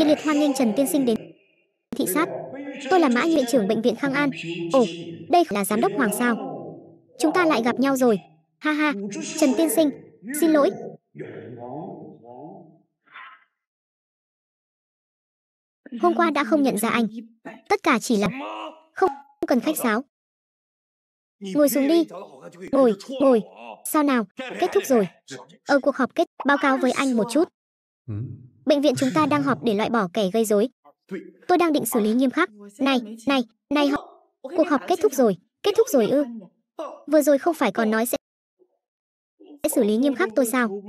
nhiệt liệt hoan nghênh Trần Tiên Sinh đến thị sát. Tôi là Mã viện trưởng bệnh viện Khang An. Ồ, đây là giám đốc Hoàng sao? Chúng ta lại gặp nhau rồi. Ha ha, Trần Tiên Sinh, xin lỗi. Hôm qua đã không nhận ra anh. Tất cả chỉ là không cần khách sáo. Ngồi xuống đi. Ngồi, ngồi. Sao nào? Kết thúc rồi. Ở cuộc họp kết, báo cáo với anh một chút. Ừ. Bệnh viện chúng ta đang họp để loại bỏ kẻ gây rối. Tôi đang định xử lý nghiêm khắc. Này, này, này họ. Cuộc họp kết thúc rồi. Kết thúc rồi ư. Vừa rồi không phải còn nói sẽ sẽ xử lý nghiêm khắc tôi sao?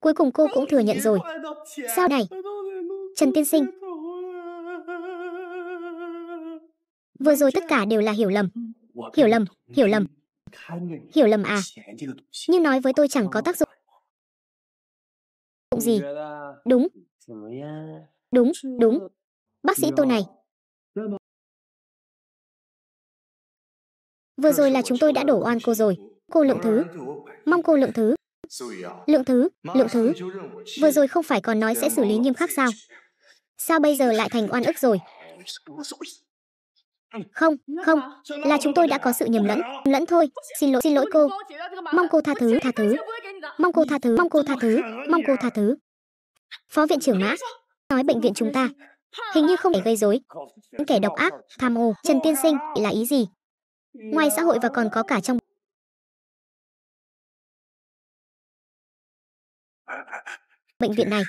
Cuối cùng cô cũng thừa nhận rồi. Sao này? Trần Tiên Sinh. Vừa rồi tất cả đều là hiểu lầm. Hiểu lầm, hiểu lầm. Hiểu lầm à? Nhưng nói với tôi chẳng có tác dụng. Dụng gì? Đúng, Đúng, đúng. Bác sĩ tôi này. Vừa rồi là chúng tôi đã đổ oan cô rồi. Cô lượng thứ. Mong cô lượng thứ. À. Lượng thứ, lượng thứ. Vừa rồi không phải còn nói sẽ xử lý nghiêm khắc sao? Sao bây giờ lại thành oan ức rồi? Không, không, là chúng tôi đã có sự nhầm lẫn, lẫn thôi. Xin lỗi, xin lỗi cô. Mong cô tha thứ, tha thứ. Mong cô à. tha thứ, mong cô tha thứ, mong cô tha thứ. Phó viện trưởng Mã nói bệnh viện chúng ta hình như không để gây rối. Những kẻ độc ác, tham ô, Trần Tiên Sinh là ý gì? Ngoài xã hội và còn có cả trong bệnh viện này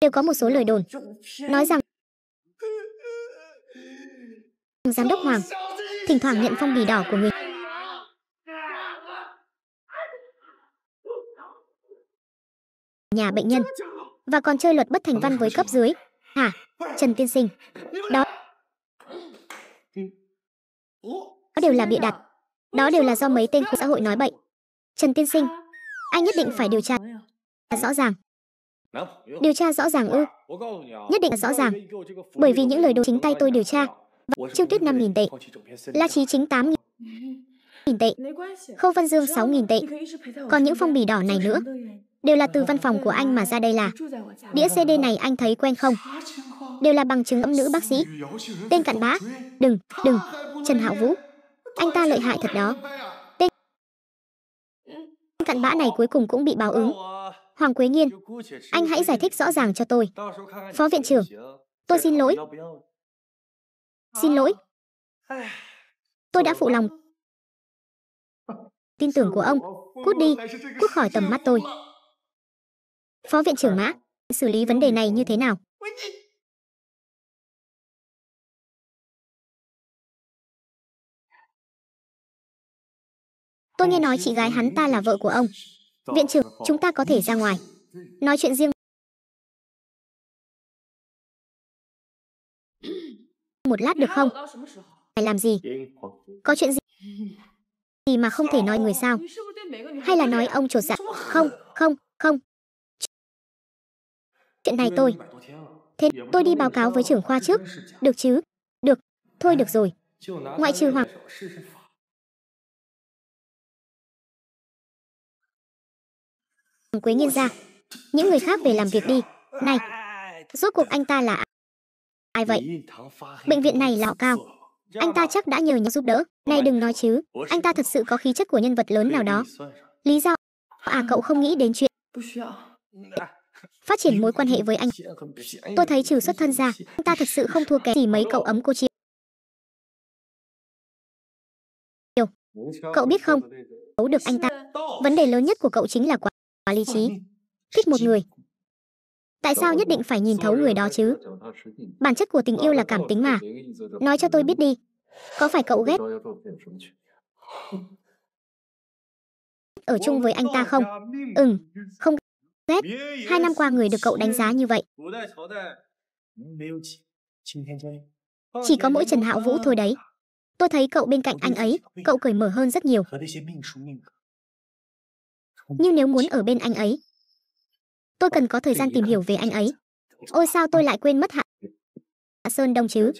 đều có một số lời đồn nói rằng giám đốc Hoàng thỉnh thoảng nhận phong bì đỏ của người nhà bệnh nhân và còn chơi luật bất thành ờ, văn với cấp dưới hả trần tiên sinh đó đó đều là bịa đặt đó đều là do mấy tên khổ xã hội nói bậy trần tiên sinh anh nhất định phải điều tra rõ ràng điều tra rõ ràng ư nhất định là rõ ràng bởi vì những lời đồ chính tay tôi điều tra và chiêu tuyết năm nghìn tệ la Chí chính tám nghìn tệ khâu văn dương sáu nghìn tệ còn những phong bì đỏ này nữa đều là từ văn phòng của anh mà ra đây là. Đĩa CD này anh thấy quen không? Đều là bằng chứng âm nữ bác sĩ. Tên cặn bã. Đừng, đừng. Trần Hạo Vũ. Anh ta lợi hại thật đó. Tên cặn bã này cuối cùng cũng bị báo ứng. Hoàng Quế Nghiên, anh hãy giải thích rõ ràng cho tôi. Phó viện trưởng, tôi xin lỗi. Xin lỗi. Tôi đã phụ lòng tin tưởng của ông. Cút đi, cút khỏi tầm mắt tôi. Phó Viện trưởng ờ. Mã, xử lý vấn đề này như thế nào? Tôi nghe nói chị gái hắn ta là vợ của ông. Viện trưởng, chúng ta có thể ra ngoài. Nói chuyện riêng. Một lát được không? Phải làm gì? Có chuyện gì? Gì mà không thể nói người sao? Hay là nói ông trột dạ? Không, không, không, Chuyện này tôi... Thế tôi đi báo cáo với trưởng khoa trước. Được chứ? Được. Thôi được rồi. Ngoại trừ hoặc... Quế nghiên ra. Những người khác về làm việc đi. Này, rốt cuộc anh ta là ai vậy? Bệnh viện này lão cao. Anh ta chắc đã nhờ nhà giúp đỡ. Này đừng nói chứ, anh ta thật sự có khí chất của nhân vật lớn nào đó. Lý do? À cậu không nghĩ đến chuyện phát triển mối quan hệ với anh. Tôi thấy trừ xuất thân ra, anh ta thật sự không thua kém gì mấy cậu ấm cô chiêu. Cậu biết không, đấu được anh ta. Vấn đề lớn nhất của cậu chính là quá, quá lý trí. Thích một người. Tại sao nhất định phải nhìn thấu người đó chứ? Bản chất của tình yêu là cảm tính mà. Nói cho tôi biết đi. Có phải cậu ghét ở chung với anh ta không? Ừ, không Tết, hai năm qua người được cậu đánh giá như vậy. Ừ, Chỉ có mỗi Trần Hạo Vũ thôi đấy. Tôi thấy cậu bên cạnh anh ấy, cậu cởi mở hơn rất nhiều. Nhưng nếu muốn ở bên anh ấy, tôi cần có thời gian tìm hiểu về anh ấy. Ôi sao tôi lại quên mất Hạ Sơn Đông chứ?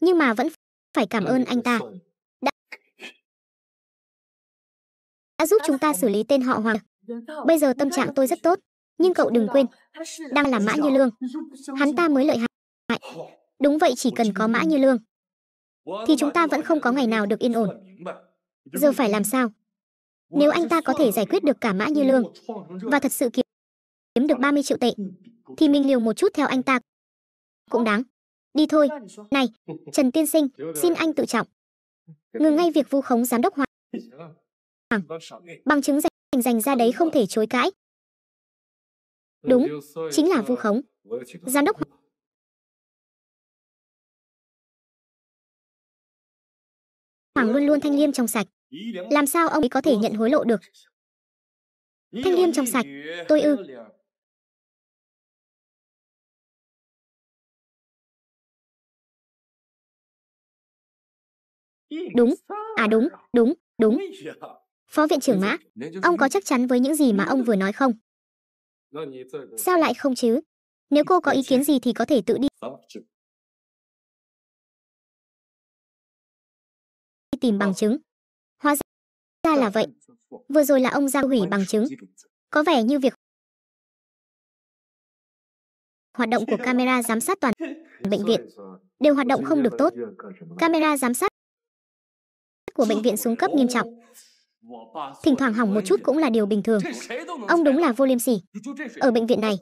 Nhưng mà vẫn phải cảm ơn anh ta. Đã, đã giúp chúng ta xử lý tên họ Hoàng. Bây giờ tâm trạng tôi rất tốt. Nhưng cậu đừng quên, đang là Mã Như Lương. Hắn ta mới lợi hại. Đúng vậy chỉ cần có Mã Như Lương. Thì chúng ta vẫn không có ngày nào được yên ổn. Giờ phải làm sao? Nếu anh ta có thể giải quyết được cả Mã Như Lương và thật sự kiếm được 30 triệu tệ, thì mình liều một chút theo anh ta cũng đáng. Đi thôi. Này, Trần Tiên Sinh, xin anh tự trọng. Ngừng ngay việc vu khống giám đốc Hoàng. Bằng chứng dành dành ra đấy không thể chối cãi. Đúng, chính là vu khống. Giám đốc Hoàng luôn luôn thanh liêm trong sạch. Làm sao ông ấy có thể nhận hối lộ được? Thanh liêm trong sạch, tôi ư. Đúng, à đúng, đúng, đúng. Phó viện trưởng Mã, ông có chắc chắn với những gì mà ông vừa nói không? Sao lại không chứ? Nếu cô có ý kiến gì thì có thể tự đi tìm bằng chứng. Hóa ra là vậy. Vừa rồi là ông ra hủy bằng chứng. Có vẻ như việc hoạt động của camera giám sát toàn bệnh viện đều hoạt động không được tốt. Camera giám sát của bệnh viện xuống cấp nghiêm trọng. Thỉnh thoảng hỏng một chút cũng là điều bình thường. Ông đúng là vô liêm sỉ. Ở bệnh viện này,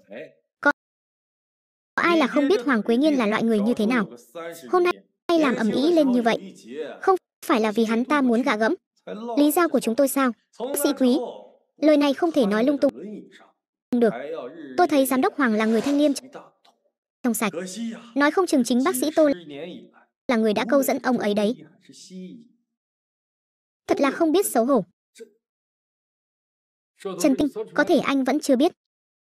có ai là không biết Hoàng Quế Nhiên là loại người như thế nào. Hôm nay hay làm ẩm ý lên như vậy, không phải là vì hắn ta muốn gạ gẫm. Lý do của chúng tôi sao? Bác sĩ quý, lời này không thể nói lung tung. Được. Tôi thấy giám đốc Hoàng là người thanh liêm trong sạch. Nói không chừng chính bác sĩ tôi là người đã câu dẫn ông ấy đấy. Thật là không biết xấu hổ. Trần Tinh, có thể anh vẫn chưa biết.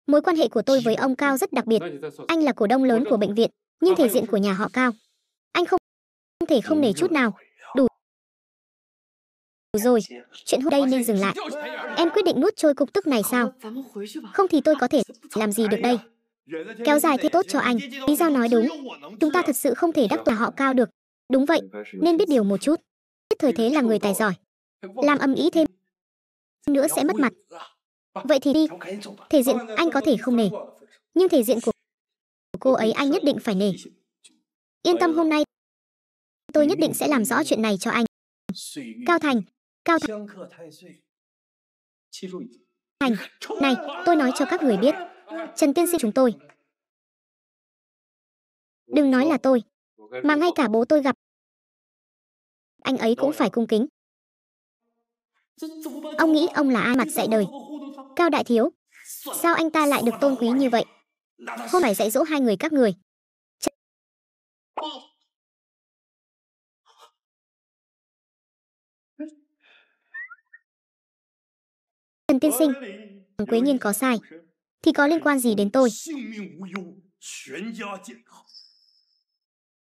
Mối quan hệ của tôi với ông Cao rất đặc biệt. Anh là cổ đông lớn của bệnh viện, nhưng thể diện của nhà họ Cao. Anh không thể không nể chút nào. Đủ rồi, chuyện hôm đây nên dừng lại. Em quyết định nuốt trôi cục tức này sao? Không thì tôi có thể làm gì được đây? Kéo dài thế tốt cho anh. Lý do nói đúng. Chúng ta thật sự không thể đắc tòa họ Cao được. Đúng vậy, nên biết điều một chút. Biết thời thế là người tài giỏi làm âm ý thêm nữa sẽ mất mặt. À, à, Vậy thì đi, thể diện anh có thể không nể, nhưng thể diện của cô ấy anh nhất định phải nể. Yên tâm hôm nay, tôi nhất định sẽ làm rõ chuyện này cho anh. Cao Thành, Cao Thành. Thành, này, tôi nói cho các người biết. Trần Tiên Sinh chúng tôi. Đừng nói là tôi, mà ngay cả bố tôi gặp. Anh ấy cũng phải cung kính. Ông nghĩ ông là ai mặt dạy đời? Cao đại thiếu, sao anh ta lại được tôn quý như vậy? Hôm nay dạy dỗ hai người các người. Ch Trần tiên sinh, Quế Nhiên có sai, thì có liên quan gì đến tôi?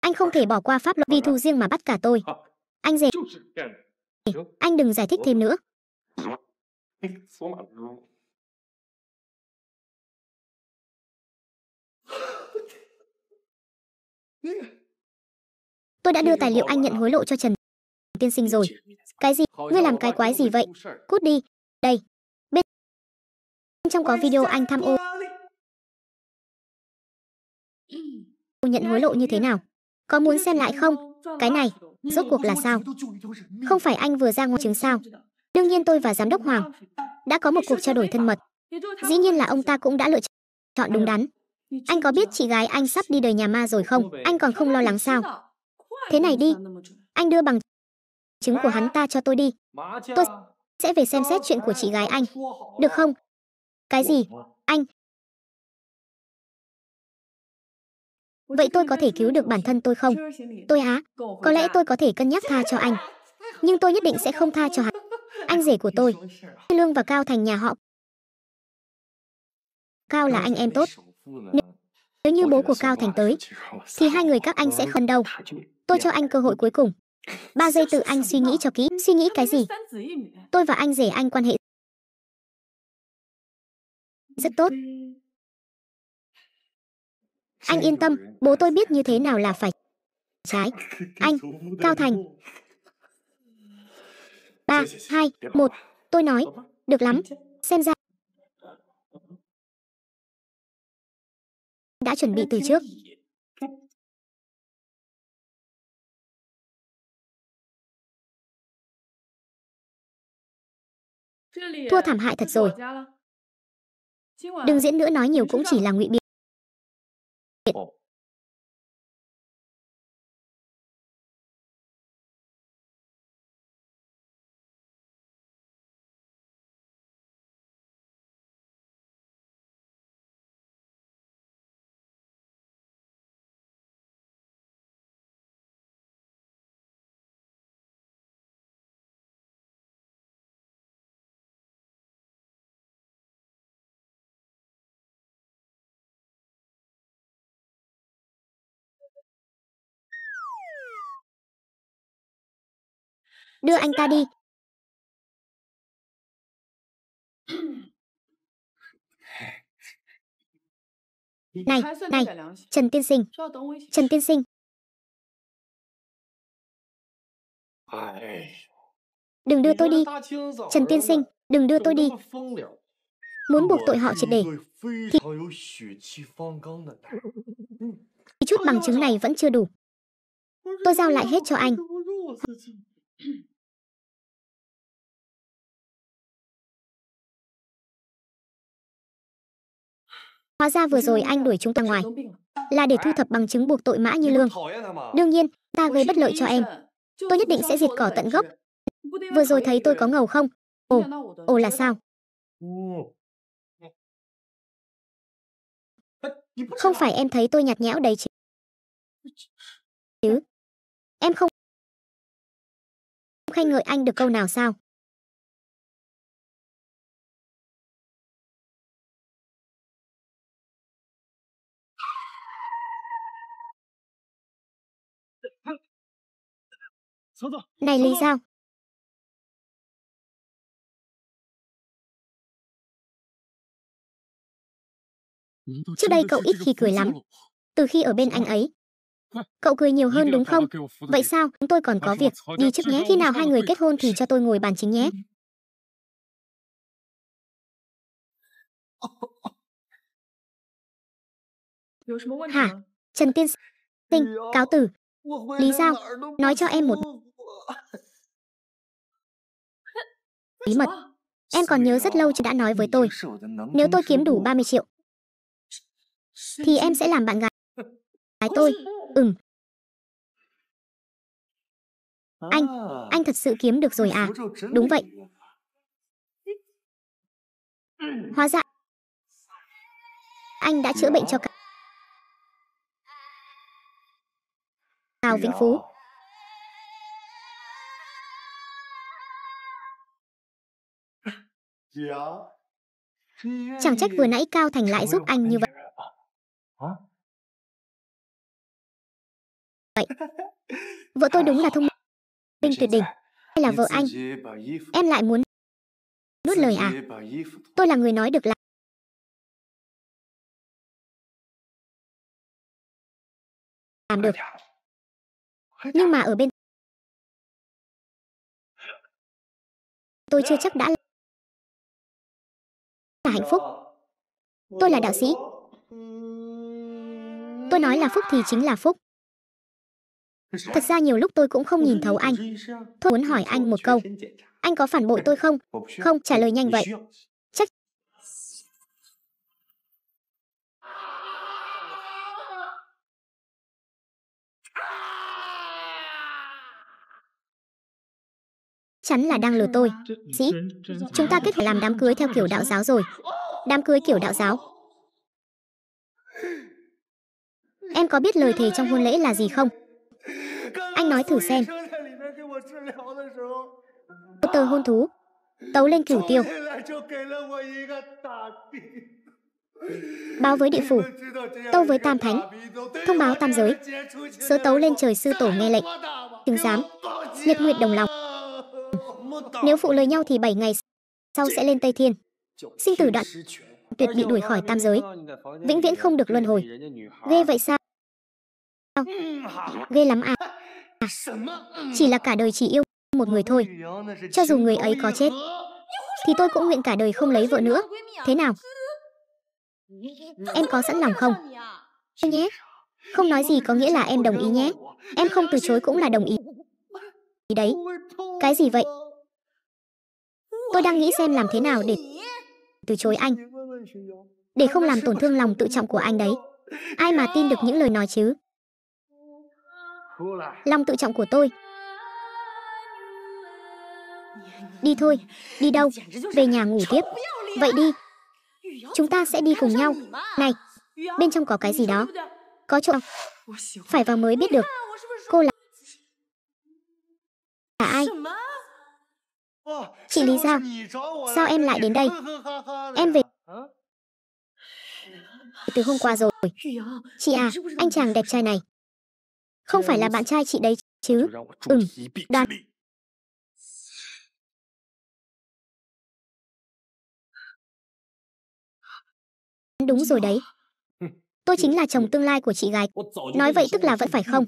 Anh không thể bỏ qua pháp luật vì thù riêng mà bắt cả tôi. Anh dè anh đừng giải thích thêm nữa tôi đã đưa tài liệu anh nhận hối à? lộ cho trần tiên sinh rồi cái gì ngươi làm cái quái gì vậy cút đi đây bên trong có video anh tham ô nhận hối lộ như thế nào có muốn xem lại không cái này, rốt cuộc là sao? Không phải anh vừa ra ngoài chứng sao? Đương nhiên tôi và giám đốc Hoàng đã có một cuộc trao đổi thân mật. Dĩ nhiên là ông ta cũng đã lựa chọn đúng đắn. Anh có biết chị gái anh sắp đi đời nhà ma rồi không? Anh còn không lo lắng sao? Thế này đi, anh đưa bằng chứng của hắn ta cho tôi đi. Tôi sẽ về xem xét chuyện của chị gái anh. Được không? Cái gì? Anh, Vậy tôi có thể cứu được bản thân tôi không? Tôi á, có lẽ tôi có thể cân nhắc tha cho anh. Nhưng tôi nhất định sẽ không tha cho hắn. Anh rể của tôi, Lương và Cao thành nhà họ. Cao là anh em tốt. Nếu như bố của Cao thành tới, thì hai người các anh sẽ không đâu. Tôi cho anh cơ hội cuối cùng. Ba giây tự anh suy nghĩ cho kỹ, suy nghĩ cái gì? Tôi và anh rể anh quan hệ rất tốt anh yên tâm bố tôi biết như thế nào là phải trái anh cao thành ba hai một tôi nói được lắm xem ra đã chuẩn bị từ trước thua thảm hại thật rồi đừng diễn nữa nói nhiều cũng chỉ là ngụy biện People. đưa anh ta đi. Này, này, Trần Tiên Sinh, Trần Tiên Sinh. Đừng đưa tôi đi. Trần Tiên Sinh, đừng đưa tôi đi. Muốn buộc tội họ triệt để, thì... thì chút bằng chứng này vẫn chưa đủ. Tôi giao lại hết cho anh. Hóa ra vừa rồi anh đuổi chúng ta ngoài là để thu à. thập bằng chứng buộc tội Mã Như Lương. Đương nhiên, ta gây bất lợi cho em. Tôi nhất định sẽ diệt cỏ tận gốc. Vừa rồi thấy tôi có ngầu không? Ồ, ồ là sao? Không phải em thấy tôi nhạt nhẽo đấy chứ. Chứ. Em không khen ngợi anh được câu nào sao? Này Lý Giao, ừ, Trước đây cậu ít khi cười lắm. Từ khi ở bên anh ấy. Cậu cười nhiều hơn đúng không? Vậy sao? Tôi còn có việc. Đi trước nhé. Khi nào hai người kết hôn thì cho tôi ngồi bàn chính nhé. Ừ. Hả? Trần Tiên Sinh, cáo tử Lý sao? Nói cho em một bí mật. Em còn nhớ rất lâu chứ đã nói với tôi. Nếu tôi kiếm đủ 30 triệu, thì em sẽ làm bạn gái. Gái tôi. Ừm. À. Anh, anh thật sự kiếm được rồi à? Đúng vậy. Hóa ra, anh đã chữa bệnh cho cả Tào Vĩnh Phú Chẳng trách vừa nãy Cao Thành lại giúp anh như vậy Vậy Vợ tôi đúng là thông minh tuyệt đỉnh Hay là vợ anh Em lại muốn Nuốt lời à Tôi là người nói được là Làm được nhưng mà ở bên tôi chưa chắc đã là hạnh phúc. Tôi là đạo sĩ. Tôi nói là phúc thì chính là phúc. Thật ra nhiều lúc tôi cũng không nhìn thấu anh. tôi muốn hỏi anh một câu. Anh có phản bội tôi không? Không, trả lời nhanh vậy. chắn là đang lừa tôi. Dĩ, chúng ta kết hợp làm đám cưới theo kiểu đạo giáo rồi. Đám cưới kiểu đạo giáo. Em có biết lời thề trong hôn lễ là gì không? Anh nói thử xem. Một tờ hôn thú, tấu lên cửu tiêu. Báo với địa phủ, tâu với tam thánh, thông báo tam giới, sớ tấu lên trời sư tổ nghe lệnh, chứng giám, liệt nguyện đồng lòng. Nếu phụ lời nhau thì 7 ngày sau sẽ lên Tây Thiên. Sinh tử đoạn tuyệt bị đuổi khỏi tam giới. Vĩnh viễn không được luân hồi. Ghê vậy sao? Ghê lắm à. à. Chỉ là cả đời chỉ yêu một người thôi. Cho dù người ấy có chết, thì tôi cũng nguyện cả đời không lấy vợ nữa. Thế nào? Em có sẵn lòng không? Em nhé. Không nói gì có nghĩa là em đồng ý nhé. Em không từ chối cũng là đồng ý. Đấy. Cái gì vậy? Tôi đang nghĩ xem làm thế nào để từ chối anh. Để không làm tổn thương lòng tự trọng của anh đấy. Ai mà tin được những lời nói chứ? Lòng tự trọng của tôi. Đi thôi, đi đâu? Về nhà ngủ tiếp. Vậy đi. Chúng ta sẽ đi cùng nhau. Này, bên trong có cái gì đó. Có chỗ Phải vào mới biết được. Cô là... Là ai? Chị Lý Giao, sao em lại đến đây? Em về từ hôm qua rồi. Chị à, à anh chàng đẹp trai này. Không phải là bạn trai chị đấy chứ. Ừm, đoán. Đúng rồi à. đấy. Tôi chính là chồng à. tương lai của chị gái. Nói vậy tức là vẫn phải không?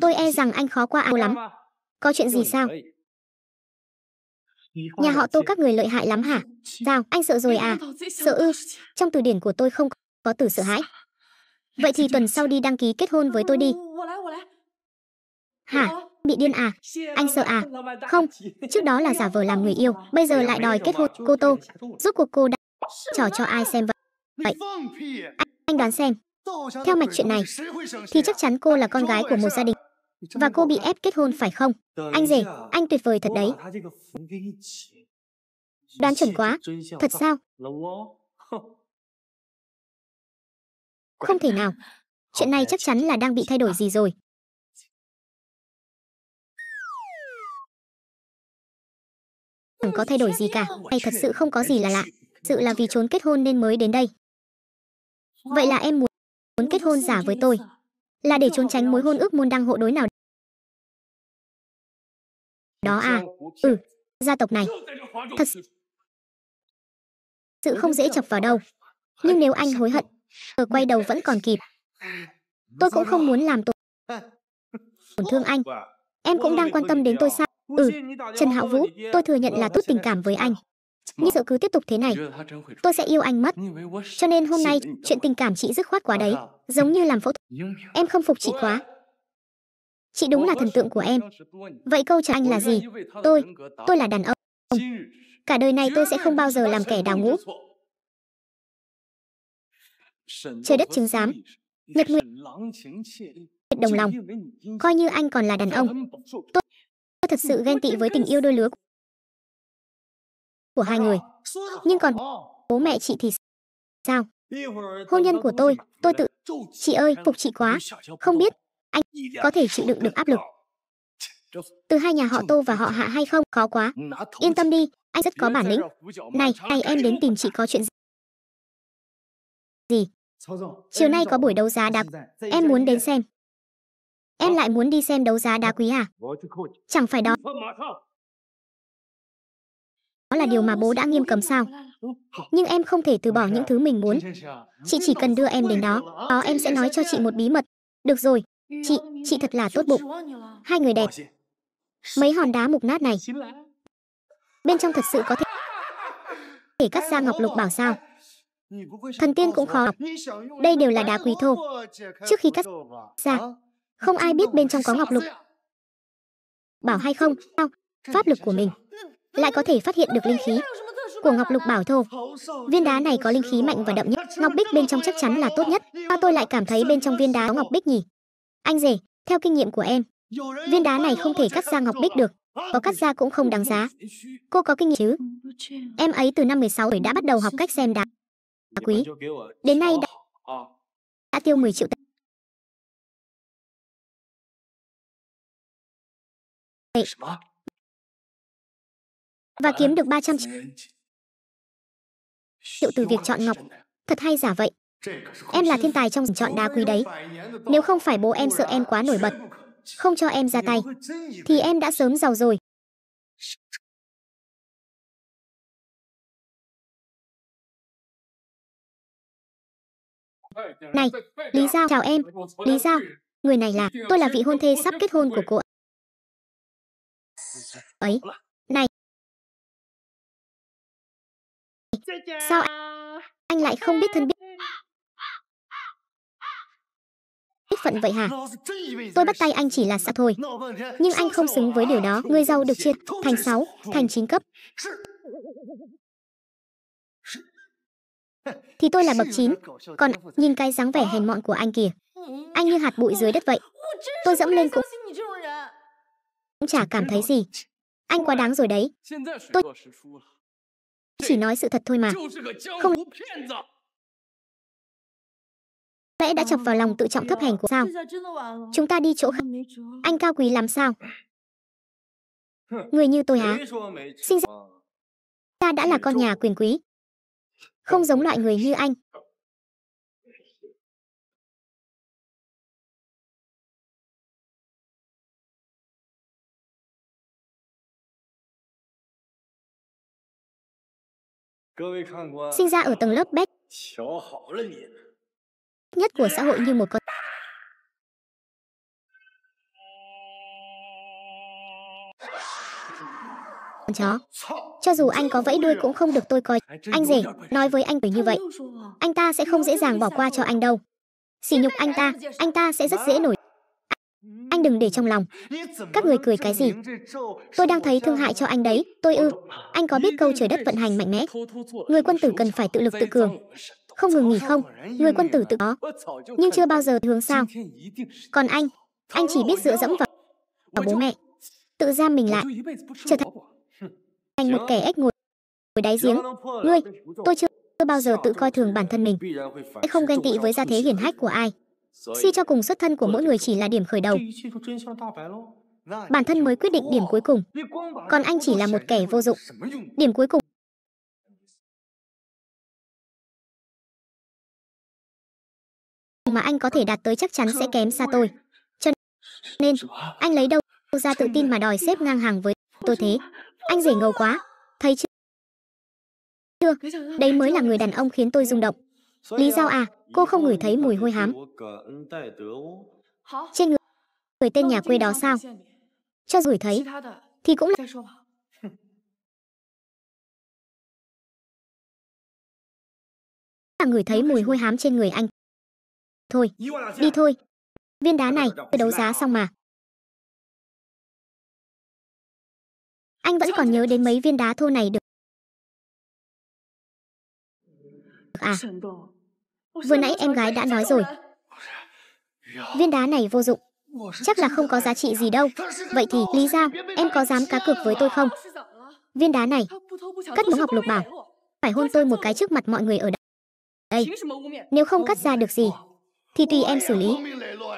Tôi e rằng anh khó qua ao lắm. Có chuyện gì sao? Nhà họ tô các người lợi hại lắm hả? Giao, anh sợ rồi à? Sợ ư? Trong từ điển của tôi không có từ sợ hãi. Dạ. Vậy thì tuần sau đi đăng ký kết hôn với tôi đi. Hả? Bị điên à? Anh sợ à? Không, trước đó là giả vờ làm người yêu, bây giờ lại đòi kết hôn. Cô Tô, giúp cuộc cô đã trò cho ai xem vậy? Vậy, anh, anh đoán xem. Theo mạch chuyện này, thì chắc chắn cô là con gái của một gia đình và cô bị ép kết hôn phải không? Anh rể, à? anh tuyệt vời thật đấy. Đoán chuẩn quá, thật sao? Không thể nào. Chuyện này chắc chắn là đang bị thay đổi gì rồi. Chẳng có thay đổi gì cả, hay thật sự không có gì là lạ. Sự là vì trốn kết hôn nên mới đến đây. Vậy là em muốn muốn kết hôn giả với tôi là để trốn tránh mối hôn ước môn đăng hộ đối nào đó à, ừ, gia tộc này. Thật sự không dễ chọc vào đâu. Nhưng nếu anh hối hận, ở ờ, quay đầu vẫn còn kịp. À, tôi cũng không muốn làm tổn tổ thương anh. Em cũng đang quan tâm đến tôi sao? Ừ, Trần Hạo Vũ, tôi thừa nhận ờ, là tốt tình cảm với anh. Nhưng sợ cứ tiếp tục thế này, tôi sẽ yêu anh mất. Cho nên hôm nay, chuyện tình cảm chị dứt khoát quá đấy, giống như làm phẫu thuật. Em không phục chị quá. Chị đúng là thần tượng của em. Vậy câu trả anh là gì? Tôi, tôi là đàn ông. Cả đời này tôi sẽ không bao giờ làm kẻ đào ngũ. Trời đất chứng giám. Nhật nguyệt đồng lòng. Coi như anh còn là đàn ông. Tôi, tôi thật sự ghen tị với tình yêu đôi lứa của hai người. Nhưng còn bố mẹ chị thì sao? Hôn nhân của tôi, tôi tự... Chị ơi, phục chị quá. Không biết, anh có thể chịu đựng được áp lực từ hai nhà họ tô và họ hạ hay không khó quá yên tâm đi anh rất có bản lĩnh này này em đến tìm chị có chuyện gì, gì? chiều nay có buổi đấu giá đá em muốn đến xem em lại muốn đi xem đấu giá đá quý à chẳng phải đó đó là điều mà bố đã nghiêm cấm sao ừ, nhưng em không thể từ bỏ những thứ mình muốn chị chỉ cần đưa em đến đó đó em sẽ nói cho chị một bí mật được rồi Chị, chị thật là tốt bụng. Hai người đẹp. Mấy hòn đá mục nát này. Bên trong thật sự có thể thể cắt ra ngọc lục bảo sao? Thần tiên cũng khó. học Đây đều là đá quý thô. Trước khi cắt ra, không ai biết bên trong có ngọc lục. Bảo hay không, sao? Pháp lực của mình lại có thể phát hiện được linh khí của ngọc lục bảo thô. Viên đá này có linh khí mạnh và đậm nhất. Ngọc bích bên trong chắc chắn là tốt nhất. Sao tôi lại cảm thấy bên trong viên đá có ngọc bích nhỉ? Anh rể, theo kinh nghiệm của em, viên đá này không thể cắt ra ngọc bích được, có cắt ra cũng không đáng giá. Cô có kinh nghiệm chứ? Em ấy từ năm 16 tuổi đã bắt đầu học cách xem đá quý. Đến nay đã, đã tiêu 10 triệu tệ. Và kiếm được 300 triệu từ việc chọn ngọc. Thật hay giả vậy? Em là thiên tài trong chọn đá quý đấy. Nếu không phải bố em sợ em quá nổi bật, không cho em ra tay, thì em đã sớm giàu rồi. Này, Lý Giao, chào em. Lý Giao, người này là, tôi là vị hôn thê sắp kết hôn của cô ấy. Này, sao anh lại không biết thân biết? phận vậy hả? Tôi bắt tay anh chỉ là xã thôi. Nhưng anh không xứng với điều đó. Người giàu được chia thành 6, thành 9 cấp. Thì tôi là bậc 9. Còn nhìn cái dáng vẻ hèn mọn của anh kìa. Anh như hạt bụi dưới đất vậy. Tôi dẫm lên cũng... Cũng chả cảm thấy gì. Anh quá đáng rồi đấy. Tôi chỉ nói sự thật thôi mà. Không lẽ đã chọc vào lòng tự trọng thấp hèn của sao? Chúng ta đi chỗ khác. Anh cao quý làm sao? Người như tôi hả? Sinh ra ta đã là con nhà quyền quý. Không giống loại người như anh. Sinh ra ở tầng lớp bét nhất của xã hội như một con chó Cho dù anh có vẫy đuôi cũng không được tôi coi Anh rể, nói với anh phải như vậy Anh ta sẽ không dễ dàng bỏ qua cho anh đâu Xỉ nhục anh ta, anh ta sẽ rất dễ nổi Anh đừng để trong lòng Các người cười cái gì Tôi đang thấy thương hại cho anh đấy Tôi ư Anh có biết câu trời đất vận hành mạnh mẽ Người quân tử cần phải tự lực tự cường không ngừng nghỉ không, người quân tử tự có, nhưng chưa bao giờ hướng sao. Còn anh, anh chỉ biết dựa dẫm vào, vào bố mẹ, tự giam mình lại, trở thành thành một kẻ ếch ngồi ngồi đáy giếng. Ngươi, tôi chưa, chưa bao giờ tự coi thường bản thân mình. Tôi không ghen tị với gia thế hiển hách của ai. Suy cho cùng xuất thân của mỗi người chỉ là điểm khởi đầu. Bản thân mới quyết định điểm cuối cùng. Còn anh chỉ là một kẻ vô dụng. Điểm cuối cùng mà anh có thể đạt tới chắc chắn sẽ kém xa tôi. Cho nên, anh lấy đâu ra tự tin mà đòi xếp ngang hàng với tôi thế. Anh rể ngầu quá, thấy chưa? Chưa, đấy mới là người đàn ông khiến tôi rung động. Lý do à, cô không ngửi thấy mùi hôi hám. Trên người, người tên nhà quê đó sao? Cho dù thấy, thì cũng là... là người thấy mùi hôi hám trên người anh thôi. Đi thôi. Viên đá này, tôi đấu giá xong mà. Anh vẫn còn nhớ đến mấy viên đá thô này được. À, vừa nãy em gái đã nói rồi. Viên đá này vô dụng. Chắc là không có giá trị gì đâu. Vậy thì, Lý Giao, em có dám cá cược với tôi không? Viên đá này, cắt móng ngọc lục bảo, phải hôn tôi một cái trước mặt mọi người ở đây. Nếu không cắt ra được gì, thì tùy em xử lý.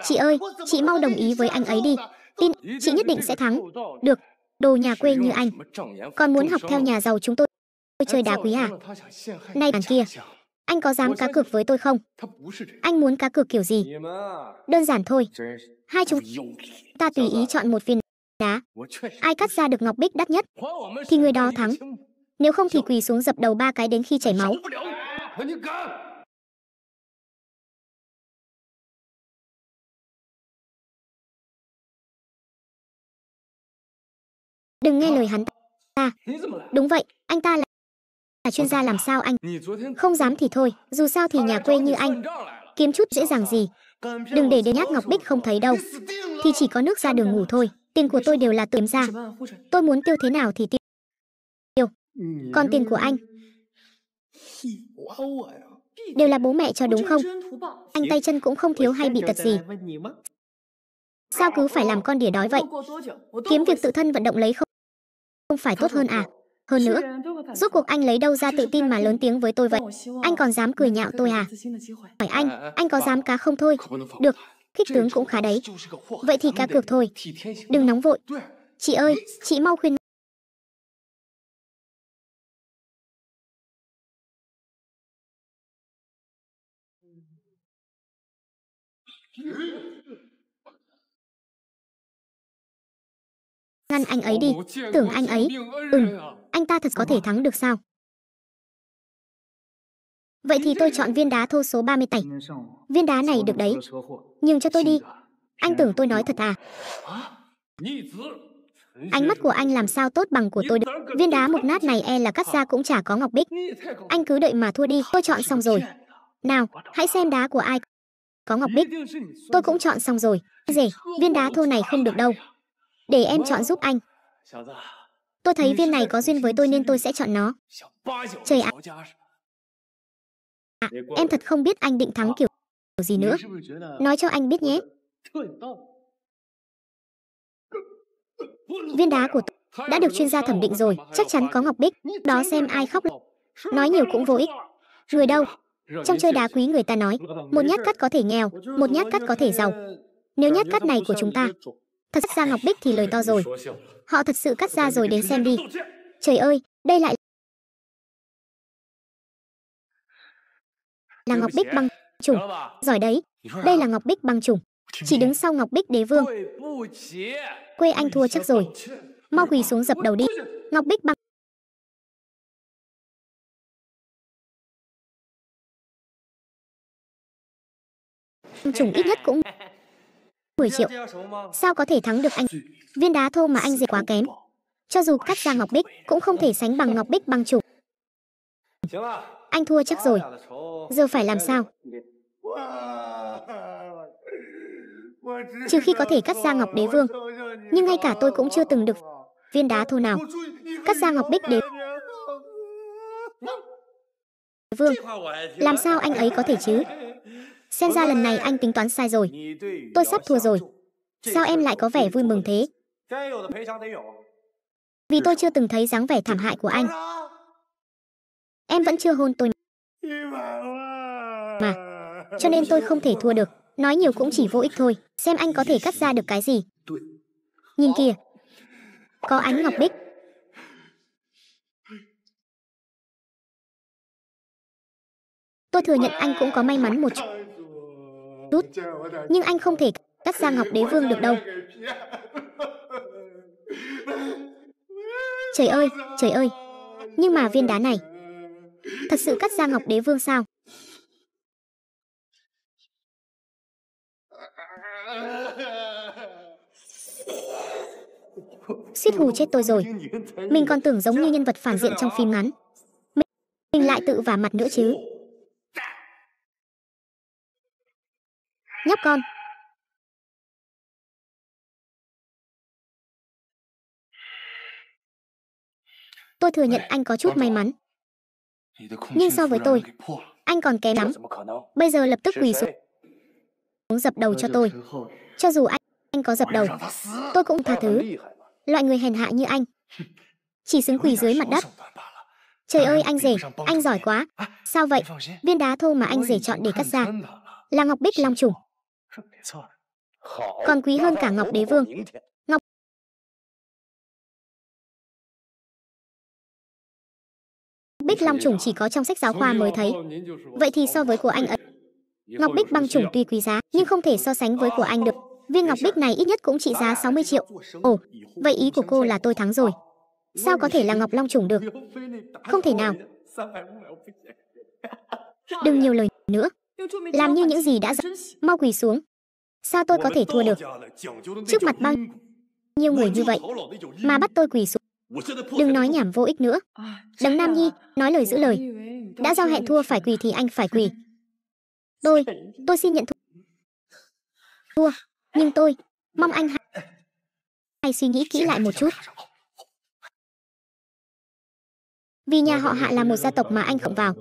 Chị ơi, chị mau đồng ý với anh ấy đi. Tin, chị nhất định sẽ thắng. Được, đồ nhà quê như anh. Còn muốn học theo nhà giàu chúng tôi chơi đá quý à? Này đàn kia, anh có dám cá cược với tôi không? Anh muốn cá cược kiểu gì? Đơn giản thôi. Hai chúng ta tùy ý chọn một viên đá. Ai cắt ra được ngọc bích đắt nhất thì người đó thắng. Nếu không thì quỳ xuống dập đầu ba cái đến khi chảy máu. Đừng nghe lời hắn ta. Đúng vậy, anh ta là, là chuyên gia làm sao anh. Không dám thì thôi, dù sao thì nhà quê như anh. Kiếm chút dễ dàng gì. Đừng để đến nhát Ngọc Bích không thấy đâu. Thì chỉ có nước ra đường ngủ thôi. Tiền của tôi đều là kiếm ra. Tôi muốn tiêu thế nào thì tiêu. Còn tiền của anh. À. Đều là bố mẹ cho đúng không? Anh tay chân cũng không thiếu hay bị tật gì. Sao cứ phải làm con đỉa đói vậy? Kiếm việc tự thân vận động lấy không? Không phải tốt hơn à? Hơn nữa, rốt cuộc anh lấy đâu ra tự tin mà lớn tiếng với tôi vậy? Anh còn dám cười nhạo tôi à? Phải anh, anh có dám cá không thôi? Được, khích tướng cũng khá đấy. Vậy thì cá cược thôi. Đừng nóng vội. Chị ơi, chị mau khuyên Ngăn anh ấy đi, tưởng anh ấy. ừ, anh ta thật có thể thắng được sao? Vậy thì tôi chọn viên đá thô số 37. Viên đá này được đấy. Nhưng cho tôi đi. Anh tưởng tôi nói thật à? Ánh mắt của anh làm sao tốt bằng của tôi được. Viên đá một nát này e là cắt ra cũng chả có ngọc bích. Anh cứ đợi mà thua đi, tôi chọn xong rồi. Nào, hãy xem đá của ai có ngọc bích. Tôi cũng chọn xong rồi. Rể, viên đá thô này không được đâu. Để em chọn giúp anh. Tôi thấy viên này có duyên với tôi nên tôi sẽ chọn nó. Trời ạ. À, em thật không biết anh định thắng kiểu gì nữa. Nói cho anh biết nhé. Viên đá của tôi đã được chuyên gia thẩm định rồi, chắc chắn có ngọc bích. Đó xem ai khóc. Nói nhiều cũng vô ích. Người đâu? Trong chơi đá quý người ta nói, một nhát cắt có thể nghèo, một nhát cắt có thể giàu. Nếu nhát cắt này của chúng ta Thật ra Ngọc Bích thì lời to rồi. Họ thật sự cắt ra rồi đến xem đi. Trời ơi, đây lại là Ngọc Bích băng chủng. Giỏi đấy, đây là Ngọc Bích băng chủng. Chỉ đứng sau Ngọc Bích đế vương. Quê anh thua chắc rồi. Mau quỳ xuống dập đầu đi. Ngọc Bích băng chủng ít nhất cũng 10 triệu. Sao có thể thắng được anh? Viên đá thô mà anh dệt quá kém. Cho dù cắt ra ngọc bích, cũng không thể sánh bằng ngọc bích băng chủ. Anh thua chắc rồi. Giờ phải làm sao? Trừ khi có thể cắt ra ngọc đế vương. Nhưng ngay cả tôi cũng chưa từng được viên đá thô nào. Cắt ra ngọc bích đế vương. Làm sao anh ấy có thể chứ? Xem ra lần này anh tính toán sai rồi. Tôi sắp thua rồi. Sao em lại có vẻ vui mừng thế? Vì tôi chưa từng thấy dáng vẻ thảm hại của anh. Em vẫn chưa hôn tôi mà. Cho nên tôi không thể thua được. Nói nhiều cũng chỉ vô ích thôi. Xem anh có thể cắt ra được cái gì. Nhìn kìa. Có ánh ngọc bích. Tôi thừa nhận anh cũng có may mắn một chút đút. Nhưng anh không thể cắt ra Ngọc Đế Vương được đâu. Trời ơi, trời ơi. Nhưng mà viên đá này, thật sự cắt ra Ngọc Đế Vương sao? Suýt hù chết tôi rồi. Mình còn tưởng giống như nhân vật phản diện trong phim ngắn. mình lại tự vả mặt nữa chứ. Nhóc con. Tôi thừa nhận anh có chút may mắn. Nhưng so với tôi, anh còn kém lắm. Bây giờ lập tức quỳ xuống xuống dập đầu cho tôi. Cho dù anh, anh có dập đầu, tôi cũng tha thứ. Loại người hèn hạ như anh, chỉ xứng quỳ dưới mặt đất. Trời ơi anh rể, anh giỏi quá. Sao vậy? Viên đá thô mà anh rể chọn để cắt ra là ngọc bích long trùng còn quý hơn cả Ngọc Đế Vương. Ngọc Bích Long Trùng chỉ có trong sách giáo khoa mới thấy. Vậy thì so với của anh ấy, Ngọc Bích Băng Trùng tuy quý giá, nhưng không thể so sánh với của anh được. Viên Ngọc Bích này ít nhất cũng trị giá 60 triệu. Ồ, vậy ý của cô là tôi thắng rồi. Sao có thể là Ngọc Long Trùng được? Không thể nào. Đừng nhiều lời nữa. Làm như những gì đã dặn, mau quỳ xuống. Sao tôi có thể thua được? Trước mặt bao nhiêu người như vậy mà bắt tôi quỳ xuống. Đừng nói nhảm vô ích nữa. À, Đấng Nam à. Nhi, nói lời giữ lời. Đã giao hẹn thua phải quỳ thì anh phải quỳ. Tôi, tôi xin nhận thua. Thua, nhưng tôi, mong anh hãy suy nghĩ kỹ lại một chút. Vì nhà họ Hạ là một gia tộc mà anh không vào.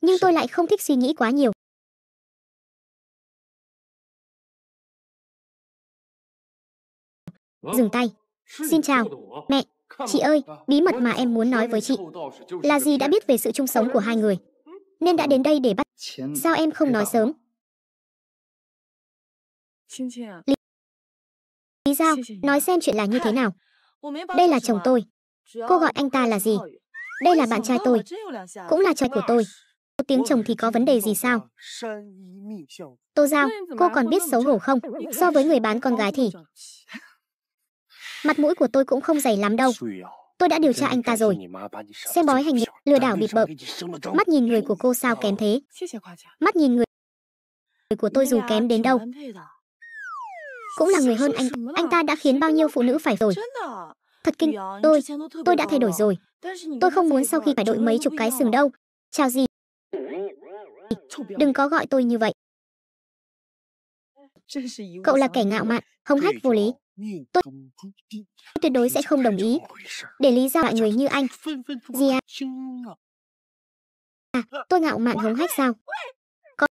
Nhưng tôi lại không thích suy nghĩ quá nhiều. dừng tay xin chào mẹ chị ơi bí mật mà em muốn nói với chị là gì đã biết về sự chung sống của hai người nên đã đến đây để bắt sao em không nói sớm lý, lý giao nói xem chuyện là như thế nào đây là chồng tôi cô gọi anh ta là gì đây là bạn trai tôi cũng là trai của tôi tiếng chồng thì có vấn đề gì sao? Tô Giao, cô còn biết xấu hổ không? So với người bán con gái thì... Mặt mũi của tôi cũng không dày lắm đâu. Tôi đã điều tra anh ta rồi. Xem bói hành nghiệp, lừa đảo bịp bợm. Mắt nhìn người của cô sao kém thế. Mắt nhìn người của tôi dù kém đến đâu. Cũng là người hơn anh. Anh ta đã khiến bao nhiêu phụ nữ phải rồi. Thật kinh, tôi, tôi đã thay đổi rồi. Tôi không muốn sau khi phải đội mấy chục cái sừng đâu. Chào gì? Đừng có gọi tôi như vậy. Cậu là kẻ ngạo mạn, hống hách vô lý. Tôi tuyệt đối sẽ không đồng ý. Để lý do loại người như anh. Gì à? à tôi ngạo mạn hống hách sao? Có...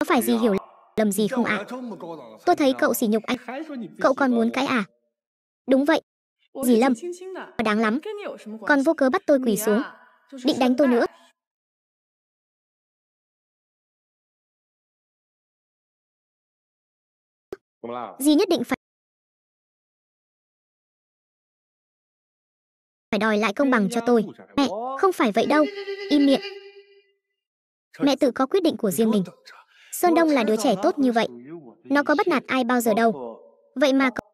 Có phải gì hiểu lầm gì không ạ? À? Tôi thấy cậu sỉ nhục anh. Cậu còn muốn cãi à? Đúng vậy, Dì Lâm, đáng lắm, còn vô cớ bắt tôi quỳ xuống, định đánh tôi nữa. Dì nhất định phải phải đòi lại công bằng cho tôi. Mẹ, không phải vậy đâu. Im miệng. Mẹ tự có quyết định của riêng mình. Sơn Đông là đứa trẻ tốt như vậy. Nó có bắt nạt ai bao giờ đâu. Vậy mà có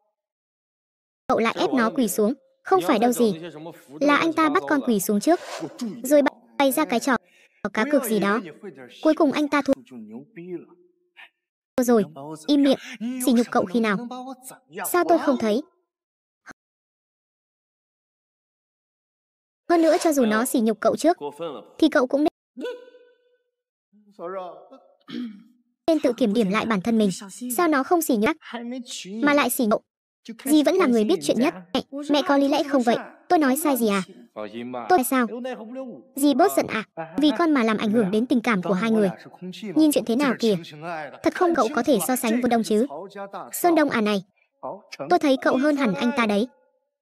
cậu lại ép nó quỳ xuống không phải đâu gì là anh ta bắt con quỳ xuống trước rồi bay ra cái trò cá cược gì đó cuối cùng anh ta thua rồi im miệng xỉ nhục cậu khi nào sao tôi không thấy hơn nữa cho dù nó xỉ nhục cậu trước thì cậu cũng nên nên tự kiểm điểm lại bản thân mình sao nó không xỉ nhục mà lại xỉ nhục Di vẫn là người biết chuyện nhất. Mẹ, mẹ có lý lẽ không vậy? Tôi nói sai gì à? Tôi sao? Di bớt giận à? Vì con mà làm ảnh hưởng đến tình cảm của hai người. Nhìn chuyện thế nào kìa? Thật không cậu có thể so sánh với đông chứ? Sơn Đông à này, tôi thấy cậu hơn hẳn anh ta đấy.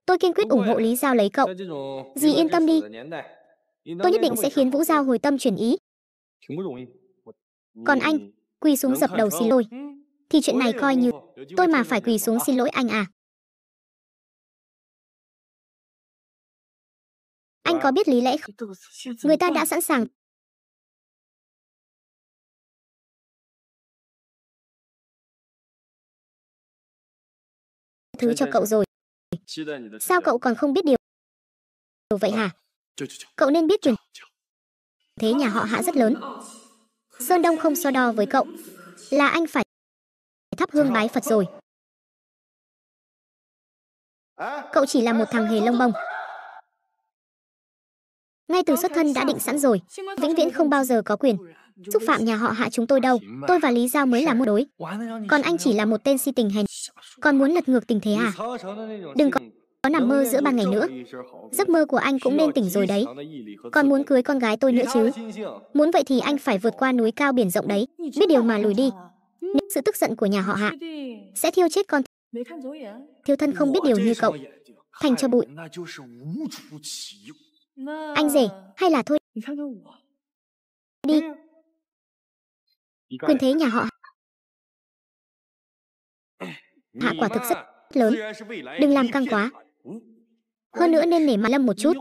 Tôi kiên quyết ủng hộ Lý Giao lấy cậu. Dì yên tâm đi. Tôi nhất định sẽ khiến Vũ Giao hồi tâm chuyển ý. Còn anh, quỳ xuống dập đầu xin lỗi. Thì chuyện này coi như tôi mà phải quỳ xuống xin lỗi anh à. Anh có biết lý lẽ không? Người ta đã sẵn sàng thứ cho cậu rồi. Sao cậu còn không biết điều? Điều vậy hả? Cậu nên biết chuyện. thế nhà họ hạ rất lớn. Sơn Đông không so đo với cậu. Là anh phải thắp hương bái Phật rồi. Cậu chỉ là một thằng hề lông bông. Ngay từ xuất thân đã định sẵn rồi, vĩnh viễn không bao giờ có quyền xúc phạm nhà họ hạ chúng tôi đâu. Tôi và Lý Giao mới là mua đối. Còn anh chỉ là một tên si tình hèn. Còn muốn lật ngược tình thế à? Đừng có có nằm mơ giữa ban ngày nữa. Giấc mơ của anh cũng nên tỉnh rồi đấy. Còn muốn cưới con gái tôi nữa chứ. Muốn vậy thì anh phải vượt qua núi cao biển rộng đấy. Biết điều mà lùi đi. Nếu sự tức giận của nhà họ hạ sẽ thiêu chết con thiếu thân không biết điều như cậu. Thành cho bụi. Anh rể, hay là thôi Đi Quyền thế nhà họ Hạ quả thực rất lớn Đừng làm căng quá ừ, Hơn nữa nên nể mặt Lâm một chút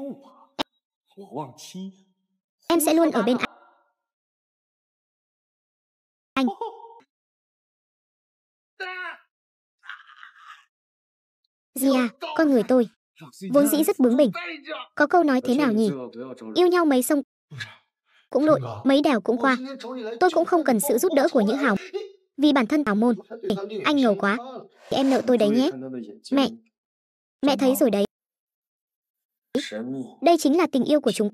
Em sẽ luôn ở bên anh Anh Gì à, con người tôi Vốn dĩ rất bướng bỉnh Có câu nói thế nào nhỉ Yêu nhau mấy sông cũng lội, mấy đèo cũng qua. Tôi cũng không cần sự giúp đỡ của những hào vì bản thân tào môn anh ngầu quá em nợ tôi đấy nhé mẹ mẹ thấy rồi đấy đây chính là tình yêu của chúng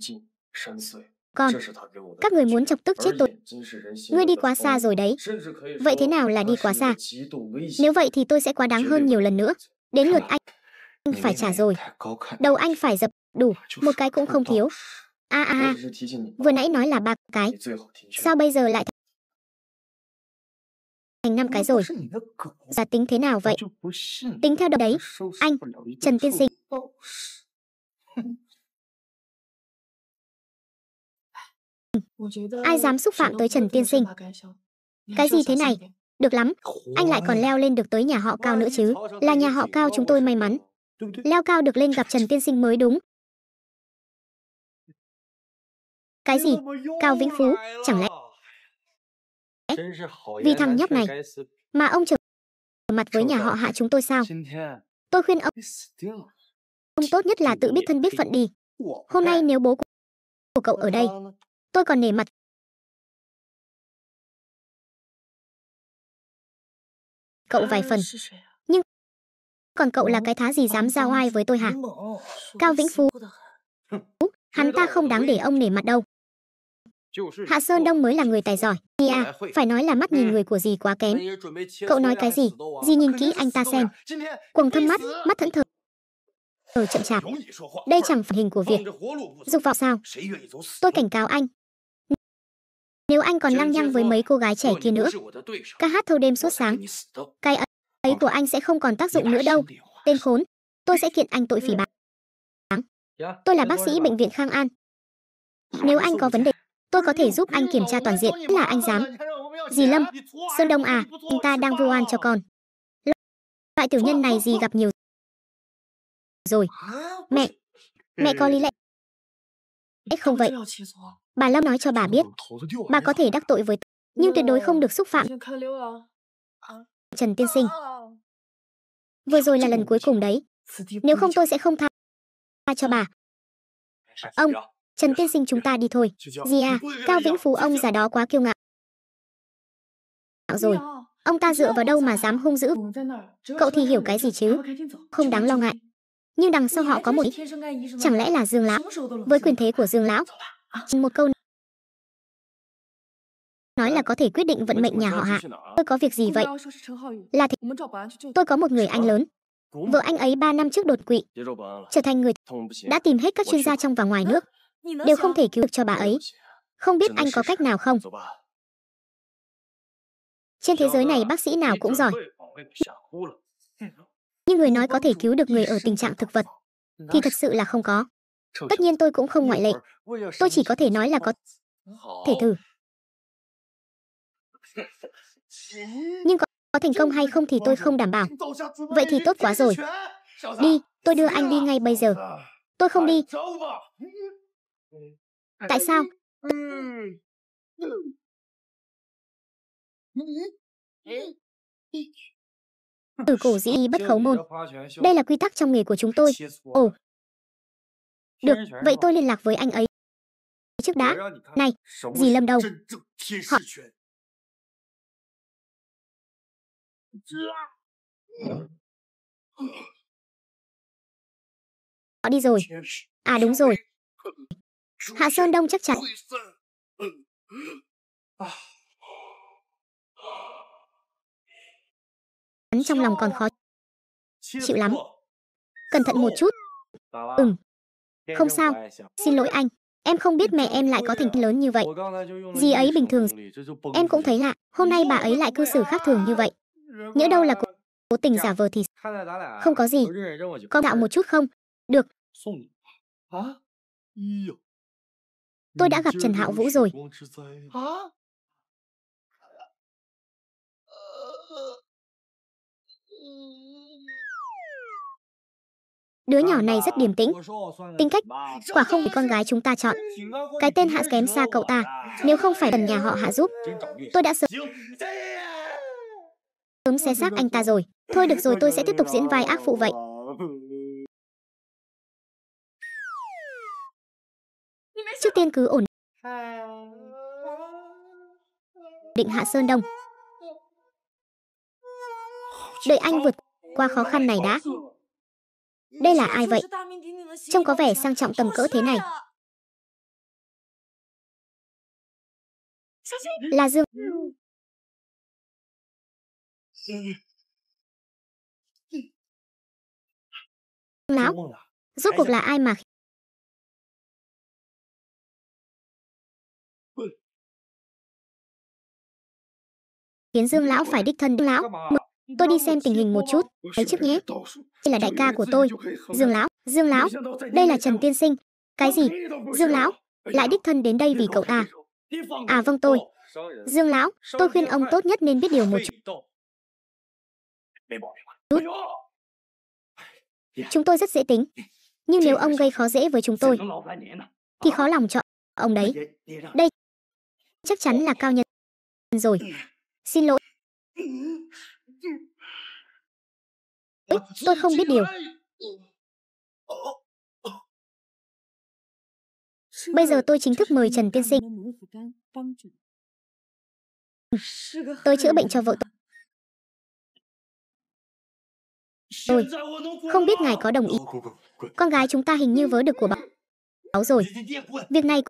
con các người muốn chọc tức chết tôi ngươi đi quá xa rồi đấy vậy thế nào là đi quá xa nếu vậy thì tôi sẽ quá đáng hơn nhiều lần nữa đến lượt anh anh phải trả rồi. Đầu anh phải dập đủ, một cái cũng không thiếu. À à, vừa nãy nói là ba cái. Sao bây giờ lại thành năm cái rồi? Giá tính thế nào vậy? Tính theo đầu đấy, anh, Trần Tiên Sinh. Ai dám xúc phạm tới Trần Tiên Sinh? Cái gì thế này? Được lắm, anh lại còn leo lên được tới nhà họ cao nữa chứ. Là nhà họ cao chúng tôi may mắn leo cao được lên gặp Trần Tiên Sinh mới đúng. Cái gì? Cao Vĩnh Phú, chẳng lẽ... Vì thằng nhóc này, mà ông trở mặt với nhà họ hạ chúng tôi sao? Tôi khuyên ông, ông tốt nhất là tự biết thân biết phận đi. Hôm nay nếu bố của cậu ở đây, vâng. tôi còn nể mặt cậu vài ờ, phần. Nhưng còn cậu là cái thá gì dám giao ai với tôi hả? Cao Vĩnh Phú. Hắn ta không đáng để ông nể mặt đâu. Hạ Sơn Đông mới là người tài giỏi. Nhi à, phải nói là mắt nhìn người của dì quá kém. Cậu nói cái gì? Dì nhìn kỹ anh ta xem. Quầng thâm mắt, mắt thẫn thờ. Ở chậm chạp. Đây chẳng phải hình của việc. Dục vọng sao? Tôi cảnh cáo anh. Nếu anh còn lăng nhăng với mấy cô gái trẻ kia nữa, ca hát thâu đêm suốt sáng, cái ấy của anh sẽ không còn tác dụng nữa đâu. Tên khốn, tôi sẽ kiện anh tội phỉ báng. Tôi là bác sĩ bệnh viện Khang An. Nếu anh có vấn đề, tôi có thể giúp anh kiểm tra toàn diện là anh dám. Dì Lâm, Sơn Đông à, anh ta đang vu oan cho con. Loại tiểu nhân này dì gặp nhiều rồi. Mẹ, mẹ có lý lẽ không vậy. Bà Lâm nói cho bà biết, bà có thể đắc tội với tôi, nhưng tuyệt đối không được xúc phạm. Trần Tiên Sinh. Vừa rồi là lần cuối cùng đấy. Nếu không tôi sẽ không tha cho bà. Ông, Trần Tiên Sinh chúng ta đi thôi. Gì à, Cao Vĩnh Phú ông già đó quá kiêu ngạo. Rồi, ông ta dựa vào đâu mà dám hung dữ. Cậu thì hiểu cái gì chứ? Không đáng lo ngại. Nhưng đằng sau họ có một ý. Chẳng lẽ là Dương Lão? Với quyền thế của Dương Lão, chỉ một câu là có thể quyết định vận mệnh nhà họ Hạ. Tôi có việc gì vậy? Là thế. Tôi có một người anh lớn. Vợ anh ấy 3 năm trước đột quỵ, trở thành người đã tìm hết các chuyên gia trong và ngoài nước, đều không thể cứu được cho bà ấy. Không biết anh có cách nào không? Trên thế giới này bác sĩ nào cũng giỏi. Nhưng người nói có thể cứu được người ở tình trạng thực vật thì thật sự là không có. Tất nhiên tôi cũng không ngoại lệ. Tôi chỉ có thể nói là có thể thử. Nhưng có, có thành công hay không thì tôi không đảm bảo. Vậy thì tốt quá rồi. Đi, tôi đưa anh đi ngay bây giờ. Tôi không đi. Tại sao? Tử cổ dĩ bất khấu môn. Đây là quy tắc trong nghề của chúng tôi. Ồ. Được, vậy tôi liên lạc với anh ấy. Trước đã. Này, gì lâm đầu. Họ, Họ đi rồi. À đúng rồi. Hạ Sơn Đông chắc chắn. Hắn trong lòng còn khó chịu lắm. Cẩn thận một chút. Ừm. Không sao. Xin lỗi anh. Em không biết mẹ em lại có thành kiến lớn như vậy. gì ấy bình thường. Em cũng thấy lạ. Hôm nay bà ấy lại cư xử khác thường như vậy. Nhớ đâu là cố, cố tình giả vờ thì không có gì. có đạo một chút không? Được. Tôi đã gặp Trần Hạo Vũ rồi. Đứa nhỏ này rất điềm tĩnh. Tính cách, quả không phải con gái chúng ta chọn. Cái tên hạ kém xa cậu ta, nếu không phải cần nhà họ hạ giúp. Tôi đã sợ cấm xé xác anh ta rồi. Thôi được rồi tôi sẽ tiếp tục diễn vai ác phụ vậy. Trước tiên cứ ổn định hạ sơn đông. Đợi anh vượt qua khó khăn này đã. Đây là ai vậy? Trông có vẻ sang trọng tầm cỡ thế này. Là Dương Lão, rốt cuộc là ai mà khiến Dương Lão phải đích thân Dương Lão. Tôi đi xem tình hình một chút, ấy trước nhé. Đây là đại ca của tôi, Dương Lão, Dương Lão, đây là Trần Tiên Sinh. Cái gì? Dương Lão, lại đích thân đến đây vì cậu ta? À? à vâng tôi. Dương Lão, tôi khuyên ông tốt nhất nên biết điều một chút. Dạ. Chúng tôi rất dễ tính. Nhưng nếu ông gây khó dễ với chúng tôi, thì ờ. khó lòng chọn ông đấy. Đây chắc chắn là cao nhân rồi. Ừ. Xin lỗi. Ờ, tôi không biết điều. Ờ, Bây giờ tôi chính thức mời Trần Tiên Sinh. Tôi chữa bệnh cho vợ tôi. Tôi không biết ngài có đồng ý. Con gái chúng ta hình như vớ được của báo rồi. Việc này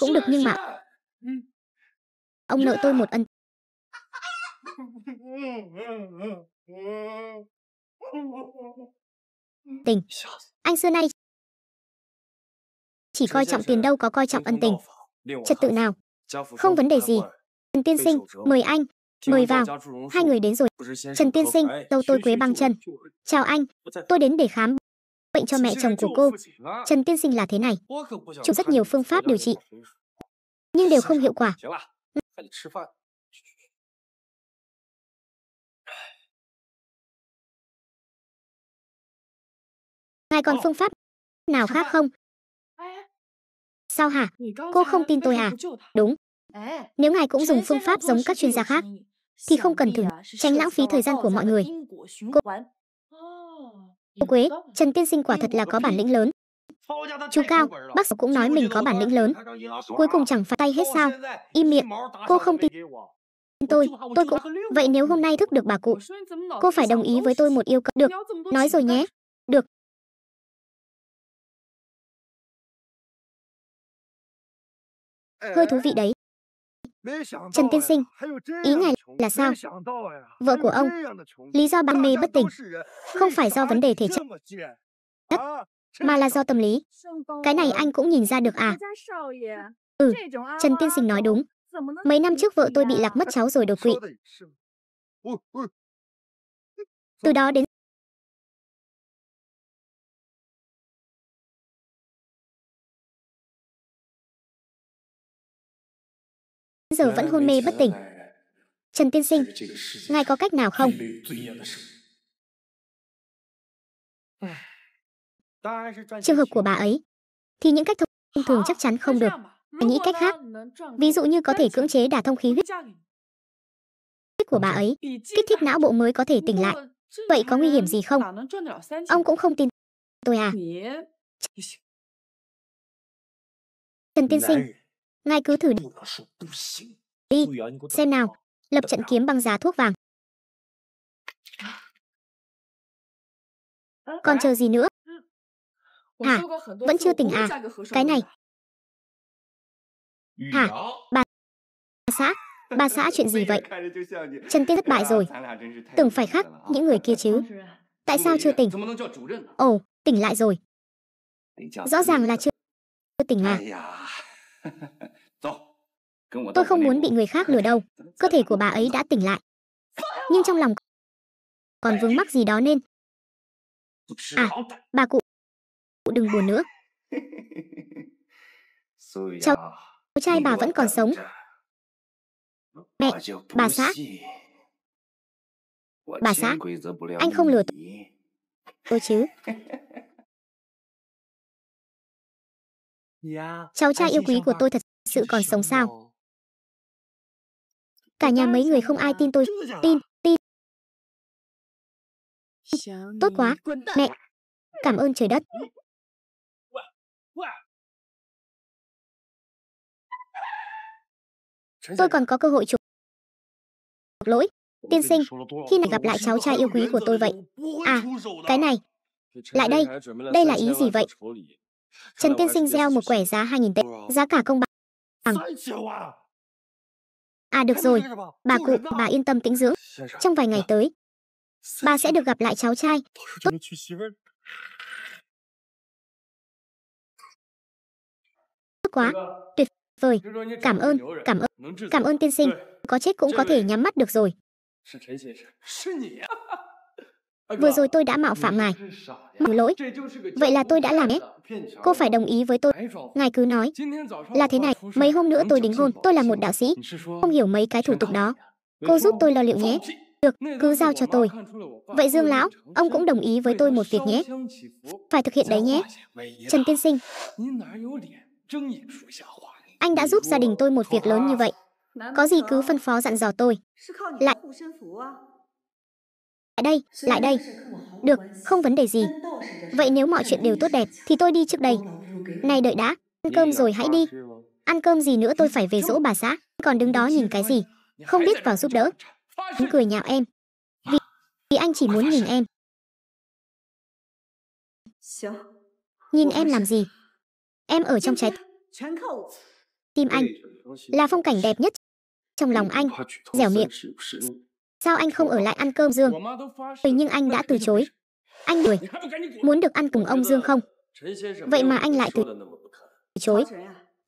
cũng được nhưng mà ông nợ tôi một ân tình. Anh xưa nay chỉ coi trọng tiền đâu có coi trọng ân tình. Trật tự nào? Không vấn đề gì. Tiên sinh, mời anh. Mời vào, hai người đến rồi. Trần Tiên Sinh, đâu tôi quế băng chân. Chào anh, tôi đến để khám bệnh cho mẹ chồng của cô. Vâng. Trần Tiên Sinh là thế này. chúng rất nhiều phương pháp điều trị, nhưng đều không hiệu quả. Ngài còn phương pháp nào khác không? Sao hả? Cô không tin tôi à? Đúng. Nếu ngài cũng dùng phương pháp giống các chuyên gia khác, thì không cần thử, à, tránh lãng phí thời gian của mọi người. Cô, cô Quế, Trần Tiên Sinh quả thật là có bản lĩnh lớn. Chú Cao, bác sĩ cũng nói mình có bản lĩnh lớn. Cuối cùng chẳng phải tay hết sao. Im miệng, cô không tin tôi, tôi cũng... Vậy nếu hôm nay thức được bà cụ, cô phải đồng ý với tôi một yêu cầu. Được, nói rồi nhé. Được, ờ. hơi thú vị đấy Trần Tiên Sinh, ý ngài là sao? Vợ của ông, lý do ban mê bất tỉnh, không phải do vấn đề thể chất, đất, mà là do tâm lý. Cái này anh cũng nhìn ra được à? Ừ, Trần Tiên Sinh nói đúng. Mấy năm trước vợ tôi bị lạc mất cháu rồi đột quỵ. Từ đó đến giờ vẫn hôn mê bất tỉnh. Trần Tiên Sinh, ngài có cách nào không? Trường hợp của bà ấy thì những cách thông thường chắc chắn không được. Bà nghĩ cách khác, ví dụ như có thể cưỡng chế đả thông khí huyết của bà ấy, kích thích não bộ mới có thể tỉnh lại. Vậy có nguy hiểm gì không? Ông cũng không tin tôi à? Trần Tiên Sinh, Ngài cứ thử đi. đi. Xem nào. Lập trận kiếm bằng giá thuốc vàng. Còn chờ gì nữa? Hả? Vẫn chưa tỉnh à? Cái này. Hả? Bà... Bà xã? Bà xã chuyện gì vậy? Trần Tiên thất bại rồi. Tưởng phải khác những người kia chứ. Tại sao chưa tỉnh? Ồ, tỉnh lại rồi. Rõ ràng là chưa, chưa tỉnh à. Tôi không muốn bị người khác lừa đâu. Cơ thể của bà ấy đã tỉnh lại. Nhưng trong lòng còn vướng mắc gì đó nên... À, bà cụ... Cụ đừng buồn nữa. Cháu à, trai bà vẫn còn sống. Mẹ, bà xã. Bà xã, anh không lừa tôi. Tôi chứ. Cháu trai yêu quý của tôi thật sự còn sống sao? Cả nhà mấy người không ai tin tôi. Tin, à? tin. Tốt quá, mẹ. Cảm ơn trời đất. Tôi còn có cơ hội chuộc lỗi. Tiên sinh, khi nào gặp lại cháu trai yêu quý của tôi vậy? À, cái này. Lại đây, đây là ý gì vậy? Trần Tiên Sinh gieo một quẻ giá 2.000 tệ, giá cả công bằng. À? à được rồi, bà cụ, bà yên tâm tĩnh dưỡng. Trong vài ngày tới, bà sẽ được gặp lại cháu trai. Tốt. Tốt quá, tuyệt vời. Cảm ơn, cảm ơn, cảm ơn tiên sinh. Có chết cũng có thể nhắm mắt được rồi. Vừa vâng. rồi tôi đã mạo phạm ngài. Mạo lỗi. Vậy là tôi đã làm hết. Cô phải đồng ý với tôi. Ngài cứ nói. Là thế này, mấy hôm nữa tôi đính hôn. Tôi là một đạo sĩ. Không hiểu mấy cái thủ tục đó. Cô giúp tôi lo liệu nhé. Được, cứ giao cho tôi. Vậy Dương Lão, ông cũng đồng ý với tôi một việc nhé. Phải thực hiện đấy nhé. Trần Tiên Sinh. Anh đã giúp gia đình tôi một việc lớn như vậy. Có gì cứ phân phó dặn dò tôi. Lại lại đây, lại đây. Được, không vấn đề gì. Vậy nếu mọi chuyện đều tốt đẹp, thì tôi đi trước đây. Này đợi đã, ăn cơm rồi hãy đi. Ăn cơm gì nữa tôi phải về dỗ bà xã, còn đứng đó nhìn cái gì. Không biết vào giúp đỡ. anh cười nhạo em. Vì, vì anh chỉ muốn nhìn em. Nhìn em làm gì? Em ở trong trái tim anh. Là phong cảnh đẹp nhất trong lòng anh. Dẻo miệng. Sao anh không ở lại ăn cơm Dương? Ừ, nhưng anh đã từ chối. Anh đuổi. Muốn được ăn cùng ông Dương không? Vậy mà anh lại từ chối.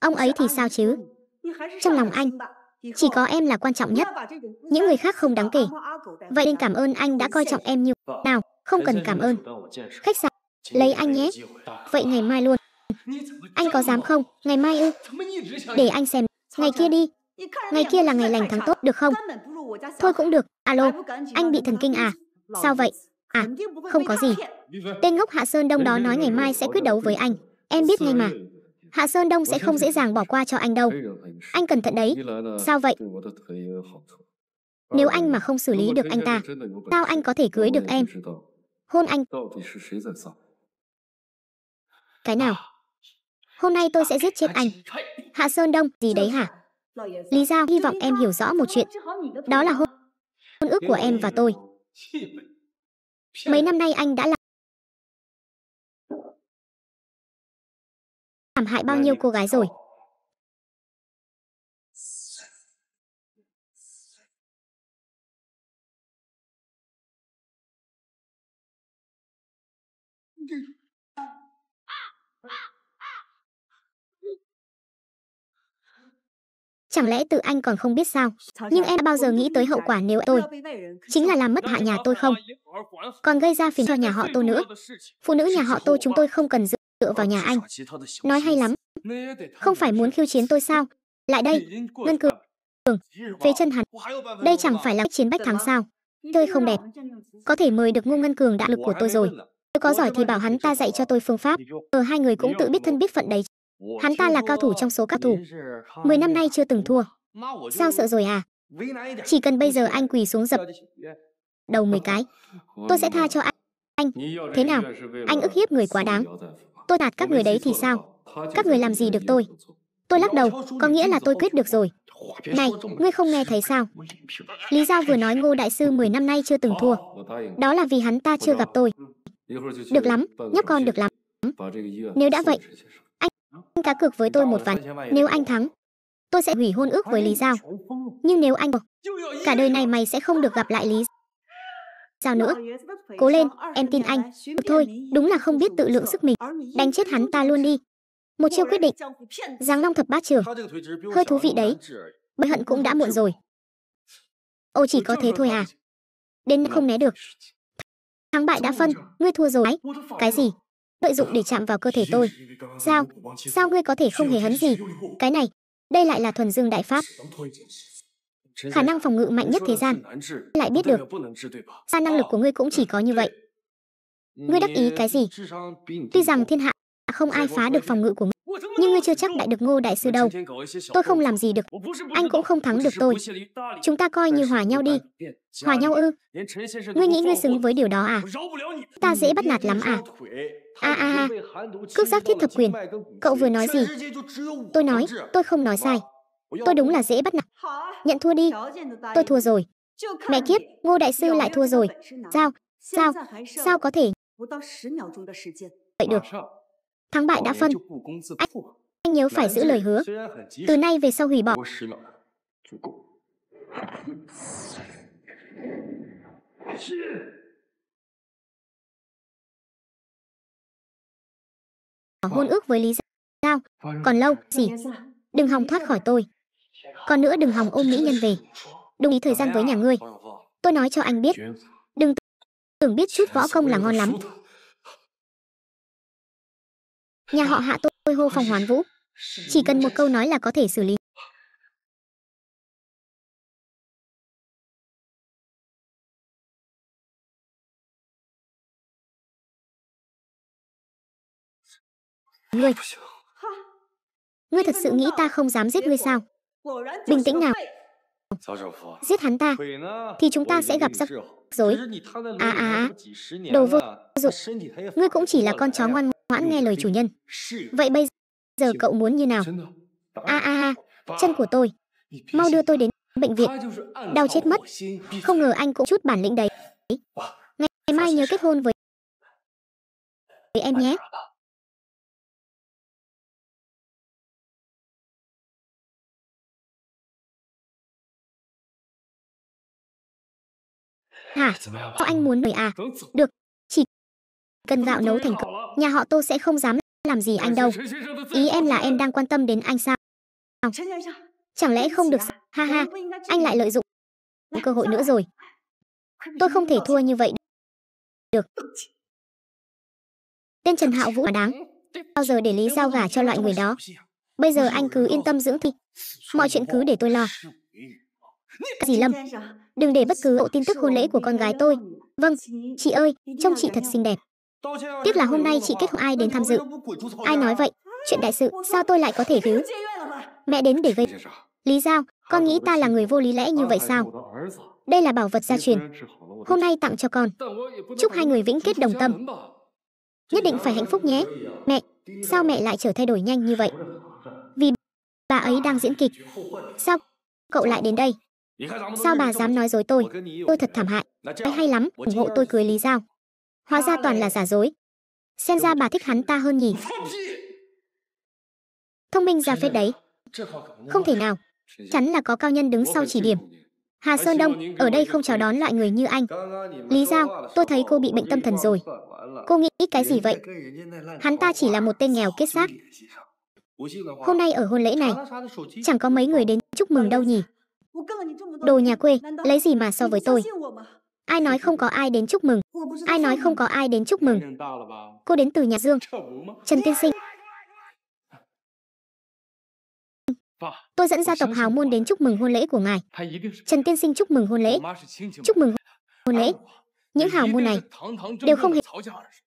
Ông ấy thì sao chứ? Trong lòng anh, chỉ có em là quan trọng nhất. Những người khác không đáng kể. Vậy nên cảm ơn anh đã coi trọng em như nào. Không cần cảm ơn. Khách sạn, lấy anh nhé. Vậy ngày mai luôn. Anh có dám không? Ngày mai ư? Để anh xem. Ngày kia đi, Ngày kia là ngày lành tháng tốt, được không? Thôi cũng được. Alo, anh bị thần kinh à? Sao vậy? À, không có gì. Tên ngốc Hạ Sơn Đông đó nói ngày mai sẽ quyết đấu với anh. Em biết ngay mà. Hạ Sơn Đông sẽ không dễ dàng bỏ qua cho anh đâu. Anh cẩn thận đấy. Sao vậy? Ờ, nếu ờ, anh mà không xử lý được anh ta, sao anh có thể cưới được em. Hôn anh. Cái nào? À. Hôm nay tôi à, sẽ giết chết à, anh. Hạ Sơn Đông, gì đấy hả? Lý Giao hy vọng em hiểu rõ một chuyện. Đó là hôn, hôn ước của em và tôi. Mấy năm nay anh đã làm làm hại bao nhiêu cô gái rồi. Chẳng lẽ tự anh còn không biết sao? Nhưng em đã bao giờ nghĩ tới hậu quả nếu tôi chính là làm mất hạ nhà tôi không? Còn gây ra phiền cho nhà họ tôi nữa. Phụ nữ nhà họ tôi chúng tôi không cần dựa vào nhà anh. Nói hay lắm. Không phải muốn khiêu chiến tôi sao? Lại đây, Ngân Cường. Về chân hắn. Đây chẳng phải là chiến bách thắng sao? tôi không đẹp. Có thể mời được Ngô Ngân Cường đã lực của tôi rồi. Tôi có giỏi thì bảo hắn ta dạy cho tôi phương pháp. Ở ờ, hai người cũng tự biết thân biết phận đấy Hắn ta là cao thủ trong số các thủ. Mười năm nay chưa từng thua. Sao sợ rồi à? Chỉ cần bây giờ anh quỳ xuống dập đầu mười cái, tôi sẽ tha cho anh. Anh, thế nào? Anh ức hiếp người quá đáng. Tôi tạt các người đấy thì sao? Các người làm gì được tôi? Tôi lắc đầu, có nghĩa là tôi quyết được rồi. Này, ngươi không nghe thấy sao? Lý Giao vừa nói Ngô Đại Sư 10 năm nay chưa từng thua. Đó là vì hắn ta chưa gặp tôi. Được lắm, nhóc con được lắm. Nếu đã vậy, anh cá cược với tôi một ván, nếu anh thắng, tôi sẽ hủy hôn ước với Lý Giao. Nhưng nếu anh cả đời này mày sẽ không được gặp lại Lý Giao nữa. Cố lên, em tin anh. Được thôi, đúng là không biết tự lượng sức mình. Đánh chết hắn ta luôn đi. Một chiêu quyết định. Giáng Long thập bát trường. Hơi thú vị đấy. Bởi hận cũng đã muộn rồi. Ô chỉ có thế thôi à? Đến không né được. Thắng bại đã phân, ngươi thua rồi. Cái gì? lợi dụng để chạm vào cơ thể tôi. Sao? Sao ngươi có thể không hề hấn gì? Cái này, đây lại là thuần dương đại pháp. Khả năng phòng ngự mạnh nhất thế gian. Lại biết được. Xa năng lực của ngươi cũng chỉ có như vậy. Ngươi đắc ý cái gì? Tuy rằng thiên hạ không ai phá được phòng ngự của ngươi, nhưng ngươi chưa chắc đại được ngô đại sư đâu. Tôi không làm gì được. Anh cũng không thắng được tôi. Chúng ta coi như hòa nhau đi. Hòa nhau ư? Ngươi nghĩ ngươi xứng với điều đó à? Ta dễ bắt nạt lắm à? A a a, cước giác thiết thập quyền. Cậu vừa nói gì? Tôi nói, tôi không nói sai. Tôi đúng là dễ bắt nạt. Nhận thua đi. Tôi thua rồi. Mẹ kiếp, Ngô Đại Sư lại thua rồi. Sao? Sao? Sao có thể? Vậy được. Thắng bại đã phân. Anh, anh nhớ phải giữ lời hứa. Từ nay về sau hủy bỏ. hôn ước với Lý Giao. Còn lâu, gì? Đừng hòng thoát khỏi tôi. Còn nữa đừng hòng ôm mỹ nhân về. Đúng ý thời gian với nhà ngươi. Tôi nói cho anh biết. Đừng tưởng biết chút võ công là ngon lắm. Nhà họ hạ tôi hô phòng hoán vũ. Chỉ cần một câu nói là có thể xử lý Ngươi Ngươi thật sự nghĩ ta không dám giết ngươi sao Bình tĩnh nào Giết hắn ta Thì chúng ta sẽ gặp rắc rối À à à Đồ vô dụng Ngươi cũng chỉ là con chó ngoan ngoãn nghe lời chủ nhân Vậy bây giờ cậu muốn như nào à, à à à Chân của tôi Mau đưa tôi đến bệnh viện Đau chết mất Không ngờ anh cũng chút bản lĩnh đấy Ngày mai nhớ kết hôn với Với em nhé Hả? Sao anh muốn người à? Được. Chỉ cần gạo nấu thành công. Nhà họ tôi sẽ không dám làm gì anh đâu. Ý em là em đang quan tâm đến anh sao? Chẳng lẽ không được sao? À, ha ha, anh lại lợi dụng cơ hội nữa rồi. Tôi không thể thua như vậy được. Tên Trần Hạo Vũ là đáng. Bao giờ để lý giao gà cho loại người đó. Bây giờ anh cứ yên tâm dưỡng thi. Mọi chuyện cứ để tôi lo. Các dạ dì Lâm, đừng để bất cứ ổ tin tức hôn lễ của con gái tôi. Vâng, chị ơi, trông chị thật xinh đẹp. Tiếc là hôm nay chị kết hôn ai đến tham dự. Ai nói vậy? Chuyện đại sự, sao tôi lại có thể cứu? Mẹ đến để gây... Lý Giao, con nghĩ ta là người vô lý lẽ như vậy sao? Đây là bảo vật gia truyền. Hôm nay tặng cho con. Chúc hai người vĩnh kết đồng tâm. Nhất định phải hạnh phúc nhé. Mẹ, sao mẹ lại trở thay đổi nhanh như vậy? Vì bà ấy đang diễn kịch. Sao cậu lại đến đây? Sao bà dám nói dối tôi? Tôi thật thảm hại. Đấy hay lắm, ủng hộ tôi cưới Lý Giao. Hóa ra toàn là giả dối. Xem ra bà thích hắn ta hơn nhỉ. Thông minh ra phết đấy. Không thể nào. Chắn là có cao nhân đứng sau chỉ điểm. Hà Sơn Đông, ở đây không chào đón loại người như anh. Lý Giao, tôi thấy cô bị bệnh tâm thần rồi. Cô nghĩ cái gì vậy? Hắn ta chỉ là một tên nghèo kết xác. Hôm nay ở hôn lễ này, chẳng có mấy người đến chúc mừng đâu nhỉ. Đồ nhà quê, lấy gì mà so với tôi? Ai nói không có ai đến chúc mừng? Ai nói không có ai đến chúc mừng? Cô đến từ nhà Dương. Trần Tiên Sinh. Tôi dẫn gia tộc Hào Môn đến chúc mừng hôn lễ của ngài. Trần Tiên Sinh chúc mừng hôn lễ. Chúc mừng hôn lễ. Những hào môn này đều không hề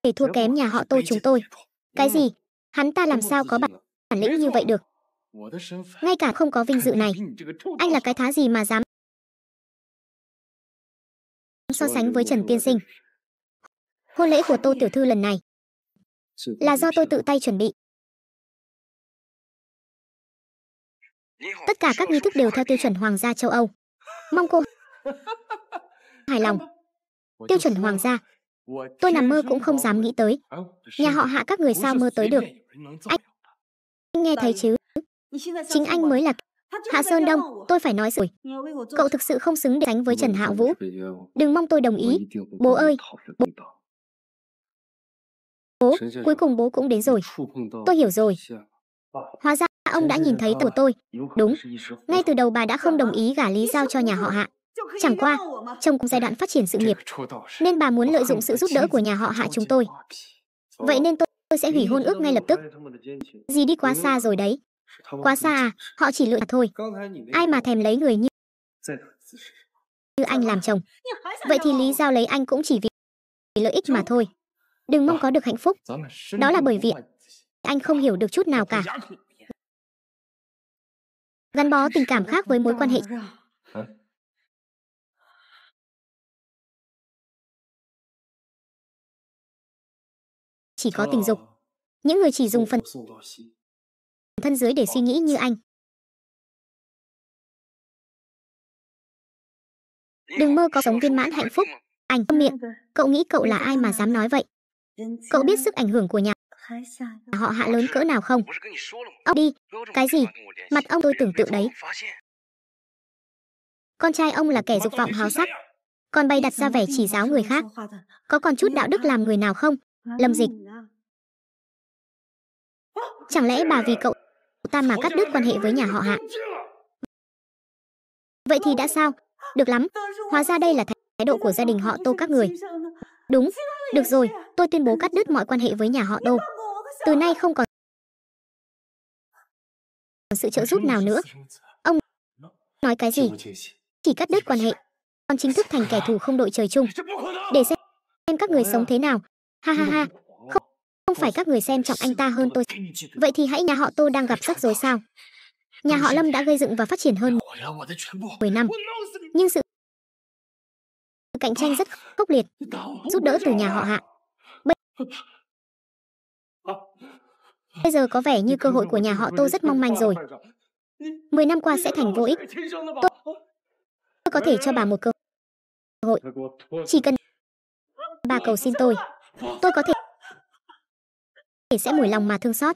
để thua kém nhà họ tôi chúng tôi. Cái gì? Hắn ta làm sao có bản lĩnh như vậy được? Ngay cả không có vinh dự này, anh là cái thá gì mà dám so sánh với Trần Tiên Sinh. Hôn lễ của Tô Tiểu Thư lần này là do tôi tự tay chuẩn bị. Tất cả các nghi thức đều theo tiêu chuẩn hoàng gia châu Âu. Mong cô hài lòng. Tiêu chuẩn hoàng gia. Tôi nằm mơ cũng không dám nghĩ tới. Nhà họ hạ các người sao mơ tới được. Anh, anh nghe thấy chứ. Chính anh mới là Hạ Sơn Đông, tôi phải nói rồi. Cậu thực sự không xứng để sánh với Trần Hạo Vũ. Đừng mong tôi đồng ý. Bố ơi, bố... Bố, cuối cùng bố cũng đến rồi. Tôi hiểu rồi. Hóa ra ông đã nhìn thấy tổ tôi. Đúng, ngay từ đầu bà đã không đồng ý gả Lý Giao cho nhà họ Hạ. Chẳng qua, trong giai đoạn phát triển sự nghiệp, nên bà muốn lợi dụng sự giúp đỡ của nhà họ Hạ chúng tôi. Vậy nên tôi, tôi sẽ hủy hôn ước ngay lập tức. Gì đi quá xa rồi đấy. Quá xa à, họ chỉ lựa thôi. Ai mà thèm lấy người như như anh làm chồng. Vậy thì lý do lấy anh cũng chỉ vì lợi ích mà thôi. Đừng mong có được hạnh phúc. Đó là bởi vì anh không hiểu được chút nào cả. Gắn bó tình cảm khác với mối quan hệ. Chỉ có ờ. tình dục. Những người chỉ dùng phần thân dưới để suy nghĩ như anh. Đừng mơ có sống viên mãn hạnh phúc. Anh câm miệng, cậu nghĩ cậu là ai mà dám nói vậy? Cậu biết sức ảnh hưởng của nhà họ hạ lớn cỡ nào không? Ông đi, cái gì? Mặt ông tôi tưởng tượng đấy. Con trai ông là kẻ dục vọng háo sắc, còn bay đặt ra vẻ chỉ giáo người khác. Có còn chút đạo đức làm người nào không? Lâm dịch. Chẳng lẽ bà vì cậu ta mà cắt đứt quan hệ với nhà họ hạ. Vậy thì đã sao? Được lắm, hóa ra đây là thái độ của gia đình họ tô các người. Đúng, được rồi, tôi tuyên bố cắt đứt mọi quan hệ với nhà họ tô. Từ nay không còn sự trợ giúp nào nữa. Ông nói cái gì? Chỉ cắt đứt quan hệ, còn chính thức thành kẻ thù không đội trời chung. Để xem các người sống à? thế nào. Ha ha ha, không phải các người xem trọng anh ta hơn tôi. Vậy thì hãy nhà họ Tô đang gặp rắc rối sao? Nhà họ Lâm đã gây dựng và phát triển hơn 10 năm. Nhưng sự cạnh tranh rất khốc liệt, giúp đỡ từ nhà họ Hạ. Bây... Bây giờ có vẻ như cơ hội của nhà họ Tô rất mong manh rồi. 10 năm qua sẽ thành vô ích. Tôi, tôi có thể cho bà một cơ hội. Chỉ cần bà cầu xin tôi, tôi có thể thể sẽ mùi lòng mà thương xót.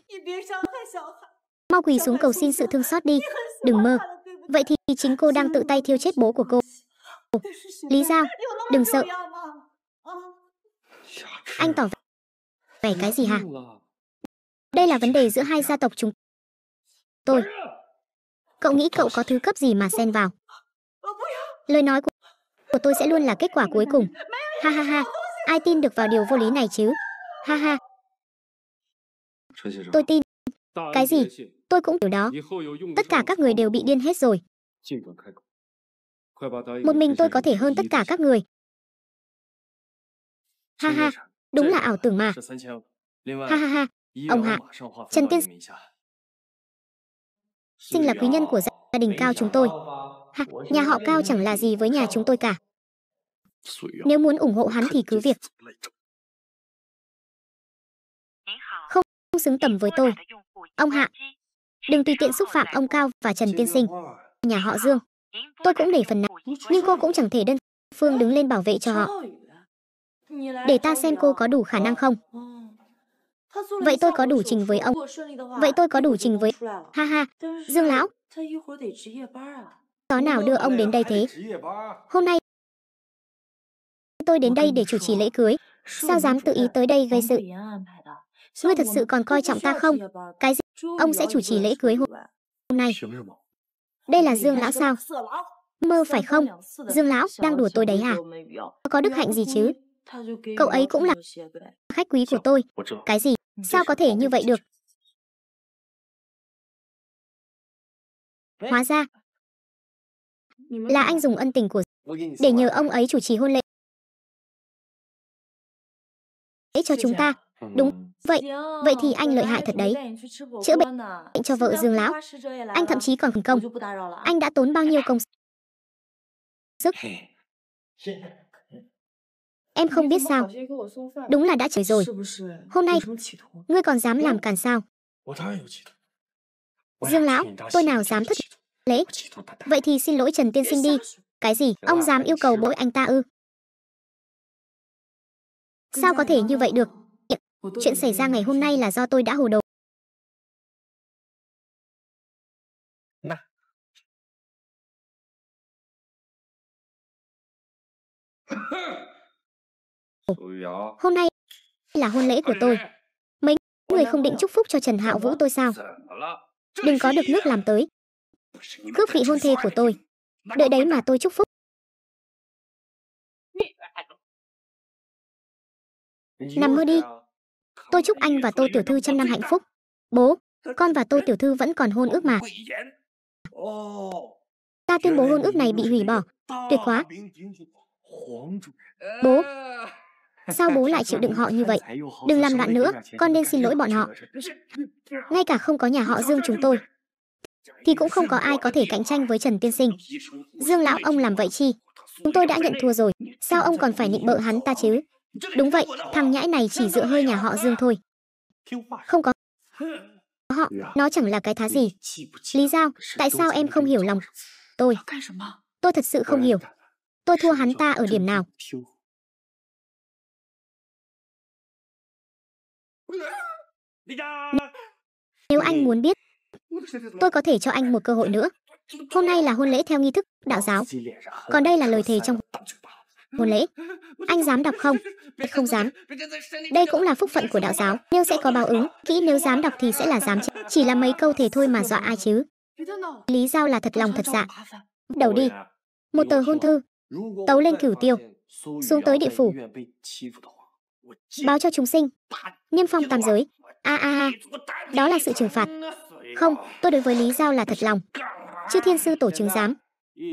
Mau quỳ xuống cầu xin sự thương xót đi, đừng mơ. Vậy thì chính cô đang tự tay thiêu chết bố của cô. Lý Giao, đừng sợ. À. Anh tỏ vẻ cái gì hả? Đây là vấn đề giữa hai gia tộc chúng tôi. Cậu nghĩ cậu có thứ cấp gì mà xen vào? Lời nói của, của tôi sẽ luôn là kết quả cuối cùng. Ha ha ha, ai tin được vào điều vô lý này chứ? Ha ha. Tôi tin. Cái gì? Tôi cũng hiểu đó. Tất cả các người đều bị điên hết rồi. Một mình tôi có thể hơn tất cả các người. Ha ha, đúng là ảo tưởng mà. Ha ha ha, ông Hạ, Trần Tiên Sinh là quý nhân của gia đình cao chúng tôi. Ha, nhà họ cao chẳng là gì với nhà chúng tôi cả. Nếu muốn ủng hộ hắn thì cứ việc. không xứng tầm với tôi. Ông Hạ, đừng tùy tiện xúc phạm ông Cao và Trần Tiên Sinh, nhà họ Dương. Tôi cũng để phần nào, nhưng cô cũng chẳng thể đơn phương đứng lên bảo vệ cho họ. Để ta xem cô có đủ khả năng không. Vậy tôi có đủ trình với ông. Vậy tôi có đủ trình với... Ha ha, Dương Lão. Có nào đưa ông đến đây thế? Hôm nay tôi đến đây để chủ trì lễ cưới. Sao dám tự ý tới đây gây sự? Ngươi thật sự còn coi trọng ta không? Cái gì? Ông sẽ chủ trì lễ cưới hôm nay. Đây là Dương Lão sao? Mơ phải không? Dương Lão đang đùa tôi đấy à? Có đức hạnh gì chứ? Cậu ấy cũng là khách quý của tôi. Cái gì? Sao có thể như vậy được? Hóa ra, là anh dùng ân tình của để nhờ ông ấy chủ trì hôn lễ cho chúng ta. Đúng. Vậy, vậy thì anh lợi hại thật đấy. Chữa bệnh, à. bệnh cho vợ Dương lão. Anh thậm chí còn thành công. Anh đã tốn bao nhiêu công sức? Em không biết sao. Đúng là đã trời rồi. Hôm nay, ngươi còn dám làm càn sao? Dương lão, tôi nào dám thất lễ. À? Vậy thì xin lỗi Trần Tiên Sinh đi. Cái gì, ông dám yêu cầu bỗi anh ta ư? Sao có thể như vậy được? Chuyện xảy ra ngày hôm nay là do tôi đã hồ đồ. Hôm nay là hôn lễ của tôi. Mấy người không định chúc phúc cho Trần Hạo Vũ tôi sao? Đừng có được nước làm tới. Cướp vị hôn thê của tôi. Đợi đấy mà tôi chúc phúc. Nằm mơ đi. Tôi chúc anh và tôi tiểu thư trăm năm hạnh phúc. Bố, con và tôi tiểu thư vẫn còn hôn ước mà. Ta tuyên bố hôn ước này bị hủy bỏ. Tuyệt quá. Bố, sao bố lại chịu đựng họ như vậy? Đừng làm loạn nữa, con nên xin lỗi bọn họ. Ngay cả không có nhà họ Dương chúng tôi, thì cũng không có ai có thể cạnh tranh với Trần Tiên Sinh. Dương lão ông làm vậy chi? Chúng tôi đã nhận thua rồi, sao ông còn phải nịnh bợ hắn ta chứ? Đúng vậy, thằng nhãi này chỉ dựa hơi nhà họ Dương thôi. Không có họ, dạ, nó chẳng là cái thá gì. Lý Giao, tại sao em không hiểu lòng? Tôi, tôi thật sự không vâng, hiểu. Dạ, dạ. Tôi thua hắn ta ở điểm nào? Nếu anh muốn biết, tôi có thể cho anh một cơ hội nữa. Hôm nay là hôn lễ theo nghi thức đạo giáo, còn đây là lời thề trong Hôn lễ, anh dám đọc không? Không dám. Đây cũng là phúc phận của đạo giáo, nếu sẽ có báo ứng. Kỹ nếu dám đọc thì sẽ là dám chết. Chỉ là mấy câu thể thôi mà dọa ai chứ. Lý Giao là thật lòng thật dạ. Đầu đi. Một tờ hôn thư. Tấu lên cửu tiêu. Xuống tới địa phủ. Báo cho chúng sinh. Niêm phong tam giới. A a a. Đó là sự trừng phạt. Không, tôi đối với Lý Giao là thật lòng. Chư Thiên Sư Tổ chứng giám.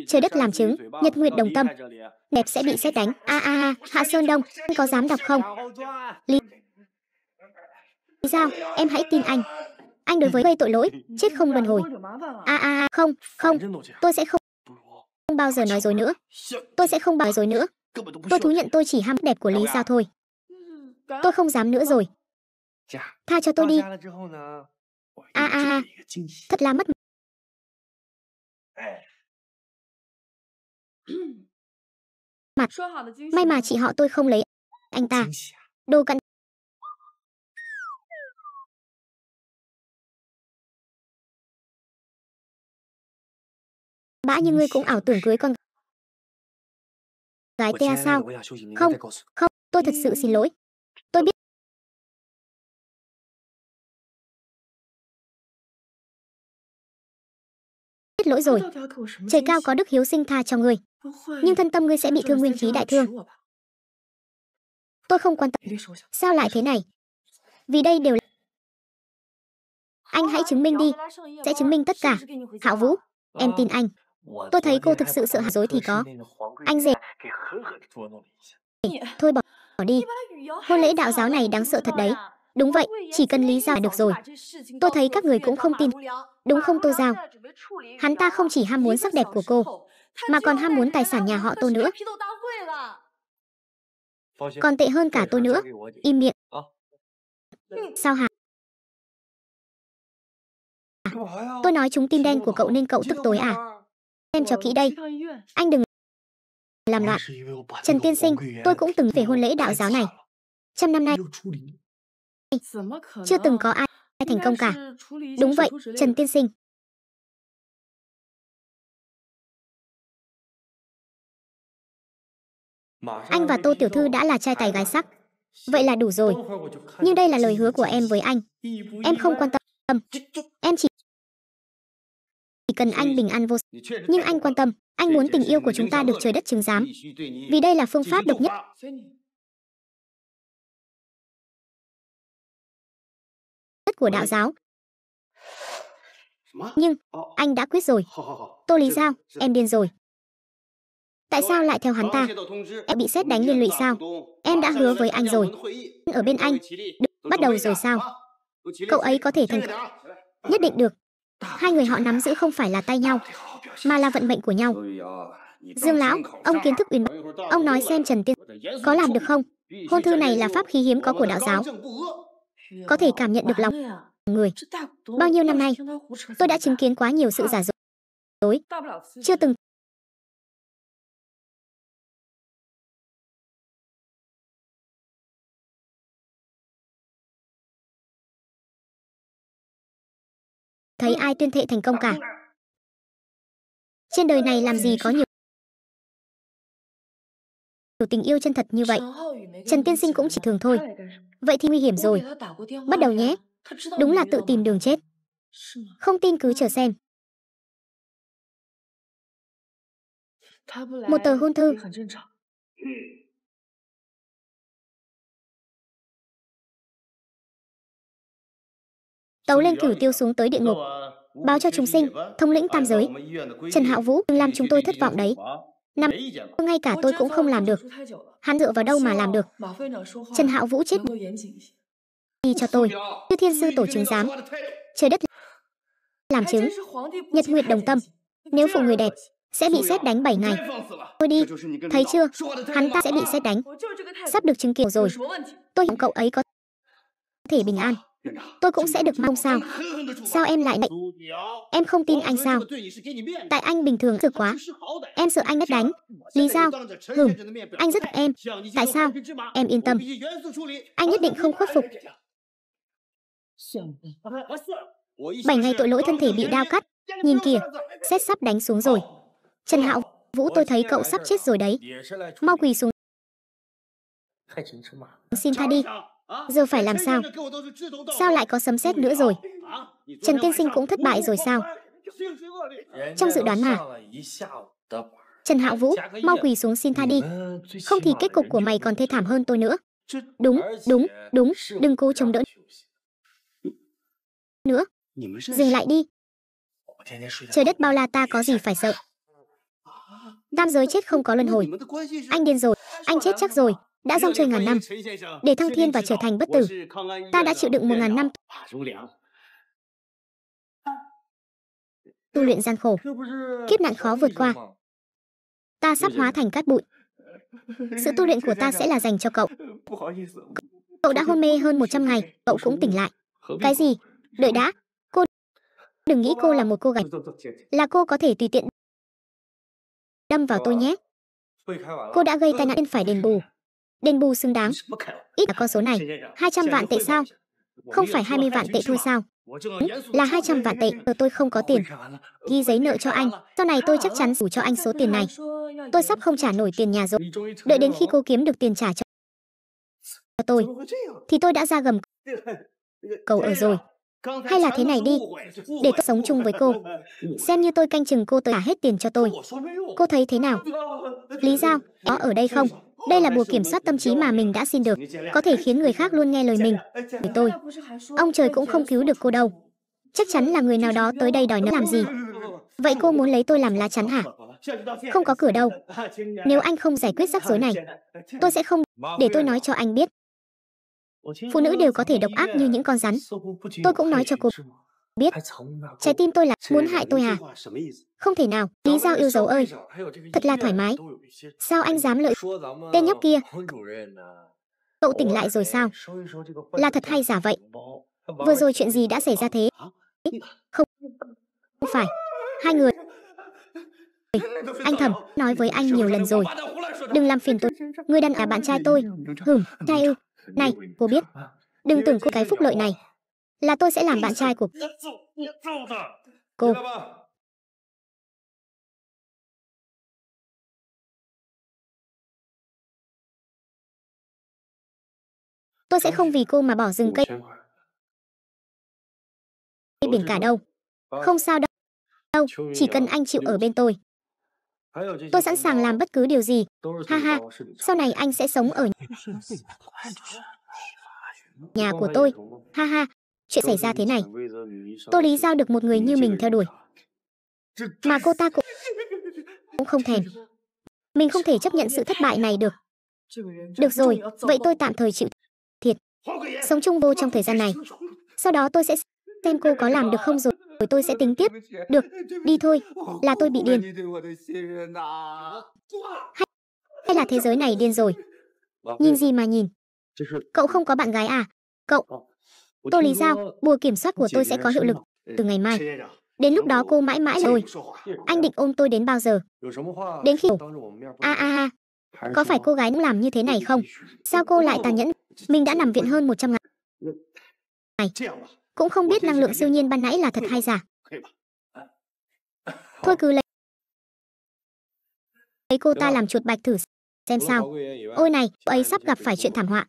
Trời đất làm chứng, Nhật Nguyệt đồng tâm đẹp sẽ bị xét đánh a a a hạ sơn đông anh có dám đọc không lý giao em hãy tin anh anh đối với gây tội lỗi chết không luân hồi a a a không không tôi sẽ không không bao giờ nói dối nữa tôi sẽ không bao dối nữa tôi thú nhận tôi chỉ ham đẹp của lý giao thôi tôi không dám nữa rồi tha cho tôi đi a a a thật là mất mặt. May mà chị họ tôi không lấy anh ta. Đồ cặn. Bã như ngươi cũng ảo tưởng cưới con gái Tea sao? Không, không, tôi thật sự xin lỗi. Tôi biết. Biết lỗi rồi. Trời cao có đức hiếu sinh tha cho người. Nhưng thân tâm ngươi sẽ bị thương nguyên khí đại thương. Tôi không quan tâm. Sao lại thế này? Vì đây đều là... Anh hãy chứng minh đi. Sẽ chứng minh tất cả. Hạo Vũ, em tin anh. Tôi thấy cô thực sự sợ hãi dối thì có. Anh dẹp. Thôi bỏ, bỏ đi. Hôn lễ đạo giáo này đáng sợ thật đấy. Đúng vậy, chỉ cần lý giải được rồi. Tôi thấy các người cũng không tin. Đúng không tôi Giao? Hắn ta không chỉ ham muốn sắc đẹp của cô, mà còn ham muốn tài sản nhà họ tôi nữa. Còn tệ hơn cả tôi nữa. Im miệng. Sao hả? Tôi nói chúng tim đen của cậu nên cậu tức tối à? Em cho kỹ đây. Anh đừng làm loạn. Trần Tiên Sinh, tôi cũng từng về hôn lễ đạo giáo này. Trăm năm nay, chưa từng có ai thành công cả. Đúng vậy, Trần Tiên Sinh. Anh và Tô Tiểu Thư đã là trai tài gái sắc. Vậy là đủ rồi. Nhưng đây là lời hứa của em với anh. Em không quan tâm. Em chỉ chỉ cần anh bình an vô sự. Nhưng anh quan tâm, anh muốn tình yêu của chúng ta được trời đất chứng giám. Vì đây là phương pháp độc nhất. của đạo giáo. Nhưng, anh đã quyết rồi. Tô Lý Giao, em điên rồi. Tại sao lại theo hắn ta? Em bị xét đánh liên lụy sao? Em đã hứa với anh rồi. Ở bên anh. Được. Bắt đầu rồi sao? Cậu ấy có thể thành công? Nhất định được. Hai người họ nắm giữ không phải là tay nhau, mà là vận mệnh của nhau. Dương Lão, ông kiến thức uyên Ông nói xem Trần Tiên có làm được không? Hôn thư này là pháp khí hiếm có của đạo giáo. Có thể cảm nhận được lòng người. Bao nhiêu năm nay, tôi đã chứng kiến quá nhiều sự giả dối. Chưa từng thấy ai tuyên thệ thành công cả. Trên đời này làm gì có nhiều tình yêu chân thật như vậy. Trần Tiên Sinh cũng chỉ thường thôi. Vậy thì nguy hiểm rồi. Bắt đầu nhé. Đúng là tự tìm đường chết. Không tin cứ chờ xem. Một tờ hôn thư. tấu lên cửu tiêu xuống tới địa ngục báo cho chúng sinh thông lĩnh tam giới trần hạo vũ đừng làm chúng tôi thất vọng đấy năm ngay cả tôi cũng không làm được hắn dựa vào đâu mà làm được trần hạo vũ chết đi cho tôi chư thiên sư tổ chứng giám trời đất làm chứng nhật nguyệt đồng tâm nếu phụ người đẹp sẽ bị xét đánh 7 ngày. Tôi đi, thấy chưa, hắn ta sẽ bị xét đánh. Sắp được chứng kiến rồi. Tôi họng cậu ấy có thể bình an tôi cũng sẽ được mong sao sao em lại bệnh em không tin anh sao tại anh bình thường cực quá em sợ anh mất đánh lý do hửm anh rất em tại sao em yên tâm anh nhất định không khuất phục bảy ngày tội lỗi thân thể bị đau cắt nhìn kìa xét sắp đánh xuống rồi trần hạo vũ tôi thấy cậu sắp chết rồi đấy mau quỳ xuống xin tha đi Ờ, Giờ phải làm sao? Sao lại có sấm sét nữa rồi? Trần Tiên Sinh cũng thất bại rồi sao? Trong dự đoán mà. Trần Hạo Vũ, mau quỳ xuống xin tha đi. Không thì kết cục của mày còn thê thảm hơn tôi nữa. Đúng, đúng, đúng, đừng cố chống đỡ. Nữa, dừng lại đi. Trời đất bao la ta có gì phải sợ. À, Nam giới chết không có luân hồi. Anh điên rồi, anh chết chắc rồi, đã rong chơi ngàn năm để thăng thiên và trở thành bất tử ta đã chịu đựng một ngàn năm tu luyện gian khổ kiếp nạn khó vượt qua ta sắp hóa thành cát bụi sự tu luyện của ta sẽ là dành cho cậu cậu đã hôn mê hơn 100 ngày cậu cũng tỉnh lại cái gì đợi đã cô đừng nghĩ cô là một cô gái là cô có thể tùy tiện đâm vào tôi nhé cô đã gây tai nạn nên phải đền bù đền bù xứng đáng. Ít là con số này, 200 vạn tệ sao? Không phải 20 vạn tệ thôi sao? Là 200 vạn tệ, ờ tôi không có tiền. Ghi giấy nợ cho anh, sau này tôi chắc chắn đủ cho anh số tiền này. Tôi sắp không trả nổi tiền nhà rồi. Đợi đến khi cô kiếm được tiền trả cho tôi, thì tôi đã ra gầm cầu ở rồi. Hay là thế này đi, để tôi sống chung với cô. Xem như tôi canh chừng cô tới trả hết tiền cho tôi. Cô thấy thế nào? Lý Giao, có ở đây không? Đây là bùa kiểm soát tâm trí mà mình đã xin được, có thể khiến người khác luôn nghe lời mình. Vì tôi, ông trời cũng không cứu được cô đâu. Chắc chắn là người nào đó tới đây đòi nợ làm gì. Vậy cô muốn lấy tôi làm lá chắn hả? Không có cửa đâu. Nếu anh không giải quyết rắc rối này, tôi sẽ không để tôi nói cho anh biết. Phụ nữ đều có thể độc ác như những con rắn. Tôi cũng nói cho cô, biết trái tim tôi là muốn hại tôi à không thể nào lý do yêu dấu ơi thật là thoải mái sao anh dám lợi tên nhóc ờ, kia à. cậu tỉnh lại rồi sao là thật hay giả vậy vừa rồi chuyện gì đã xảy ra thế không không phải hai người anh thầm nói với anh nhiều lần rồi đừng làm phiền tôi người đàn cả bạn trai tôi hửm trai ư này cô biết đừng tưởng cô cái phúc lợi này là tôi sẽ làm bạn trai của cô. Tôi sẽ không vì cô mà bỏ rừng cây biển cả đâu. Không sao đâu. Đâu, chỉ cần anh chịu ở bên tôi. Tôi sẵn sàng làm bất cứ điều gì. Ha ha, sau này anh sẽ sống ở nhà của tôi. Ha ha, chuyện xảy ra thế này. tôi Lý do được một người như mình theo đuổi. Mà cô ta cũng cũng không thèm. Mình không thể chấp nhận sự thất bại này được. Được rồi, vậy tôi tạm thời chịu thiệt. Sống chung vô trong thời gian này. Sau đó tôi sẽ xem cô có làm được không rồi. Rồi tôi sẽ tính tiếp. Được, đi thôi, là tôi bị điên. Hay, hay là thế giới này điên rồi? Nhìn gì mà nhìn? Cậu không có bạn gái à? Cậu, Tôi Lý Giao, bùa kiểm soát của tôi sẽ có hiệu lực từ ngày mai. Đến lúc đó cô mãi mãi rồi. Anh định ôm tôi đến bao giờ? Đến khi... a a a Có phải cô gái cũng làm như thế này không? Sao cô lại tàn nhẫn? Mình đã nằm viện hơn 100 ngày. Cũng không biết năng lượng siêu nhiên ban nãy là thật hay giả. Thôi cứ lấy... Lấy cô ta làm chuột bạch thử xem sao. Ôi này, cô ấy sắp gặp phải chuyện thảm họa.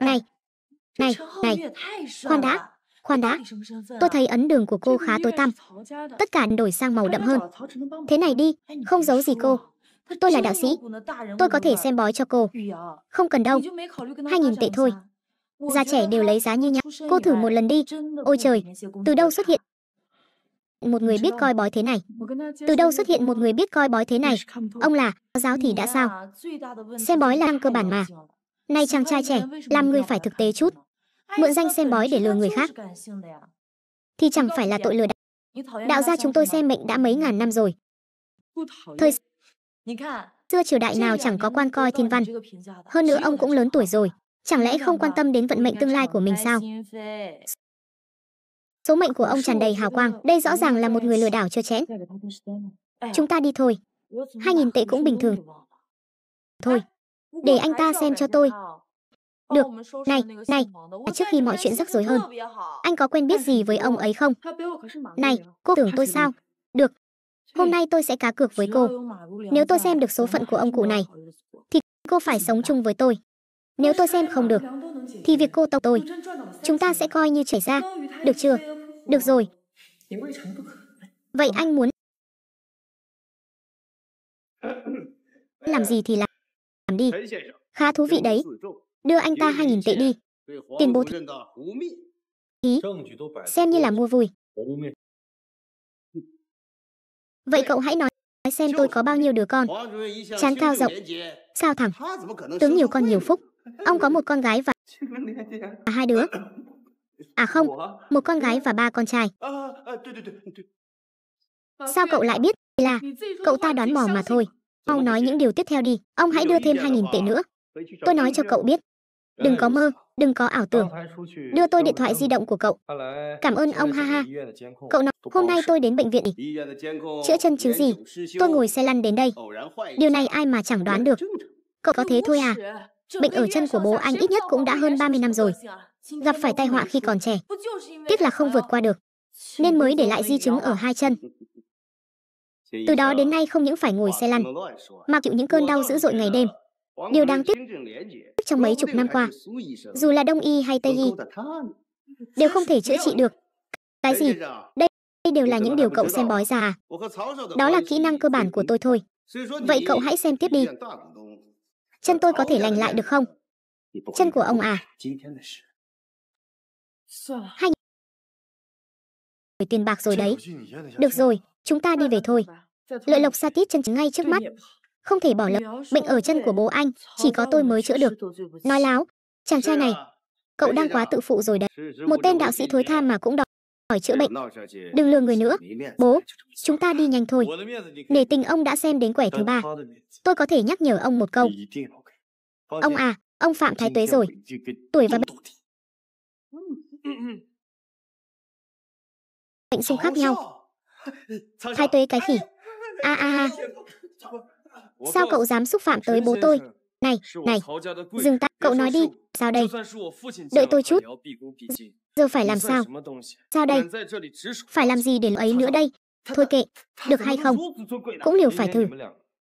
Này, này, này, khoan đã, khoan đã. Tôi thấy ấn đường của cô khá tối tăm. Tất cả đổi sang màu đậm hơn. Thế này đi, không giấu gì cô. Tôi là đạo sĩ. Tôi có thể xem bói cho cô. Không cần đâu. Hai nghìn tệ thôi. Gia trẻ đều lấy giá như nhau. Cô thử một lần đi. Ôi trời, từ đâu xuất hiện một người biết coi bói thế này. Từ đâu xuất hiện một người biết coi bói thế này? Ông là giáo thì đã sao? Xem bói là cơ bản mà. Nay chàng trai trẻ, làm người phải thực tế chút. Mượn danh xem bói để lừa người khác. Thì chẳng phải là tội lừa đảo. Đạo gia chúng tôi xem mệnh đã mấy ngàn năm rồi. Thời xưa triều đại nào chẳng có quan coi thiên văn. Hơn nữa ông cũng lớn tuổi rồi. Chẳng lẽ không quan tâm đến vận mệnh tương lai của mình sao? Số mệnh của ông tràn đầy hào quang. Đây rõ ràng là một người lừa đảo chưa chén. Chúng ta đi thôi. Hai nghìn tệ cũng bình thường. Thôi để anh ta xem cho tôi. Ờ, được, này, này, trước khi mọi chuyện rắc rối hơn, anh có quen biết gì với ông ấy không? Này, cô tưởng tôi sao? Được, hôm nay tôi sẽ cá cược với cô. Nếu tôi xem được số phận của ông cụ này, thì cô phải sống chung với tôi. Nếu tôi xem không được, thì việc cô tộc tôi, chúng ta sẽ coi như chảy ra, được chưa? Được rồi. Vậy anh muốn làm gì thì làm khoản đi. Khá thú vị đấy. Đưa anh ta 2.000 tệ đi. Tiền bố thích. Ý, xem như là mua vui. Vậy cậu hãy nói xem tôi có bao nhiêu đứa con. Chán cao rộng, sao thẳng, tướng nhiều con nhiều phúc. Ông có một con gái và hai đứa. À không, một con gái và ba con trai. À, à, à, sao cậu lại biết? Là ờ, cậu ta đoán mò mà thôi. Mau nói những điều tiếp theo đi, ông hãy đưa thêm 2.000 tệ nữa. Tôi nói cho cậu biết. Đừng có mơ, đừng có ảo tưởng. Đưa tôi điện thoại di động của cậu. Cảm ơn ông ha ha. Cậu nói, hôm nay tôi đến bệnh viện ý. Chữa chân chứ gì, tôi ngồi xe lăn đến đây. Điều này ai mà chẳng đoán được. Cậu có thế thôi à? Bệnh ở chân của bố anh ít nhất cũng đã hơn 30 năm rồi. Gặp phải tai họa khi còn trẻ. Tiếc là không vượt qua được. Nên mới để lại di chứng ở hai chân. Từ đó đến nay không những phải ngồi xe lăn, mà chịu những cơn đau dữ dội ngày đêm. Điều đáng tiếc trong mấy chục năm qua, dù là đông y hay tây y, đều không thể chữa trị được. Cái gì? Đây đây đều là những điều cậu xem bói ra à? Đó là kỹ năng cơ bản của tôi thôi. Vậy cậu hãy xem tiếp đi. Chân tôi có thể lành lại được không? Chân của ông à? Hai người tiền bạc rồi đấy. Được rồi, chúng ta đi về thôi lợi lộc sa tít chân chính ngay trước mắt không thể bỏ lỡ bệnh ở chân của bố anh chỉ có tôi mới chữa được nói láo chàng trai này cậu đang quá tự phụ rồi đấy một tên đạo sĩ thối tha mà cũng đòi hỏi chữa bệnh đừng lừa người nữa bố chúng ta đi nhanh thôi nể tình ông đã xem đến quẻ thứ ba tôi có thể nhắc nhở ông một câu ông à ông phạm thái tuế rồi tuổi và bệnh xung khác nhau Thái tuế cái khỉ. A a a. Sao cậu dám xúc phạm tới bố tôi? Này, này, dừng tay, cậu nói đi, sao đây? Đợi tôi chút. Giờ phải làm sao? Sao đây? Phải làm gì để ấy nữa đây? Thôi kệ, được hay không? Cũng liều phải thử.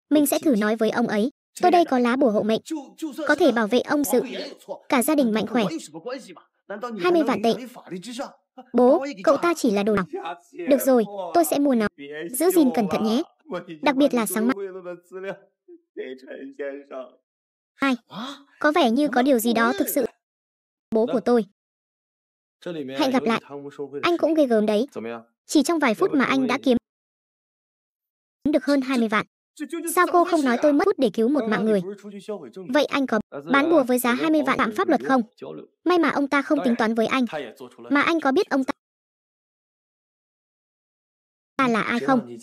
Mình sẽ thử nói với ông ấy. Tôi đây có lá bùa hộ mệnh, có thể bảo vệ ông sự, cả gia đình mạnh khỏe. 20 vạn tệ. Bố, cậu ta chỉ là đồ nọc. Được rồi, tôi sẽ mua nó. Giữ gìn cẩn thận nhé. Đặc biệt là sáng mai. Hai, có vẻ như có điều gì đó thực sự. Bố của tôi. Hẹn gặp lại. Anh cũng ghê gớm đấy. Chỉ trong vài phút mà anh đã kiếm được hơn 20 vạn. Sao cô không nói tôi mất hút để cứu một ờ, mạng ờ, người? Vậy anh có ờ, bán bùa với giá 20 vạn phạm pháp luật không? May mà ông ta không tính toán với anh. Mà anh có biết ông ta ta là ai không?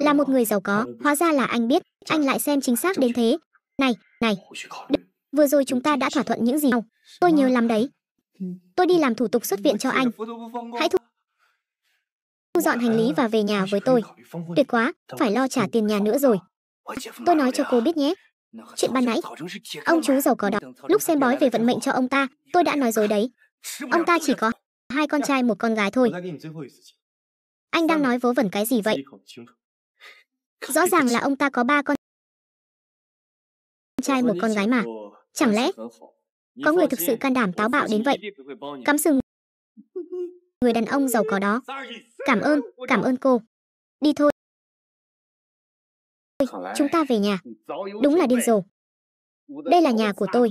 Là một người giàu có, hóa ra là anh biết, anh lại xem chính xác đến thế. Này, này, vừa rồi chúng ta đã thỏa thuận những gì không? Tôi nhớ lắm đấy. Tôi đi làm thủ tục xuất viện cho anh. Hãy thu thu dọn hành lý và về nhà với tôi. Tuyệt quá, phải lo trả tiền nhà nữa rồi. Tôi nói cho cô biết nhé. Chuyện ban nãy, ông chú giàu có đó, lúc xem bói về vận mệnh cho ông ta, tôi đã nói rồi đấy. Ông ta chỉ có hai con trai một con gái thôi. Anh đang nói vớ vẩn cái gì vậy? Rõ ràng là ông ta có ba con trai một con gái mà. Chẳng lẽ có người thực sự can đảm táo bạo đến vậy? Cắm sừng người đàn ông giàu có đó. Cảm ơn, cảm ơn cô. Đi thôi. Chúng ta về nhà. Đúng là điên rồ. Đây là nhà của tôi.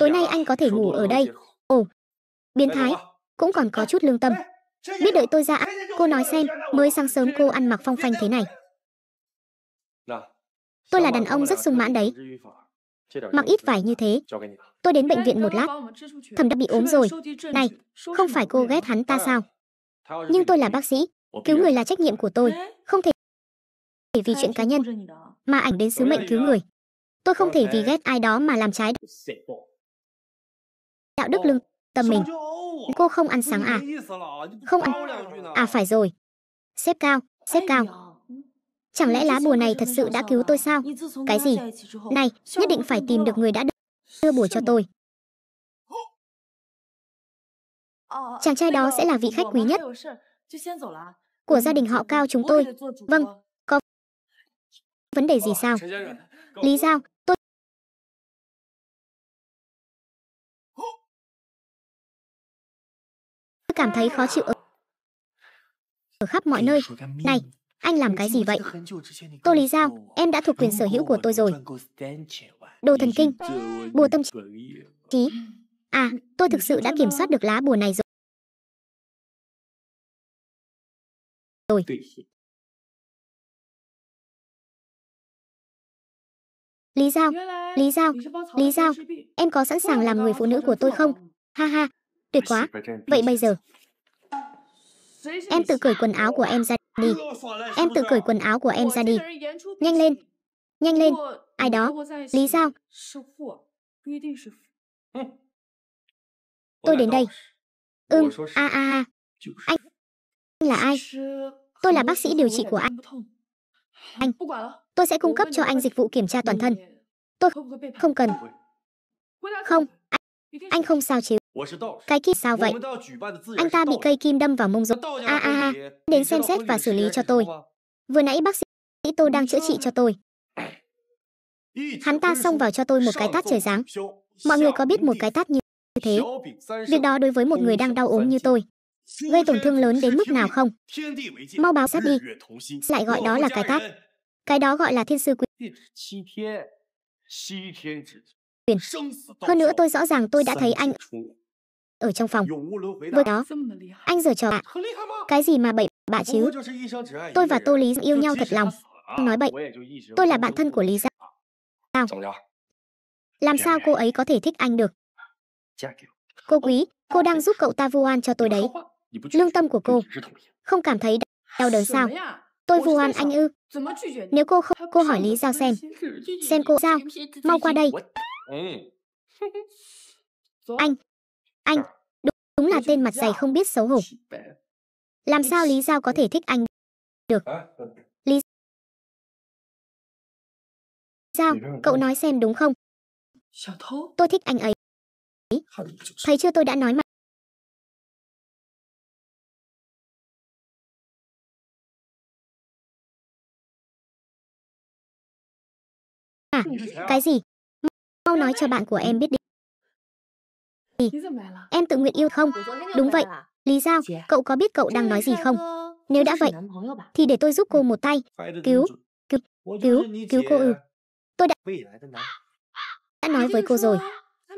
Tối nay anh có thể ngủ ở đây. Ồ, biến thái, cũng còn có chút lương tâm. Biết đợi tôi ra ăn, cô nói xem, mới sáng sớm cô ăn mặc phong phanh thế này. Tôi là đàn ông rất sung mãn đấy mặc ít vải như thế. Tôi đến bệnh viện một lát. Thẩm đã bị ốm rồi. Này, không phải cô ghét hắn ta sao? Nhưng tôi là bác sĩ. Cứu người à? là trách nhiệm của tôi. Không thể vì chuyện cá nhân mà ảnh đến sứ mệnh cứu người. Tôi không thể vì ghét ai đó mà làm trái đạo đức lương tâm mình. Cô không ăn sáng à? Không ăn. À phải rồi. Xếp cao, xếp cao. Chẳng lẽ lá bùa này thật sự đã cứu tôi sao? Cái gì? Này, nhất định phải tìm được người đã đưa bùa cho tôi. Chàng trai đó sẽ là vị khách quý nhất của gia đình họ cao chúng tôi. Vâng, có vấn đề gì sao? Lý Giao, tôi cảm thấy khó chịu ở, ở khắp mọi nơi. Này, anh làm cái gì vậy? Tô Lý Giao, em đã thuộc quyền sở hữu của tôi rồi. Đồ thần kinh, bùa tâm trí. À, tôi thực sự đã kiểm soát được lá bùa này rồi. Rồi. Lý Giao, Lý Giao, Lý Giao, em có sẵn sàng làm người phụ nữ của tôi không? Ha ha, tuyệt quá. Vậy bây giờ, em tự cởi quần áo của em ra. Đi. Em tự cởi quần áo của em ra đi. Nhanh lên. Nhanh lên. Ai đó? Lý Giao. Tôi đến đây. Ừm, a a a. Anh là ai? Tôi là bác sĩ điều trị của anh. Anh, tôi sẽ cung cấp cho anh dịch vụ kiểm tra toàn thân. Tôi không cần. Không, anh, anh không sao chứ. Cái kia sao vậy? Anh ta bị cây kim đâm vào mông rồi. A a a, đến xem xét và xử lý cho tôi. Vừa nãy bác sĩ Tô đang chữa trị cho tôi. Hắn ta xông vào cho tôi một cái tát trời giáng. Mọi người có biết một cái tát như thế? Việc đó đối với một người đang đau ốm như tôi. Gây tổn thương lớn đến mức nào không? Mau báo sát đi. Lại gọi đó là cái tát. Cái đó gọi là thiên sư quyền. Hơn nữa tôi rõ ràng tôi đã thấy anh ở trong phòng. Với đó, anh giở trò bạ. Cái gì mà bậy bạ chứ? Tôi và Tô Lý yêu nhau thật lòng. Nói bậy. Ờ, ờ, ờ, tôi là bạn thân của Lý Giao. Làm sao cô ấy có thể thích anh được? Cô quý, cô đang giúp cậu ta vu oan cho tôi đấy. Lương tâm của cô. Không cảm thấy đau đớn sao? Tôi vu oan anh ư? Nếu cô không, cô hỏi Lý Giao xem. Xem cô sao mau qua đây. Ừ. Anh, anh, đúng, đúng là tên mặt dày không biết xấu hổ. Làm sao Lý Giao có thể thích anh được? Lý Giao, cậu nói xem đúng không? Tôi thích anh ấy. Thấy chưa tôi đã nói mà. À, cái gì? Mau nói cho bạn của em biết đi. Em tự nguyện yêu không? Đúng vậy. Lý Giao, cậu có biết cậu đang nói gì không? Nếu đã vậy, thì để tôi giúp cô một tay. Cứu, cứu, cứu, cứu cô ừ. Tôi đã, đã nói với cô rồi.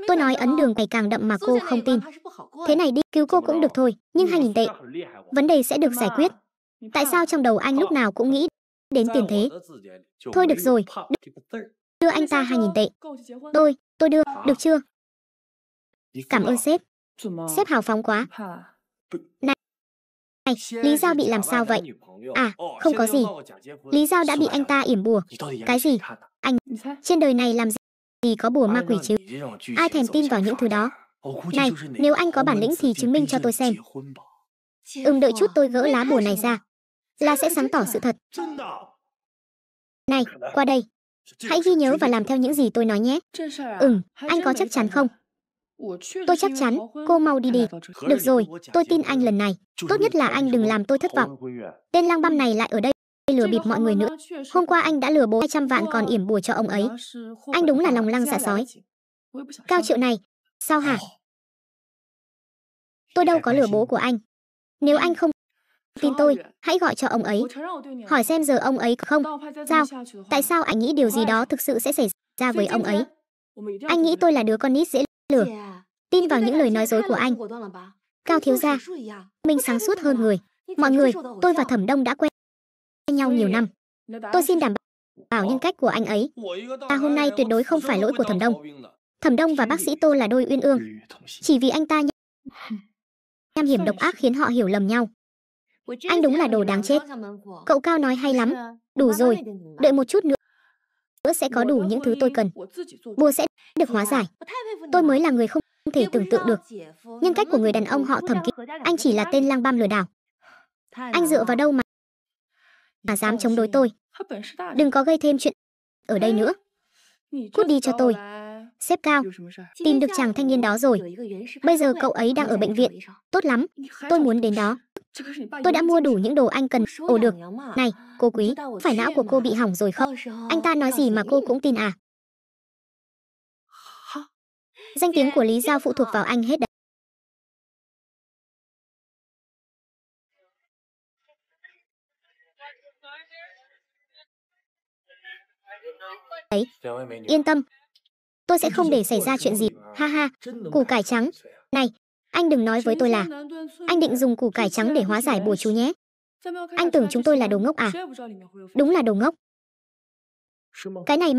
Tôi nói ấn đường ngày càng đậm mà cô không tin. Thế này đi, cứu cô cũng được thôi, nhưng 2.000 tệ. Vấn đề sẽ được giải quyết. Tại sao trong đầu anh lúc nào cũng nghĩ đến tiền thế? Thôi được rồi, đưa anh ta 2.000 tệ. Tôi, tôi đưa, được chưa? Cảm ơn sếp. Sếp hào phóng quá. Này, này, Lý Giao bị làm sao vậy? À, ờ, không có gì. Lý Giao đã bị anh ta yểm bùa. Cái gì? Anh, trên đời này làm gì, có bùa ma quỷ chứ? Ai thèm tin vào những thứ đó? Ờ, này, nếu anh có bản lĩnh thì chứng minh cho tôi xem. Ừm đợi chút tôi gỡ lá bùa này ra. Là sẽ sáng tỏ sự thật. Này, qua đây. Hãy ghi nhớ và làm theo những gì tôi nói nhé. Ừm, anh có chắc chắn không? Tôi chắc chắn, cô mau đi đi. Được rồi, tôi tin anh lần này. Tốt nhất là anh đừng làm tôi thất vọng. À. Tên lang băm này lại ở đây lừa bịp mọi người nữa. Hôm qua anh đã lừa bố 200 vạn còn yểm bùa cho ông ấy. Anh đúng là lòng lăng dạ sói. Cao triệu này, sao hả? Tôi đâu có lừa bố của anh. Nếu anh không tin tôi, hãy gọi cho ông ấy. Hỏi xem giờ ông ấy không. Sao? Tại sao anh nghĩ điều gì đó thực sự sẽ xảy ra với ông ấy? Anh nghĩ tôi là đứa con nít dễ lửa à, tin vào những lời nói dối của anh cao thiếu gia à. minh sáng suốt hơn người mọi người tôi và thẩm đông đã quen nhau nhiều năm tôi xin đảm bảo ờ, nhân cách của anh ấy ta à, hôm nay tuyệt đối không phải lỗi của thẩm đông thẩm đông và bác sĩ tô là đôi uyên ương ừ, chỉ vì anh ta nham hiểm độc ác khiến họ hiểu lầm nhau anh đúng là đồ đáng chết cậu cao nói hay lắm đủ rồi đợi một chút nữa sẽ có đủ những thứ tôi cần. Bùa sẽ được hóa giải. Tôi mới là người không thể tưởng tượng được. Nhưng cách của người đàn ông họ thẩm kỹ, anh chỉ là tên lang băm lừa đảo. Anh dựa vào đâu mà mà dám chống đối tôi. Đừng có gây thêm chuyện ở đây nữa. Cút đi cho tôi. Xếp cao, tìm được chàng thanh niên đó rồi. Bây giờ cậu ấy đang ở bệnh viện. Tốt lắm, tôi muốn đến đó. Tôi đã mua đủ những đồ anh cần. Ồ được. Này, à, cô quý, phải não của cô bị hỏng rồi không? Ờ, anh ta nói gì mà cô cũng tin à? Danh tiếng của Lý Giao phụ thuộc vào anh hết đấy. Đấy, yên tâm, tôi sẽ không để xảy ra chuyện gì. Ha ha, củ cải trắng. Này, anh đừng nói với tôi là anh định dùng củ cải trắng để hóa giải bùa chú nhé. Anh tưởng chúng tôi là đồ ngốc à? Đúng là đồ ngốc. Cái này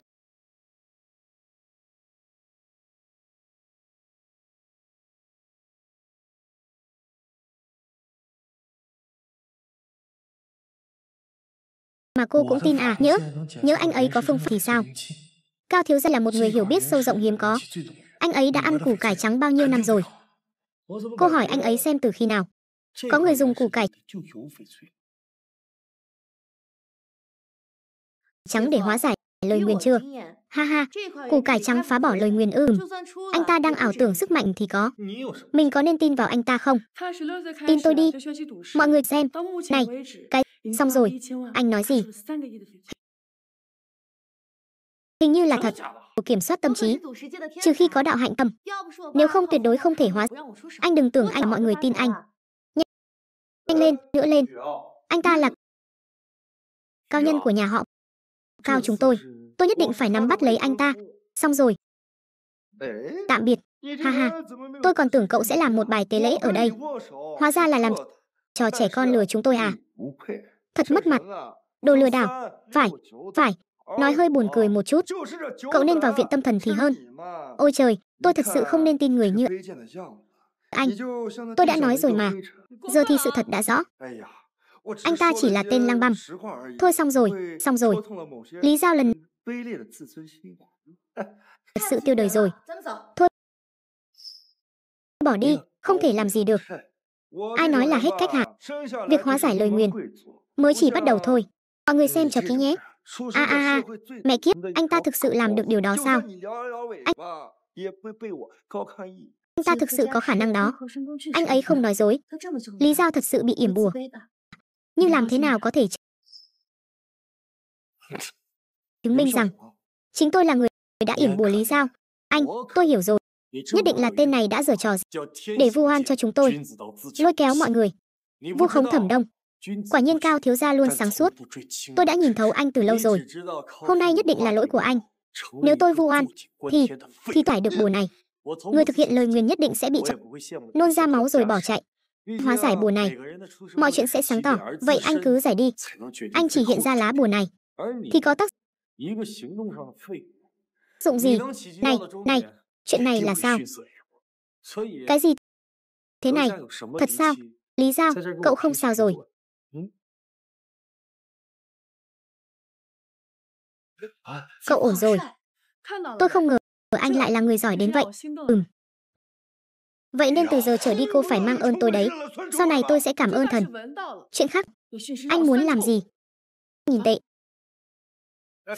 mà cô cũng tin à? Nhớ, nhớ anh ấy có phương pháp thì sao? Cao Thiếu Gia là một người hiểu biết sâu rộng hiếm có. Anh ấy đã ăn củ cải trắng bao nhiêu năm rồi? Cô hỏi anh ấy xem từ khi nào. Có người dùng củ cải trắng để hóa giải lời nguyền chưa? Ha ha, củ cải trắng phá bỏ lời nguyền ư? Anh ta đang ảo tưởng sức mạnh thì có. Mình có nên tin vào anh ta không? Tin tôi đi. Mọi người xem. Này, cái xong rồi. Anh nói gì? Hình như là thật, của kiểm soát tâm trí, trừ khi có đạo hạnh tâm. Nếu không tuyệt đối không thể hóa. Anh đừng tưởng anh mọi người tin anh. Anh lên, nữa lên. Anh ta là cao nhân của nhà họ. Cao chúng tôi, tôi nhất định phải nắm bắt lấy anh ta. Xong rồi. Tạm biệt. Ha ha, tôi còn tưởng cậu sẽ làm một bài tế lễ ở đây. Hóa ra là làm trò trẻ con lừa chúng tôi à. Thật mất mặt. Đồ lừa đảo. Phải, phải. Nói hơi buồn cười một chút, cậu nên vào viện tâm thần thì hơn. Ôi trời, tôi thật sự không nên tin người như anh. Tôi đã nói rồi mà, giờ thì sự thật đã rõ. Anh ta chỉ là tên lang băm. Thôi xong rồi, xong rồi. Lý do lần thật sự tiêu đời rồi. Thôi, bỏ đi, không thể làm gì được. Ai nói là hết cách hả? Việc hóa giải lời nguyền mới chỉ bắt đầu thôi. Mọi người xem cho kỹ nhé. À à à, mẹ kiếp, anh ta thực sự làm được điều đó sao? Anh... Anh ta thực sự có khả năng đó. Anh ấy không nói dối. Lý do thật sự bị yểm bùa. Nhưng làm thế nào có thể chứng minh rằng chính tôi là người đã yểm bùa Lý Giao. Anh, tôi hiểu rồi. Nhất định là tên này đã dở trò để vu oan cho chúng tôi. Lôi kéo mọi người. Vu khống thẩm đông. Quả nhiên Cao thiếu gia luôn sáng suốt. Tôi đã nhìn thấu anh từ lâu rồi. Hôm nay nhất định là lỗi của anh. Nếu tôi vu oan, thì, thì tải được bùa này. Người thực hiện lời nguyền nhất định sẽ bị chọc, nôn ra máu rồi bỏ chạy. Hóa giải bùa này, mọi chuyện sẽ sáng tỏ. Vậy anh cứ giải đi. Anh chỉ hiện ra lá bùa này, thì có tác dụng gì? Này, này, chuyện này là sao? Cái gì? Thế này, thật sao? Lý Giao, cậu không sao rồi. Cậu ổn rồi. Tôi không ngờ anh lại là người giỏi đến vậy. Ừm. Vậy nên từ giờ trở đi cô phải mang ơn tôi đấy. Sau này tôi sẽ cảm ơn thần. Chuyện khác, anh muốn làm gì? Nhìn tệ.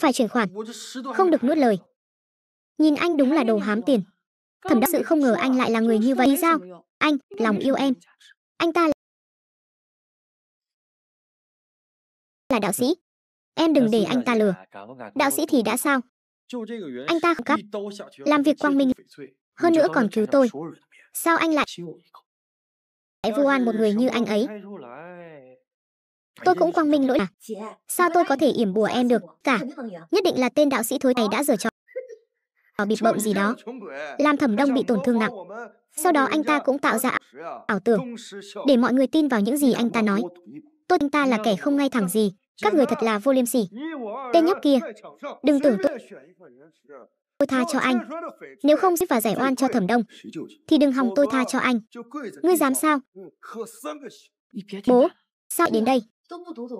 Phải chuyển khoản. Không được nuốt lời. Nhìn anh đúng là đồ hám tiền. Thẩm đắc sự không ngờ anh lại là người như vậy. sao? Anh, lòng yêu em. Anh ta là, là đạo sĩ. Em đừng để anh ta lừa. Đạo sĩ thì đã sao? Anh ta cấp, làm việc quang minh, hơn nữa còn cứu tôi. Sao anh lại lại vu oan một người như anh ấy. Tôi cũng quang minh lỗi à? Sao tôi có thể yểm bùa em được cả? Nhất định là tên đạo sĩ thối này đã rửa trò bịt bợm gì đó, làm thẩm đông bị tổn thương nặng. Sau đó anh ta cũng tạo ra ảo tưởng để mọi người tin vào những gì anh ta nói. Tôi anh ta là kẻ không ngay thẳng gì. Các người thật là vô liêm sỉ. Tên nhóc kia, đừng tưởng tôi... Tôi tha cho anh. Nếu không xếp và giải oan cho thẩm đông, thì đừng hòng tôi tha cho anh. Ngươi dám sao? Bố, sao đến đây?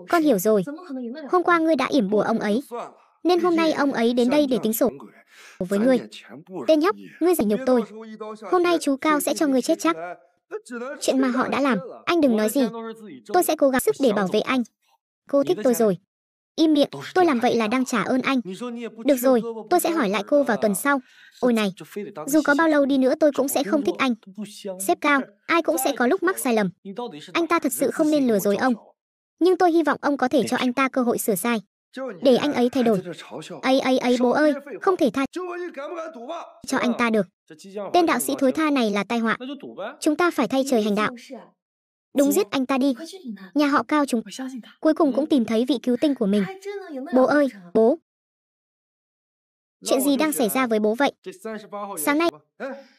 Con hiểu rồi. Hôm qua ngươi đã yểm bùa ông ấy. Nên hôm nay ông ấy đến đây để tính sổ với ngươi. Tên nhóc, ngươi giải nhục tôi. Hôm nay chú Cao sẽ cho ngươi chết chắc. Chuyện mà họ đã làm, anh đừng nói gì. Tôi sẽ cố gắng sức để bảo vệ anh. Cô thích tôi rồi. Im miệng, tôi làm vậy là đang trả ơn anh. Được rồi, tôi sẽ hỏi lại cô vào tuần sau. Ôi này, dù có bao lâu đi nữa tôi cũng sẽ không thích anh. Xếp cao, ai cũng sẽ có lúc mắc sai lầm. Anh ta thật sự không nên lừa dối ông. Nhưng tôi hy vọng ông có thể cho anh ta cơ hội sửa sai. Để anh ấy thay đổi. Ấy ấy ấy bố ơi, không thể tha cho anh vâng. ta được. Tên đạo sĩ thối tha này là tai họa. Chúng ta phải thay trời hành đạo. Đúng giết anh ta đi. Nhà họ cao chúng cuối cùng cũng ừ. tìm thấy vị cứu tinh của mình. Bố ơi, bố. Chuyện gì đang xảy ra với bố vậy? Sáng nay,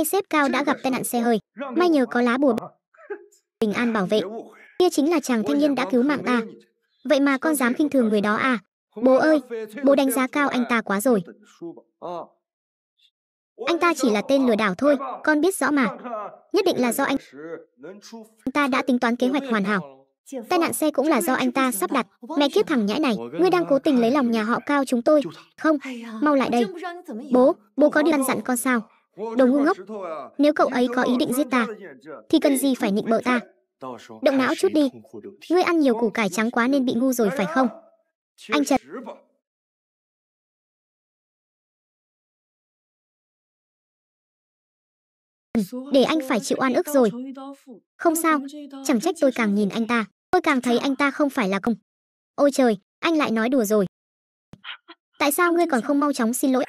sếp cao đã gặp tai nạn xe hơi. May nhờ có lá bùa bình an bảo vệ. Kia chính là chàng thanh niên đã cứu mạng ta. Vậy mà con dám khinh thường người đó à? Bố ơi, bố đánh giá cao à? anh ta quá rồi. Anh ta chỉ là tên lừa đảo thôi, con biết rõ mà. Nhất định là do anh ta đã tính toán kế hoạch hoàn hảo. Tai nạn xe cũng là do anh ta sắp đặt. Mẹ kiếp thằng nhãi này, ngươi đang cố tình lấy lòng nhà họ cao chúng tôi. Không, mau lại đây. Bố, bố có đi ăn dặn con sao? Đồ ngu ngốc, nếu cậu ấy có ý định giết ta, thì cần gì phải nịnh bợ ta? Động não chút đi. Ngươi ăn nhiều củ cải trắng quá nên bị ngu rồi phải không? Anh Trần, để anh phải chịu oan ức rồi. Không sao, chẳng trách tôi càng nhìn anh ta, tôi càng thấy anh ta không phải là công. Ôi trời, anh lại nói đùa rồi. Tại sao ngươi còn không mau chóng xin lỗi?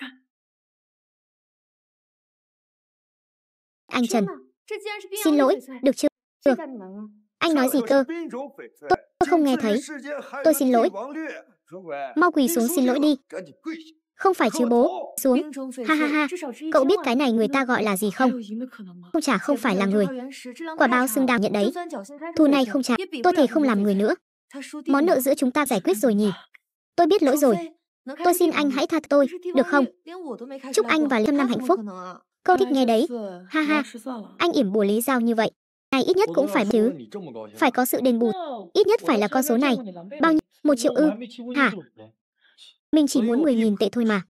Anh Trần, xin lỗi, được chưa? Được. Anh nói gì cơ? Tôi, không nghe thấy. Tôi xin lỗi. Mau quỳ xuống xin lỗi đi. Không phải chứ bố, xuống. Ha ha ha, cậu biết cái này người ta gọi là gì không? Không trả không phải là người. Quả báo xứng đáng nhận đấy. Thu này không trả, tôi thể không làm người nữa. Món nợ giữa chúng ta giải quyết rồi nhỉ? Tôi biết lỗi rồi. Tôi xin anh hãy tha tôi, được không? Chúc anh và Lâm Năm hạnh phúc. Câu thích nghe đấy. Ha ha, anh ỉm bùa lý giao như vậy. Này ít nhất cũng phải chứ. Phải có sự đền bù. Ít nhất phải là con số này. Bao nhiêu? Một triệu ư? Hả? Mình chỉ muốn 10.000 tệ thôi mà.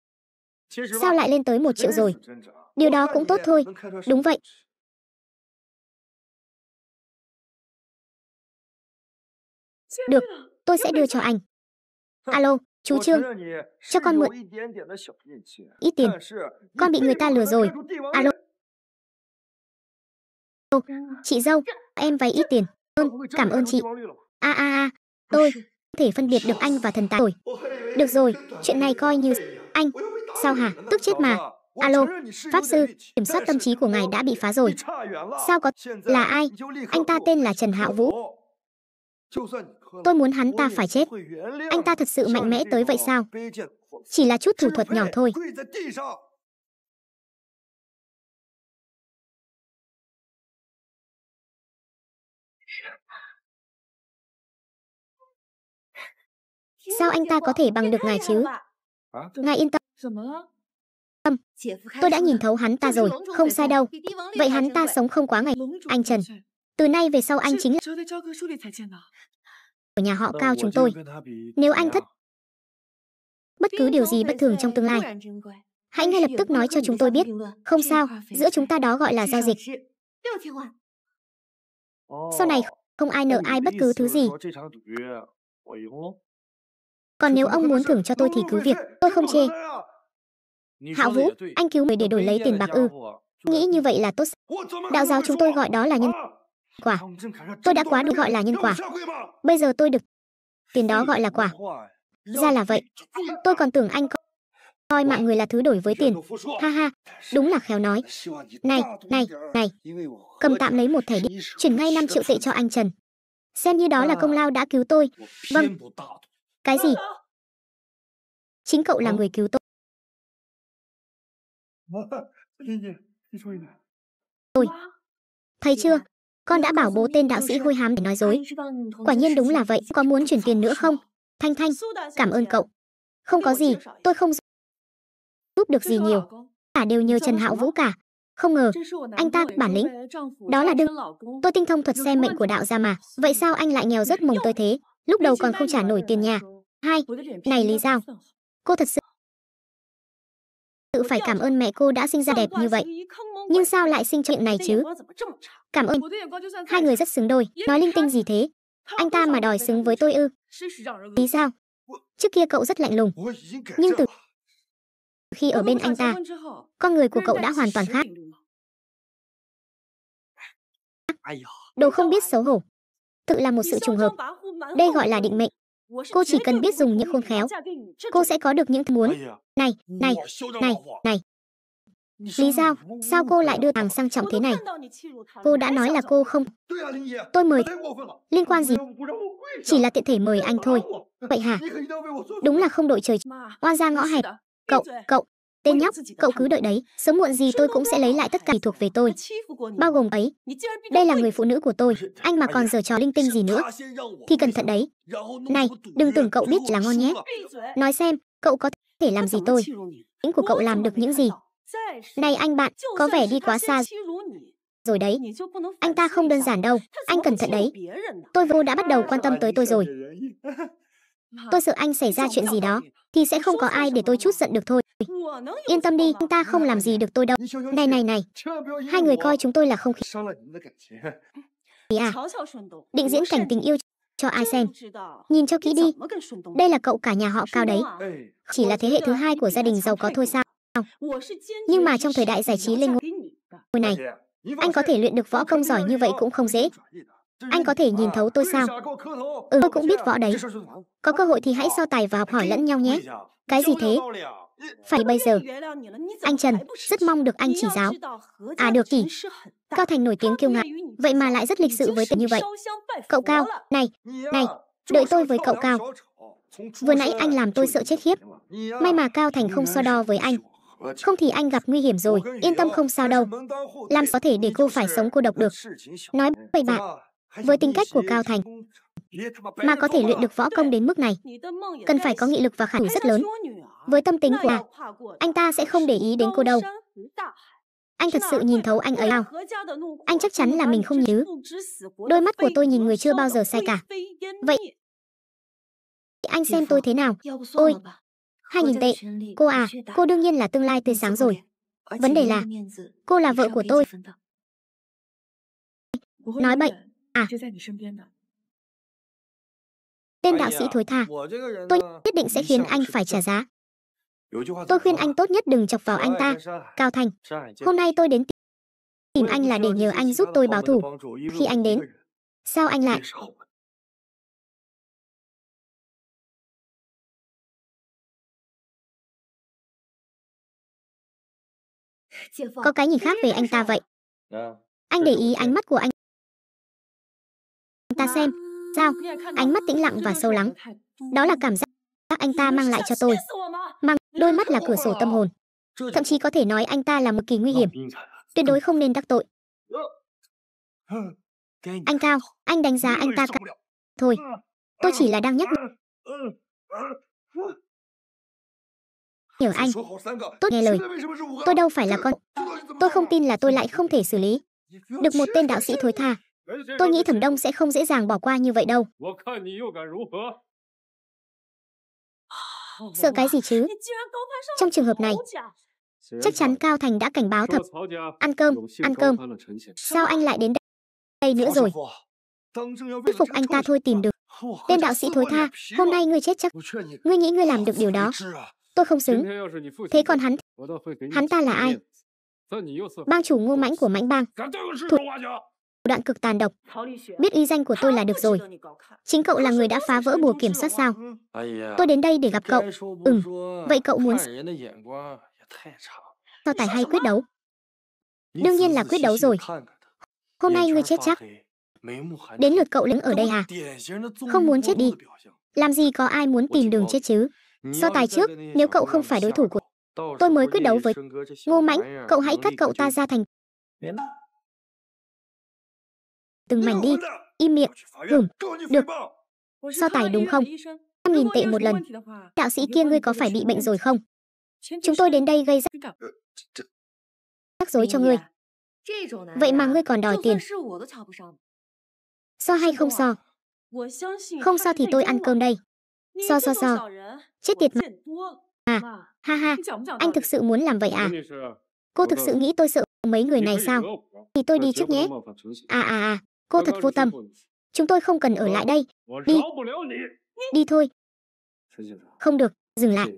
Sao lại lên tới 1 triệu rồi? Điều đó cũng tốt thôi. Đúng vậy. Được, tôi sẽ đưa cho anh. Alo, chú Trương, cho con mượn ít tiền. Con bị người ta lừa rồi. Alo. Chị dâu, em vay ít tiền. Ơn, cảm ơn chị. A a a, tôi, thể phân biệt được anh và thần tài rồi. Được rồi, chuyện này coi như anh. Sao hả? Tức chết mà. Alo, Pháp Sư, kiểm soát tâm trí của ngài đã bị phá rồi. Sao có... Là ai? Anh ta tên là Trần Hạo Vũ. Tôi muốn hắn ta phải chết. Anh ta thật sự mạnh mẽ tới vậy sao? Chỉ là chút thủ thuật nhỏ thôi. Sao anh ta có thể bằng được ngài chứ? Ngài yên tâm. Tâm, tôi đã nhìn thấu hắn ta rồi, không sai đâu. Vậy hắn ta sống không quá ngày. Anh Trần, từ nay về sau anh chính là của nhà họ ờ, cao chúng tôi. Nếu anh thất bất cứ điều gì bất thường trong tương lai, hãy ngay lập tức nói cho chúng tôi biết. Không sao, giữa chúng ta đó gọi là giao dịch. Sau này ờ, không ai nợ ai bất cứ thứ gì. Còn nếu ông muốn thưởng cho tôi thì cứ việc, tôi không chê. Hạo Vũ, anh cứu người để đổi lấy tiền bạc ư. Nghĩ như vậy là tốt. Đạo giáo chúng tôi gọi đó là nhân ờ. quả. Tôi đã quá đủ gọi là nhân quả. Bây giờ tôi được tiền đó gọi là quả. Ra là vậy. Tôi còn tưởng anh có coi mạng người là thứ đổi với tiền. Ha ha, đúng là khéo nói. Này, này, này, cầm tạm lấy một thẻ đi, chuyển ngay 5 triệu tệ cho anh Trần. Xem như đó là công lao đã cứu tôi. Vâng, cái gì? Chính cậu là người cứu tôi. Tôi. Thấy chưa? Con đã bảo bố tên đạo sĩ hôi hám để nói dối. Quả nhiên đúng là vậy. Có muốn chuyển tiền nữa không? Thanh Thanh, cảm ơn cậu. Không có gì, tôi không giúp được gì nhiều. Cả đều nhờ Trần Hạo Vũ cả. Không ngờ, anh ta bản lĩnh. Đó là đương. Tôi tinh thông thuật xem mệnh của đạo gia mà. Vậy sao anh lại nghèo rất mồng tôi thế? Lúc đầu còn không trả nổi tiền nhà, Hai, này Lý Giao, cô thật sự tự phải cảm ơn mẹ cô đã sinh ra đẹp như vậy. Nhưng sao lại sinh chuyện này chứ? Cảm ơn. Hai người rất xứng đôi. Nói linh tinh gì thế? Anh ta mà đòi xứng với tôi ư? Lý Giao, trước kia cậu rất lạnh lùng. Nhưng từ khi ở bên anh ta, con người của cậu đã hoàn toàn khác. Đồ không biết xấu hổ. Tự là một sự trùng hợp. Đây gọi là định mệnh. Cô chỉ cần biết dùng những khôn khéo, cô sẽ có được những thứ muốn. Này, này, này, này. Lý Giao, sao cô lại đưa thằng sang trọng thế này? Cô đã nói là cô không. Tôi mời. Liên quan gì? Chỉ là tiện thể mời anh thôi. Vậy hả? Đúng là không đội trời. Oan ra ngõ hẹp. Cậu, cậu, Tên nhóc, cậu cứ đợi đấy, sớm muộn gì tôi cũng sẽ lấy lại tất cả thuộc về tôi. Bao gồm ấy, đây là người phụ nữ của tôi, anh mà còn giở trò linh tinh gì nữa, thì cẩn thận đấy. Này, đừng tưởng cậu biết là ngon nhé. À? Nói xem, cậu có thể làm gì tôi? Tính của cậu làm được những gì? Này anh bạn, có vẻ đi quá xa rồi đấy. Anh ta không đơn giản đâu, anh cẩn thận đấy. Tôi vô đã bắt à, đầu quan tâm tới tôi rồi. Tôi sợ anh xảy ra chuyện gì đó, thì sẽ không có ai để tôi chút giận được thôi. Yên tâm đi, chúng ta không làm gì được tôi đâu. Này này này, hai người coi chúng tôi là không khí. À, định diễn cảnh tình yêu cho ai xem. Nhìn cho kỹ đi. Đây là cậu cả nhà họ cao đấy. Chỉ là thế hệ thứ hai của gia đình giàu có thôi sao. Nhưng mà trong thời đại giải trí lên ngôi này, anh có thể luyện được võ công giỏi như vậy cũng không dễ. Anh có thể nhìn thấu tôi sao? Ừ, tôi cũng biết võ đấy. Có cơ hội thì hãy so tài và học hỏi lẫn nhau nhé. Cái gì thế? Phải bây giờ, anh Trần rất mong được anh chỉ giáo. À được kỷ, Cao Thành nổi tiếng kiêu ngạo, vậy mà lại rất lịch sự với tình như vậy. Cậu Cao, này, này, đợi tôi với cậu Cao. Vừa nãy anh làm tôi sợ chết khiếp. May mà Cao Thành không so đo với anh. Không thì anh gặp nguy hiểm rồi, yên tâm không sao đâu. Làm có thể để cô phải sống cô độc được. Nói bậy bạ. Với tính cách của Cao Thành, mà có thể luyện được võ công đến mức này cần phải có nghị lực và khả năng rất lớn với tâm tính của anh ta sẽ không để ý đến cô đâu anh thật sự nhìn thấu anh ấy nào anh chắc chắn là mình không nhớ đôi mắt của tôi nhìn người chưa bao giờ sai cả vậy anh xem tôi thế nào ôi hai nghìn tệ cô à cô đương nhiên là tương lai tươi sáng rồi vấn đề là cô là vợ của tôi nói bậy à Tên đạo sĩ à, thối tha, tôi nhất định sẽ khiến anh phải trả giá. Tôi khuyên anh tốt nhất đừng chọc vào anh ta. Cao Thành, hôm nay tôi đến tìm anh là để nhờ anh giúp tôi báo thù. Khi anh đến, sao anh lại? Có cái nhìn khác về anh ta vậy. Anh để ý ánh mắt của anh ta xem Sao? Ánh mắt tĩnh lặng và sâu lắng. Đó là cảm giác anh ta mang lại cho tôi. Mang đôi mắt là cửa sổ tâm hồn. Thậm chí có thể nói anh ta là một kỳ nguy hiểm. Tuyệt đối không nên đắc tội. Anh Cao, anh đánh giá anh ta cả... Thôi, tôi chỉ là đang nhắc nhở anh. Tốt nghe lời. Tôi đâu phải là con. Tôi không tin là tôi lại không thể xử lý. Được một tên đạo sĩ thối tha. Tôi nghĩ thẩm đông sẽ không dễ dàng bỏ qua như vậy đâu. Sợ cái gì chứ? Trong trường hợp này, chắc chắn Cao Thành đã cảnh báo thập. Ăn cơm, ăn cơm. Sao anh lại đến đây, nữa rồi? Thuyết phục anh ta thôi tìm được. Tên đạo sĩ thối tha, hôm nay ngươi chết chắc. Ngươi nghĩ ngươi làm được điều đó. Tôi không xứng. Thế còn hắn, hắn ta là ai? Bang chủ ngu mãnh của mãnh bang. Thủ đoạn cực tàn độc. Biết uy danh của tôi là được rồi. Chính cậu là người đã phá vỡ bùa kiểm soát sao? Tôi đến đây để gặp cậu. Ừ, vậy cậu muốn... So tài hay quyết đấu? Đương nhiên là quyết đấu rồi. Hôm nay ngươi chết chắc. Đến lượt cậu lĩnh ở đây à? Không muốn chết đi. Làm gì có ai muốn tìm đường chết chứ? So tài trước, nếu cậu không phải đối thủ của tôi mới quyết đấu với Ngô Mãnh, cậu hãy cắt cậu ta ra thành từng mảnh đi, im miệng, hửm, được. So tài đúng không? 5.000 tệ một lần. Đạo sĩ kia ngươi có phải bị bệnh rồi không? Chúng tôi đến đây gây ra rắc rối cho ngươi. Vậy mà ngươi còn đòi tiền. So hay không so? Không so thì tôi ăn cơm đây. So so so. Chết tiệt mà. À, ha ha, anh thực sự muốn làm vậy à? Cô thực sự nghĩ tôi sợ mấy người này sao? Thì tôi đi trước nhé. À à à, Cô thật vô tâm. Chúng tôi không cần ở lại đây. Đi. Đi thôi. Không được, dừng lại.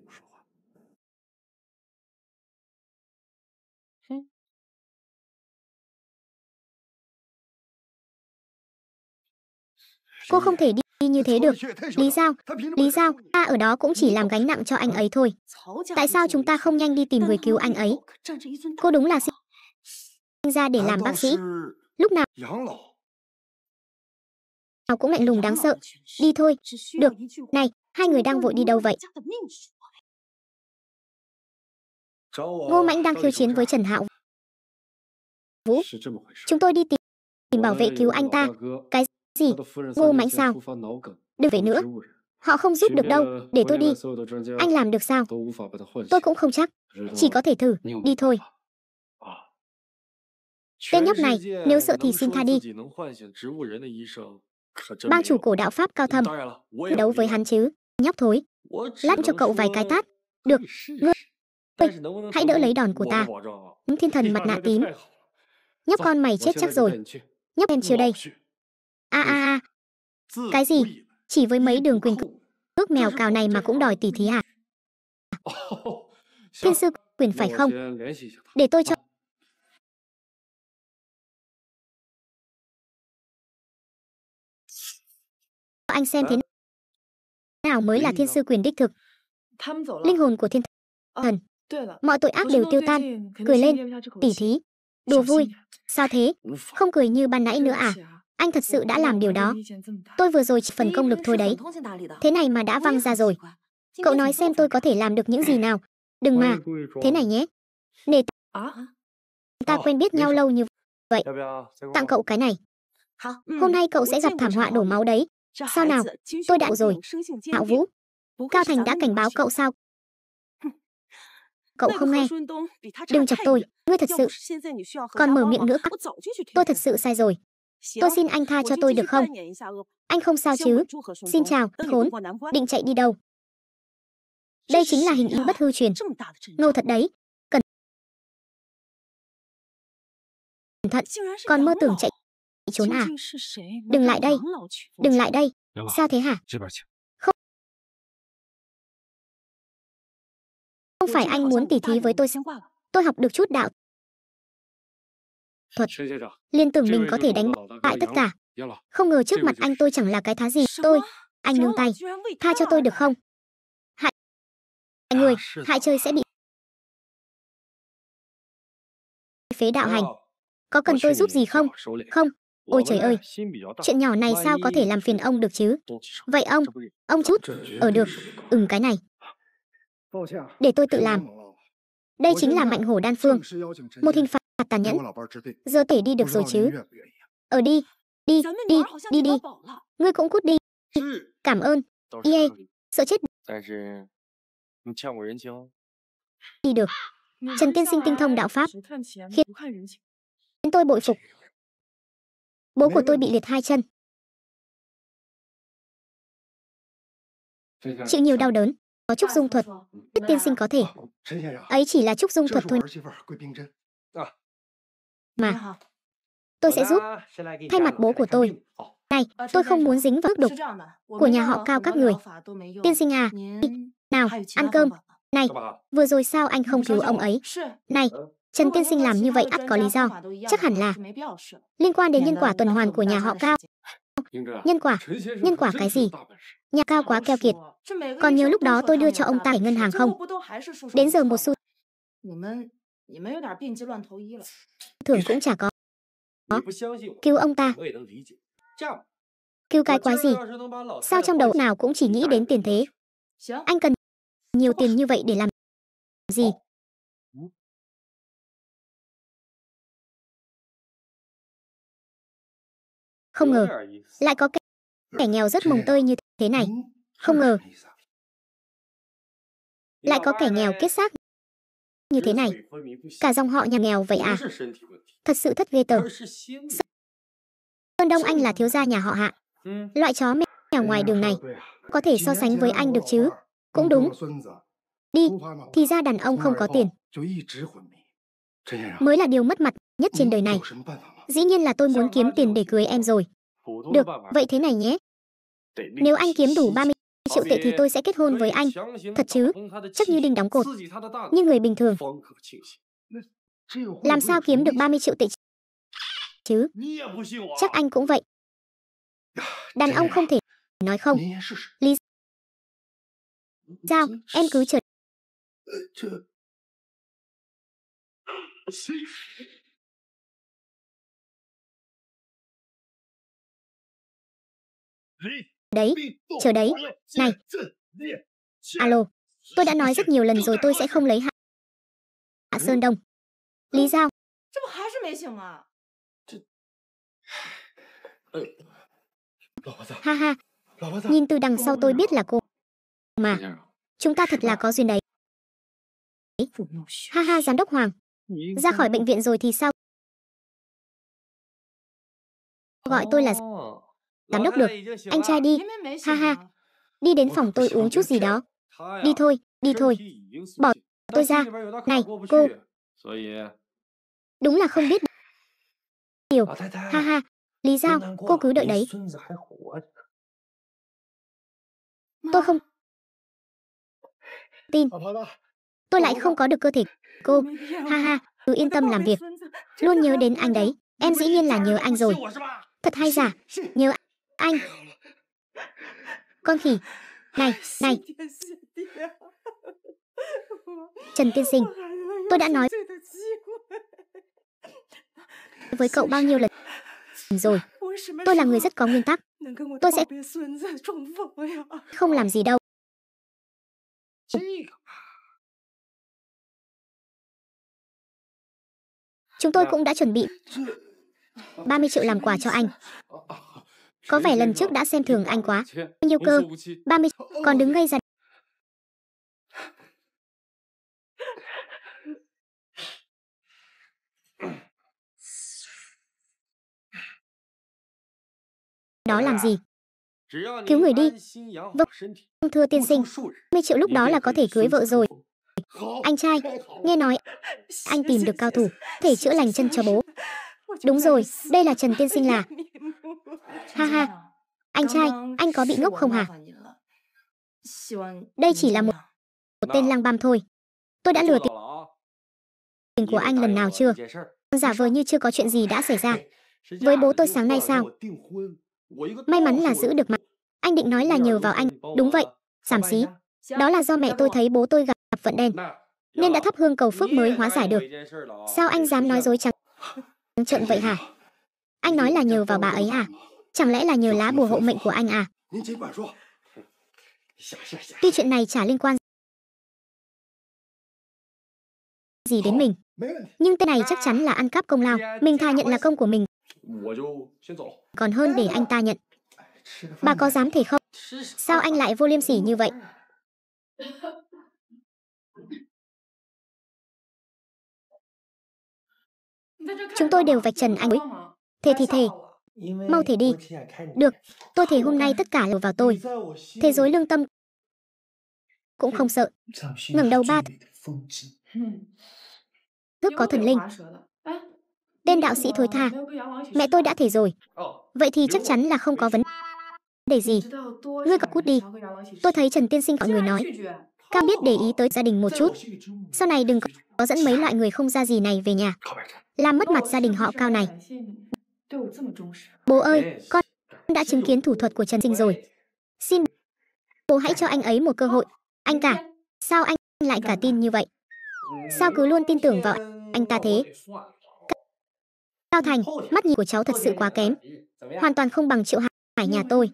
Cô không thể đi, đi như thế được. Lý sao? Lý sao? Ta ở đó cũng chỉ làm gánh nặng cho anh ấy thôi. Tại sao chúng ta không nhanh đi tìm người cứu anh ấy? Cô đúng là sinh ra để làm bác sĩ. Lúc nào Tao cũng lạnh lùng đáng sợ. Đi thôi. Được. Này, hai người đang vội đi đâu vậy? Ngô Mãnh đang khiêu chiến với Trần Hạo Vũ. Chúng tôi đi tìm, tìm bảo vệ cứu anh ta. Cái gì? Ngô Mãnh sao? Đừng về nữa. Họ không giúp được đâu, để tôi đi. Anh làm được sao? Tôi cũng không chắc. Chỉ có thể thử, đi thôi. Tên nhóc này, nếu sợ thì xin tha đi. Bang chủ cổ đạo Pháp cao thâm. Đấu với hắn chứ, nhóc thối. Lát cho cậu vài cái tát. Được, ngươi. Hãy đỡ lấy đòn của ta. Thiên thần mặt nạ tím. Nhóc con mày chết chắc rồi. Nhóc em chưa đây. A a a. Cái gì? Chỉ với mấy đường quyền cước mèo cào này mà cũng đòi tỉ thí à? Thiên sư quyền phải không? Để tôi cho anh xem thế vâng. nào mới là thiên sư quyền đích thực linh hồn của thiên ờ, thần mọi tội ác đều tiêu tan cười lên tỉ thí đùa vui sao thế không cười như ban nãy nữa à anh thật sự đã làm điều đó tôi vừa rồi chỉ phần công lực thôi đấy thế này mà đã văng ra rồi cậu nói xem tôi có thể làm được những gì nào đừng mà thế này nhé nề ờ? ta ờ, quen biết nhau lâu như vậy tặng cậu cái này hôm nay cậu sẽ gặp thảm họa đổ máu đấy Sao nào, tôi đã rồi. Hạo Vũ, Cao Thành đã cảnh báo cậu sao? Cậu không nghe. Đừng chọc tôi, ngươi thật sự. Còn mở miệng nữa. Tôi thật sự sai rồi. Tôi xin anh tha cho tôi được không? Anh không sao chứ? Xin chào, khốn. Định chạy đi đâu? Đây chính là hình ý bất hư truyền. Ngô thật đấy. Cẩn thận. Còn mơ tưởng chạy trốn à? Đừng lại đây, đừng lại đây. Sao thế hả? Không. Không phải anh muốn tỉ thí với tôi Tôi học được chút đạo thuật. Liên tưởng mình có thể đánh bại tất cả. Không ngờ trước mặt anh tôi chẳng là cái thá gì. Tôi, anh nương tay. Tha cho tôi được không? Hại à, người, hại chơi sẽ bị phế đạo hành. Có cần tôi giúp gì không? Không, Ôi trời ơi, chuyện nhỏ này sao có thể làm phiền ông được chứ? Vậy ông, ông chút, ở được, ừm cái này. Để tôi tự làm. Đây chính là mạnh hổ đan phương, một hình phạt tàn nhẫn. Giờ thể đi được rồi chứ. Ở ờ, đi, đi, đi, đi đi. Ngươi cũng cút đi. Cảm ơn. Yê, sợ chết. Đi được. Trần Tiên Sinh tinh thông à? đạo Pháp. Khiến tôi bội phục. Bố của tôi bị liệt hai chân. Chịu nhiều đau đớn, có trúc dung thuật, tất tiên sinh có thể. Ấy chỉ là trúc dung thuật thôi. Mà, tôi sẽ giúp. Thay mặt bố của tôi. Này, tôi không muốn dính vào ước đục của nhà họ cao các người. Tiên sinh à, nào, ăn cơm. Này, vừa rồi sao anh không cứu ông ấy? Này, Trần Tiên Sinh làm như vậy ắt có lý do, chắc hẳn là liên quan đến nhân quả tuần hoàn của nhà họ Cao. Nhân quả, nhân quả cái gì? Nhà Cao quá keo kiệt. Còn nhớ lúc đó tôi đưa cho ông ta ngân hàng không? Đến giờ một xu. Thưởng cũng chả có. Cứu ông ta. Cứu cái quái gì? Sao trong đầu nào cũng chỉ nghĩ đến tiền thế? Anh cần nhiều tiền như vậy để làm gì? Không ngờ, lại có kẻ nghèo rất mồng tơi như thế này. Không ngờ, lại có kẻ nghèo kết xác như thế này. Cả dòng họ nhà nghèo vậy à? Thật sự thất ghê tởm. Sơn Đông Anh là thiếu gia nhà họ hạ. Loại chó mèo ngoài đường này có thể so sánh với anh được chứ? Cũng đúng. Đi, thì ra đàn ông không có tiền. Mới là điều mất mặt nhất trên đời này. Dĩ nhiên là tôi muốn kiếm tiền để cưới em rồi. Được, vậy thế này nhé. Nếu anh kiếm đủ 30 triệu tệ thì tôi sẽ kết hôn với anh. Thật chứ, chắc như đinh đóng cột. Như người bình thường. Làm sao kiếm được 30 triệu tệ chứ? Chắc anh cũng vậy. Đàn ông không thể nói không. Lý sao, em cứ chờ. Đấy, chờ đấy, này. Alo, tôi đã nói rất nhiều lần rồi tôi sẽ không lấy Hạ, hạ Sơn Đông. Lý do? Ha ha, nhìn từ đằng sau tôi biết là cô. Mà, dạ. chúng ta thật là vâng. có duyên đấy. Ha ha, giám đốc Hoàng, ra khỏi bệnh viện rồi thì sao? Gọi tôi là tán đốc được. Anh trai đi. Ha ha. Đi đến phòng tôi uống chút gì đó. Đi thôi, đi thôi. Bỏ tôi ra. Này, cô. Đúng là không biết điều. Ha ha. Lý do, cô cứ đợi đấy. Tôi không tin. Tôi lại không có được cơ thể. Cô, ha ha, cứ yên tâm làm việc. Luôn nhớ đến anh đấy. Em dĩ nhiên là nhớ anh rồi. Thật hay giả, nhớ anh anh Con khỉ Này, này Trần Tiên Sinh Tôi đã nói với cậu bao nhiêu lần rồi Tôi là người rất có nguyên tắc Tôi sẽ không làm gì đâu Chúng tôi cũng đã chuẩn bị 30 triệu làm quà cho anh có vẻ lần trước đã xem thường anh quá. Bao nhiêu cơ? 30. Còn đứng ngây ra. Đó làm gì? Cứu người đi. Vâng, thưa tiên sinh, 20 triệu lúc đó là có thể cưới vợ rồi. Anh trai, nghe nói anh tìm được cao thủ, thể chữa lành chân cho bố. Đúng rồi, đây là Trần Tiên Sinh là Ha ha, anh trai, anh có bị ngốc không hả? Đây chỉ là một, một tên lăng băm thôi. Tôi đã lừa tiền của anh lần nào chưa? Giả vờ như chưa có chuyện gì đã xảy ra. Với bố tôi sáng nay sao? May mắn là giữ được mặt. Anh định nói là nhờ vào anh. Đúng vậy, giảm xí. Đó là do mẹ tôi thấy bố tôi gặp vận đen. Nên đã thắp hương cầu phước mới hóa giải được. Sao anh dám nói dối trắng trợn vậy hả? Anh nói là nhờ vào bà ấy hả? À? Chẳng lẽ là nhờ lá bùa hộ mệnh của anh à? Tuy chuyện này chả liên quan gì đến mình Nhưng tên này chắc chắn là ăn cắp công lao Mình thà nhận là công của mình Còn hơn để anh ta nhận Bà có dám thể không? Sao anh lại vô liêm sỉ như vậy? Chúng tôi đều vạch trần anh ấy. Thế thì thề, Mau thể đi. Được, tôi thể hôm nay tất cả đều vào tôi. Thế giới lương tâm cũng không sợ. Ngẩng đầu ba thức có thần linh. Tên đạo sĩ thối tha. Mẹ tôi đã thể rồi. Vậy thì chắc chắn là không có vấn đề gì. Ngươi có cút đi. Tôi thấy Trần Tiên Sinh gọi người nói. Cao biết để ý tới gia đình một chút. Sau này đừng có dẫn mấy loại người không ra gì này về nhà. Làm mất mặt gia đình họ cao này. 对我这么忠实。Bố ơi, con đã chứng kiến thủ thuật của Trần Sinh rồi. Xin bố hãy cho anh ấy một cơ hội. Anh cả, sao anh lại cả tin như vậy? Sao cứ luôn tin tưởng vào anh ta thế? Cao Thành, mắt nhìn của cháu thật sự quá kém. Hoàn toàn không bằng Triệu Hải nhà tôi.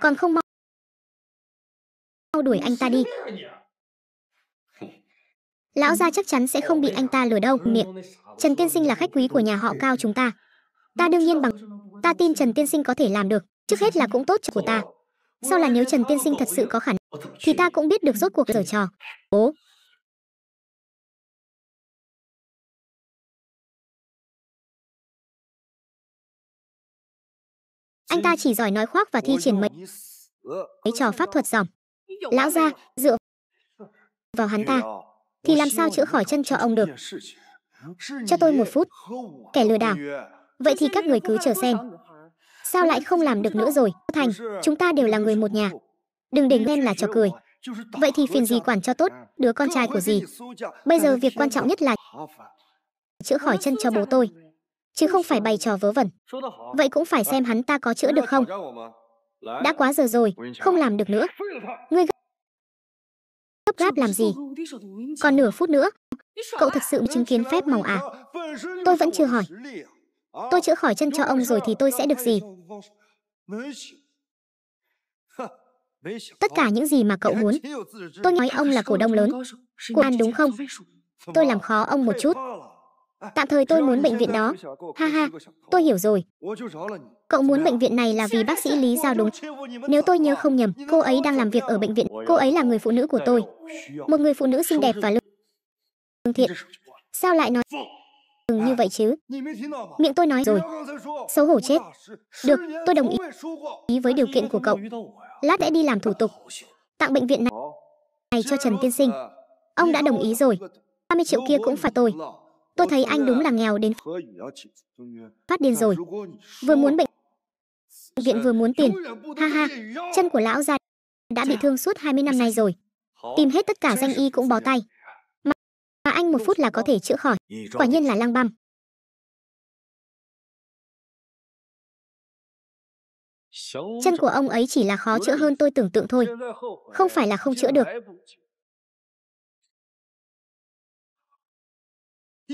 Còn không mau đuổi anh ta đi. Lão gia chắc chắn sẽ không bị anh ta lừa đâu, miệng. Trần Tiên Sinh là khách quý của nhà họ cao chúng ta. Ta đương nhiên bằng. Ta tin Trần Tiên Sinh có thể làm được, trước hết là cũng tốt cho của ta. Sau là nếu Trần Tiên Sinh thật sự có khả năng, thì ta cũng biết được rốt cuộc giở trò. Bố, anh ta chỉ giỏi nói khoác và thi triển mấy mấy trò pháp thuật giỏm. lão gia dựa vào hắn ta thì làm sao chữa khỏi chân cho ông được cho tôi một phút kẻ lừa đảo vậy thì các người cứ chờ xem sao lại không làm được nữa rồi thành chúng ta đều là người một nhà đừng để ghen là trò cười vậy thì phiền gì quản cho tốt đứa con trai của gì bây giờ việc quan trọng nhất là chữa khỏi chân cho bố tôi chứ không phải bày trò vớ vẩn vậy cũng phải xem hắn ta có chữa được không đã quá giờ rồi không làm được nữa ngươi Gấp gáp làm gì? Còn nửa phút nữa. Cậu thực sự chứng kiến phép màu à? Tôi vẫn chưa hỏi. Tôi chữa khỏi chân cho ông rồi thì tôi sẽ được gì? Tất cả những gì mà cậu muốn. Tôi nói ông là cổ đông lớn. Của An đúng không? Tôi làm khó ông một chút. Tạm thời tôi muốn bệnh viện đó. Ha ha, tôi hiểu rồi. Cậu muốn bệnh viện này là vì bác sĩ Lý Giao đúng. Nếu tôi nhớ không nhầm, cô ấy đang làm việc ở bệnh viện. Cô ấy là người phụ nữ của tôi. Một người phụ nữ xinh đẹp và lương thiện. Sao lại nói đừng như vậy chứ? Miệng tôi nói rồi. Xấu hổ chết. Được, tôi đồng ý. Ý với điều kiện của cậu. Lát sẽ đi làm thủ tục. Tặng bệnh viện này, này cho Trần Tiên Sinh. Ông đã đồng ý rồi. 30 triệu kia cũng phải tôi. Tôi thấy anh đúng là nghèo đến phát điên rồi. Vừa muốn bệnh Viện vừa muốn tiền. Ha ha, chân của lão già đã bị thương suốt 20 năm nay rồi. Tìm hết tất cả danh y cũng bó tay. Mà, mà anh một phút là có thể chữa khỏi. Quả nhiên là lang băm. Chân của ông ấy chỉ là khó chữa hơn tôi tưởng tượng thôi. Không phải là không chữa được.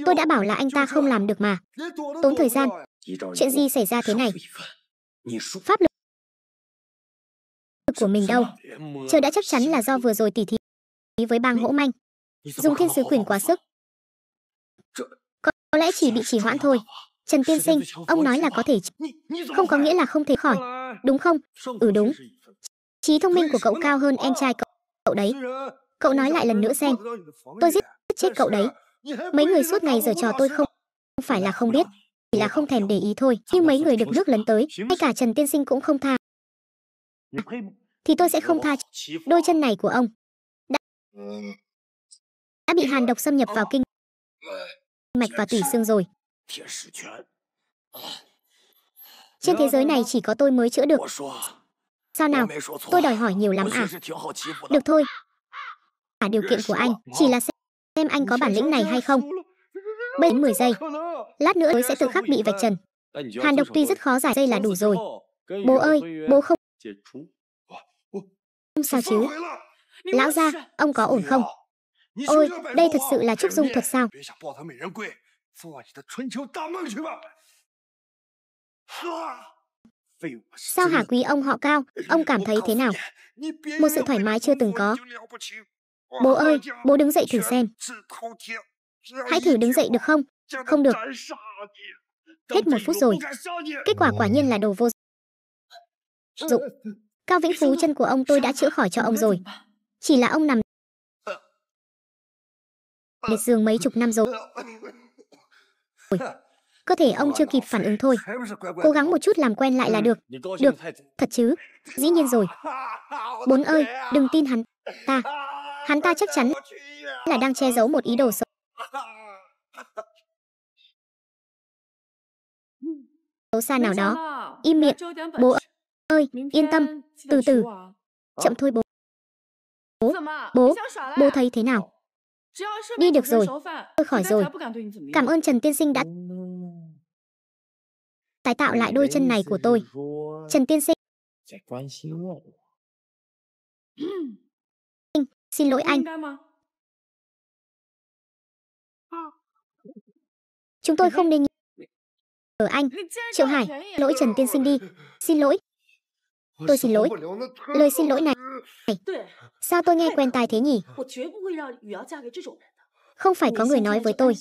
Tôi đã bảo là anh ta không làm được mà. Tốn thời gian. Chuyện gì xảy ra thế này? pháp lực của mình đâu Chưa đã chắc chắn là do vừa rồi tỉ thí với bang hỗ manh dùng thiên sứ quyền quá sức có, có lẽ chỉ bị trì hoãn thôi trần tiên sinh ông nói là có thể không có nghĩa là không thể khỏi đúng không ừ đúng trí thông minh của cậu cao hơn em ờ. trai cậu, cậu đấy cậu nói lại lần nữa xem tôi giết chết cậu đấy mấy người suốt ngày giở trò tôi không, không phải là không biết chỉ là không thèm để ý thôi nhưng mấy người được nước lấn tới ngay cả trần tiên sinh cũng không tha thì tôi sẽ không tha đôi chân này của ông đã, đã bị hàn độc xâm nhập vào kinh ờ. mạch và tủy xương rồi trên thế giới này chỉ có tôi mới chữa được sao nào tôi đòi hỏi nhiều lắm à được thôi à điều kiện của anh chỉ là xem anh có bản lĩnh này hay không Bây 10 giây. Lát nữa tôi sẽ tự khắc bị vạch trần. Hàn độc tuy rất khó giải dây là đủ rồi. Bố ơi, bố không... Không sao chứ. Lão gia, ông có ổn không? Ôi, đây thật sự là trúc dung thuật sao? Sao hả quý ông họ cao, ông cảm thấy thế nào? Một sự thoải mái chưa từng có. Bố ơi, bố đứng dậy thử xem. Hãy thử đứng dậy được không? Không được. Hết một phút rồi. Kết quả quả nhiên là đồ vô dụng. Cao Vĩnh Phú chân của ông tôi đã chữa khỏi cho ông rồi. Chỉ là ông nằm liệt giường mấy chục năm rồi. Cơ thể ông chưa kịp phản ứng thôi. Cố gắng một chút làm quen lại là được. Được, thật chứ. Dĩ nhiên rồi. Bốn ơi, đừng tin hắn ta. Hắn ta chắc chắn là đang che giấu một ý đồ xấu. xấu xa nào đó. Im miệng, bố ơi, yên tâm, từ từ. Chậm thôi bố. Bố, bố, bố thấy thế nào? Đi được rồi, tôi khỏi rồi. Cảm ơn Trần Tiên Sinh đã tái tạo lại đôi chân này của tôi. Trần Tiên Sinh. Xin lỗi anh. Chúng tôi không nên ở anh triệu hải lỗi trần tiên sinh đi xin lỗi tôi xin lỗi lời xin lỗi này sao tôi nghe quen tai thế nhỉ không phải có người nói với tôi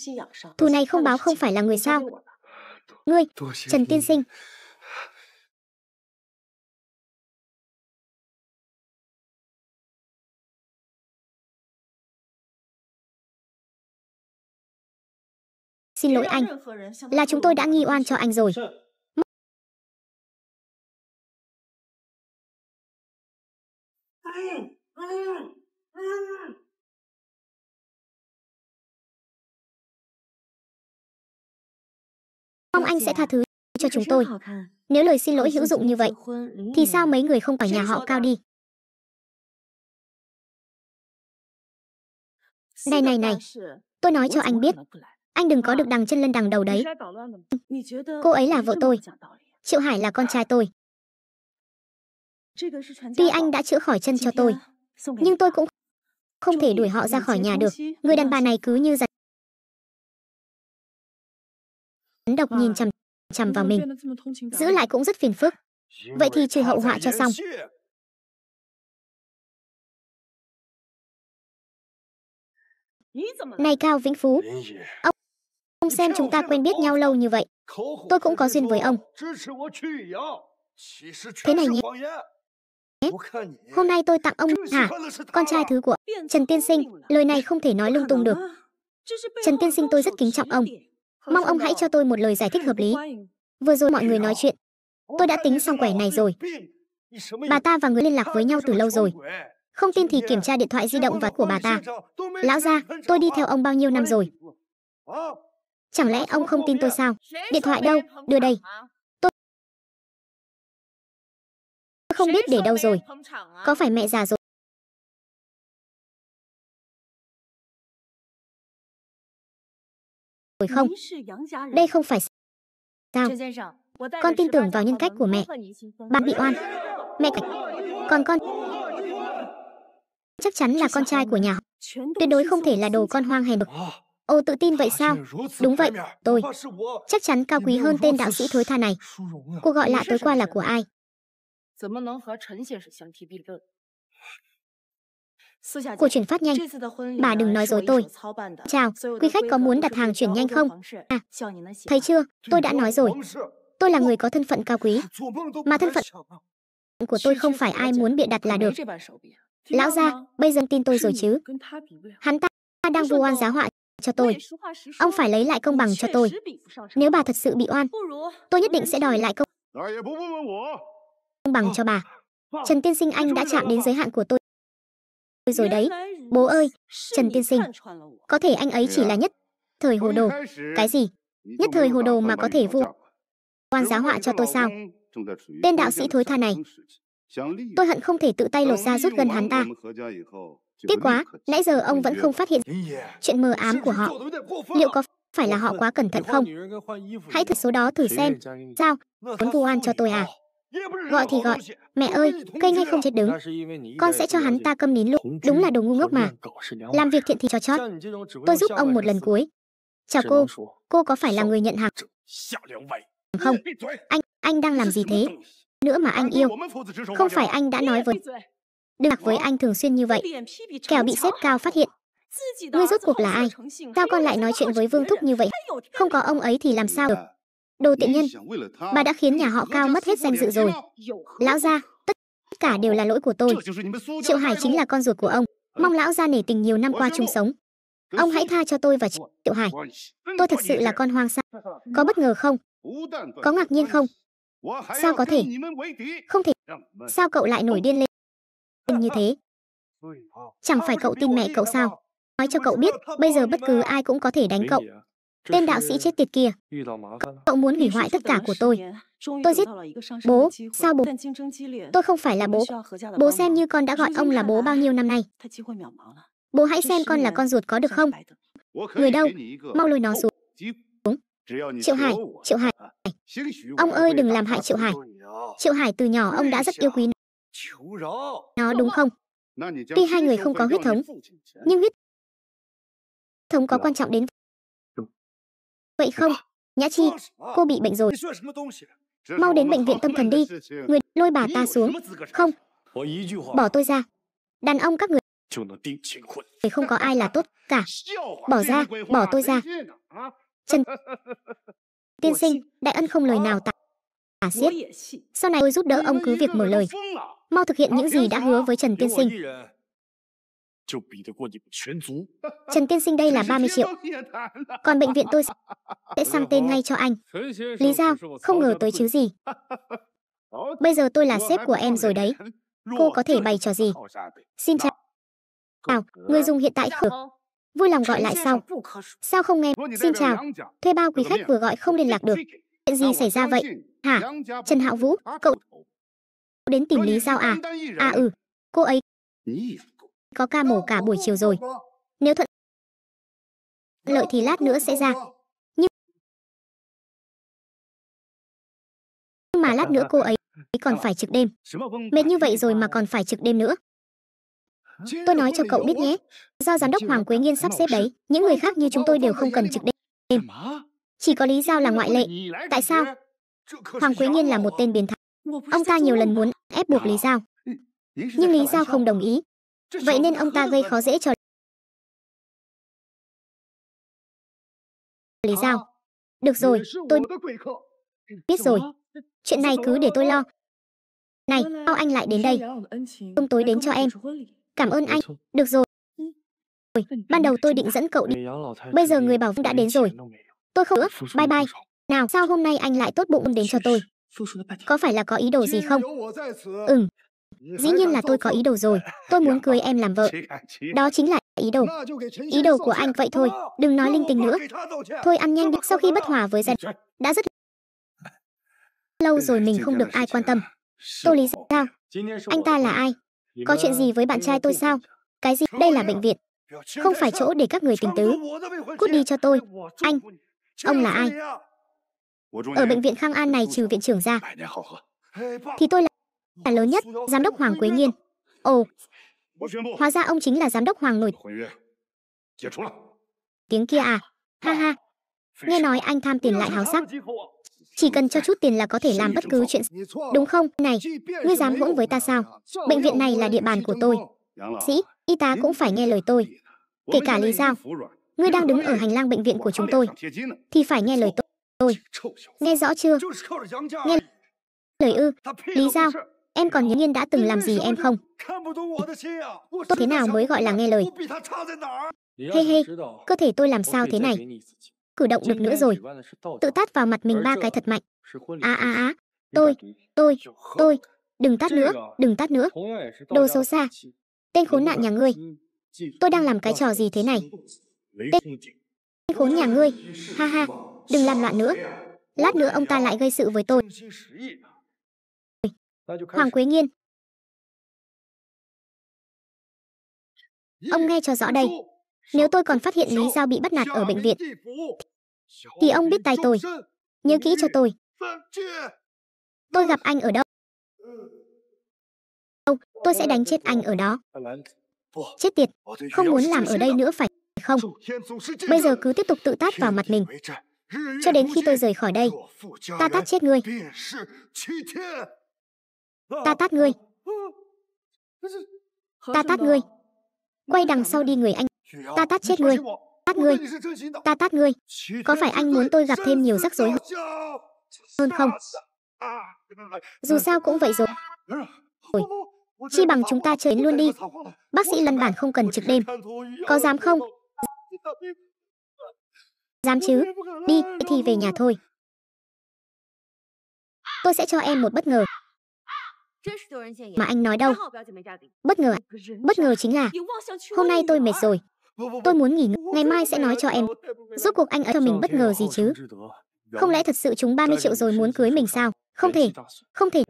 thù này không báo không phải là người sao ngươi trần tiên sinh Xin lỗi anh, là chúng tôi đã nghi oan cho anh rồi. Mong anh sẽ tha thứ cho chúng tôi. Nếu lời xin lỗi hữu dụng như vậy, thì sao mấy người không ở nhà họ cao đi? Này này này, tôi nói cho anh biết, anh đừng có được đằng chân lên đằng đầu đấy. Cô ấy là vợ tôi. Triệu Hải là con trai tôi. Tuy anh đã chữa khỏi chân cho tôi, nhưng tôi cũng không thể đuổi họ ra khỏi nhà được. Người đàn bà này cứ như rắn độc nhìn chằm chằm vào mình. Giữ lại cũng rất phiền phức. Vậy thì trừ hậu họa cho xong. Này Cao Vĩnh Phú, ông, Ông xem chúng ta quen biết nhau lâu như vậy. Tôi cũng có duyên với ông. Thế này nhé. Hôm nay tôi tặng ông à, Thả, con trai thứ của Trần Tiên Sinh, lời này không thể nói lung tung được. Trần Tiên Sinh tôi rất kính trọng ông. Mong ông hãy cho tôi một lời giải thích hợp lý. Vừa rồi mọi người nói chuyện. Tôi đã tính xong quẻ này rồi. Bà ta và người liên lạc với nhau từ lâu rồi. Không tin thì kiểm tra điện thoại di động và của bà ta. Lão gia, tôi đi theo ông bao nhiêu năm rồi. Chẳng lẽ ông không tin tôi sao? Điện thoại đâu? Đưa đây. Tôi không biết để đâu rồi. Có phải mẹ già rồi? rồi không? Đây không phải sao? Con tin tưởng vào nhân cách của mẹ. Bạn bị oan. Mẹ cạch. Còn con chắc chắn là con trai của nhà Tuyệt đối không thể là đồ con hoang hay được. Ô tự tin vậy sao? Đúng vậy, tôi. Chắc chắn cao quý hơn tên đạo sĩ thối tha này. Cô gọi lạ tới qua là của ai? Cô chuyển phát nhanh. Bà đừng nói dối tôi. Chào, quý khách có muốn đặt hàng chuyển nhanh không? À, thấy chưa, tôi đã nói rồi. Tôi là người có thân phận cao quý. Mà thân phận của tôi không phải ai muốn bịa đặt là được. Lão gia, bây giờ tin tôi rồi chứ. Hắn ta đang vu oan giá họa cho tôi. Ông phải lấy lại công bằng cho tôi. Nếu bà thật sự bị oan, tôi nhất định sẽ đòi lại công công bằng cho bà. Trần Tiên Sinh anh đã chạm đến giới hạn của tôi rồi đấy. Bố ơi, Trần Tiên Sinh, có thể anh ấy chỉ là nhất thời hồ đồ. Cái gì? Nhất thời hồ đồ mà có thể vu oan giá họa cho tôi sao? Tên đạo sĩ thối tha này. Tôi hận không thể tự tay lột ra rút gần hắn ta. Tiếc quá, nãy giờ ông vẫn không phát hiện chuyện mờ ám của họ. Liệu có phải là họ quá cẩn thận không? Hãy thử số đó thử xem. Sao? Muốn vu oan cho tôi à? Gọi thì gọi. Mẹ ơi, cây ngay không chết đứng. Con sẽ cho hắn ta câm nín luôn. Đúng là đồ ngu ngốc mà. Làm việc thiện thì cho chót. Tôi giúp ông một lần cuối. Chào cô, cô có phải là người nhận hàng? Không, anh, anh đang làm gì thế? Nữa mà anh yêu. Không phải anh đã nói với... Đừng mặc với anh thường xuyên như vậy. Kẻo bị xếp cao phát hiện. Ngươi rốt cuộc là ai? Sao con lại nói chuyện với Vương Thúc như vậy. Không có ông ấy thì làm sao được? Đồ tiện nhân, bà đã khiến nhà họ cao mất hết danh dự rồi. Lão gia, tất cả đều là lỗi của tôi. Triệu Hải chính là con ruột của ông. Mong lão gia nể tình nhiều năm qua chung sống. Ông hãy tha cho tôi và Triệu Hải. Tôi thật sự là con hoang sao? Có bất ngờ không? Có ngạc nhiên không? Sao có thể? Không thể. Sao cậu lại nổi điên lên? như thế. Chẳng phải cậu tin mẹ cậu sao? Nói cho cậu biết, bây giờ bất cứ ai cũng có thể đánh cậu. Tên đạo sĩ chết tiệt kia. Cậu muốn hủy hoại tất cả của tôi. Tôi giết bố, sao bố? Tôi không phải là bố. Bố xem như con đã gọi ông là bố bao nhiêu năm nay. Bố hãy xem con là con ruột có được không? Người đâu? Mau lôi nó xuống. Triệu Hải, Triệu Hải. Ông ơi đừng làm hại Triệu Hải. Triệu Hải từ nhỏ ông đã rất yêu quý nó đúng không? Tuy hai người không có huyết thống, nhưng huyết thống có quan trọng đến Vậy không, Nhã Chi, cô bị bệnh rồi. Mau đến bệnh viện tâm thần đi. Người lôi bà ta xuống. Không, bỏ tôi ra. Đàn ông các người thì không có ai là tốt cả. Bỏ ra, bỏ tôi ra. Trần Tiên sinh, đại ân không lời ờ. nào tặng à xiết. Sau này tôi giúp đỡ ông cứ việc mở lời. Mau thực hiện những gì đã hứa với Trần Tiên Sinh. Trần Tiên Sinh đây là 30 triệu. Còn bệnh viện tôi sẽ sang tên ngay cho anh. Lý Giao, không ngờ tới chứ gì. Bây giờ tôi là sếp của em rồi đấy. Cô có thể bày trò gì? Xin chào. Nào, người dùng hiện tại khử. Vui lòng gọi lại sau. Sao không nghe? Xin chào. Thuê bao quý khách vừa gọi không liên lạc được. Chuyện gì à, xảy ra vậy? Hả? Trần Hạo Vũ, cậu đến tìm Lý Giao à? À ừ, cô ấy có ca mổ cả buổi chiều rồi. Nếu thuận lợi thì lát nữa sẽ ra. Nhưng mà lát nữa cô ấy còn phải trực đêm. Mệt như vậy rồi mà còn phải trực đêm nữa. Tôi nói cho cậu biết nhé, do giám đốc Hoàng Quế Nghiên sắp xếp đấy, những người khác như chúng tôi đều không cần trực đêm. Chỉ có lý giao là ngoại lệ. Tại sao? Hoàng Quế nhiên là một tên biến thái. Ông ta nhiều lần muốn ép buộc Lý Giao. Nhưng Lý Giao không đồng ý. Vậy nên ông ta gây khó dễ cho Lý Giao. Được rồi, tôi biết rồi. Chuyện này cứ để tôi lo. Này, sao anh lại đến đây? Hôm tối đến cho em. Cảm ơn anh. Được rồi. Ban đầu tôi định dẫn cậu đi. Bây giờ người bảo đã đến rồi. Tôi không ước, bye bye. Nào, sao hôm nay anh lại tốt bụng đến cho tôi? Có phải là có ý đồ gì không? Ừ, Dĩ nhiên là tôi có ý đồ rồi. Tôi muốn cưới em làm vợ. Đó chính là ý đồ. Ý đồ của anh vậy thôi. Đừng nói linh tinh nữa. Thôi ăn nhanh đi. Sau khi bất hòa với Zen, đã rất lâu rồi mình không được ai quan tâm. Tôi lý sao? Anh ta là ai? Có chuyện gì với bạn trai tôi sao? Cái gì? Đây là bệnh viện. Không phải chỗ để các người tình tứ. Cút đi cho tôi. Anh, Ông là ai? À? Ở bệnh viện Khang An này trừ viện trưởng ra Thì tôi là, là lớn nhất, giám đốc Hoàng Quế Nhiên Ồ, hóa ra ông chính là giám đốc Hoàng nổi Tiếng kia à, ha ha Nghe nói anh tham tiền lại háo sắc Chỉ cần cho chút tiền là có thể làm bất cứ chuyện Đúng không? Này, ngươi dám hỗn với ta sao? Bệnh viện này là địa bàn của tôi Sĩ, y tá cũng phải nghe lời tôi Kể cả Lý Giao Ngươi đang đứng ở hành lang bệnh viện của chúng tôi, thì phải nghe lời tôi. Nghe rõ chưa? Nghe lời ư? Lý do? em còn nhớ nhiên đã từng làm gì em không? Tôi thế nào mới gọi là nghe lời? Hê hey, hey, cơ thể tôi làm sao thế này? Cử động được nữa rồi. Tự tát vào mặt mình ba cái thật mạnh. À à à, tôi, tôi, tôi, đừng tát nữa, đừng tát nữa. Đồ xấu xa. Tên khốn nạn nhà ngươi. Tôi đang làm cái trò gì thế này? Tên khốn nhà ngươi, ha ha, đừng làm loạn nữa. Lát nữa ông ta lại gây sự với tôi. Hoàng Quế Nghiên. Ông nghe cho rõ đây. Nếu tôi còn phát hiện Lý Giao bị bắt nạt ở bệnh viện, thì ông biết tay tôi. Nhớ kỹ cho tôi. Tôi gặp anh ở đâu? Không, tôi sẽ đánh chết anh ở đó. Chết tiệt, không muốn làm ở đây nữa phải không bây giờ cứ tiếp tục tự tát vào mặt mình cho đến khi tôi rời khỏi đây ta tát chết ngươi ta tát ngươi ta tát ngươi quay đằng sau đi người anh ta tát chết ngươi tát ngươi ta tát ngươi có phải anh muốn tôi gặp thêm nhiều rắc rối hơn không dù sao cũng vậy rồi Ôi, chi bằng chúng ta chơi luôn đi bác sĩ lần bản không cần trực đêm có dám không Dám chứ, đi thì về nhà thôi. Tôi sẽ cho em một bất ngờ. Mà anh nói đâu? Bất ngờ à? Bất ngờ chính là hôm nay tôi mệt rồi. Tôi muốn nghỉ ngơi, ngày mai sẽ nói cho em. Rốt cuộc anh ấy cho mình bất ngờ gì chứ? Không lẽ thật sự chúng 30 triệu rồi muốn cưới mình sao? Không thể, không thể.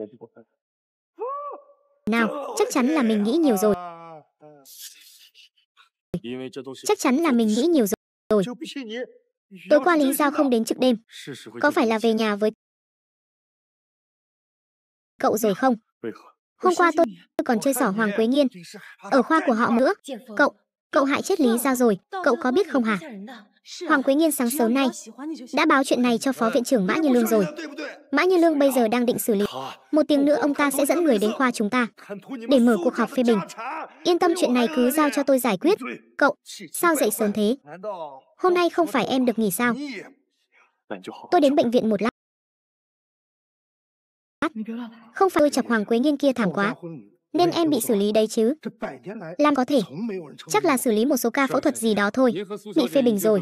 Nào, chắc chắn là mình nghĩ nhiều rồi. Chắc chắn là mình nghĩ nhiều rồi. Tối qua Lý do không đến trực đêm. Có phải là về nhà với cậu rồi không? Hôm qua tôi còn chơi sỏ Hoàng Quế Nghiên. Ở khoa của họ nữa. Cậu, Cậu hại chết lý ra rồi, cậu có biết không hả? Hoàng Quế Nghiên sáng sớm nay đã báo chuyện này cho Phó Viện trưởng Mã Như Lương rồi. Mã Như Lương bây giờ đang định xử lý. Một tiếng nữa ông ta sẽ dẫn người đến khoa chúng ta để mở cuộc họp phê bình. Yên tâm chuyện này cứ giao à, cho tôi giải quyết. Cậu, sao dậy sớm thế? Hôm nay không phải em được nghỉ sao? Tôi đến bệnh viện một lát. Không phải tôi chọc Hoàng Quế Nghiên kia thảm quá nên em bị xử lý đấy chứ. Làm có thể, chắc là xử lý một số ca phẫu thuật gì đó thôi, bị phê bình rồi.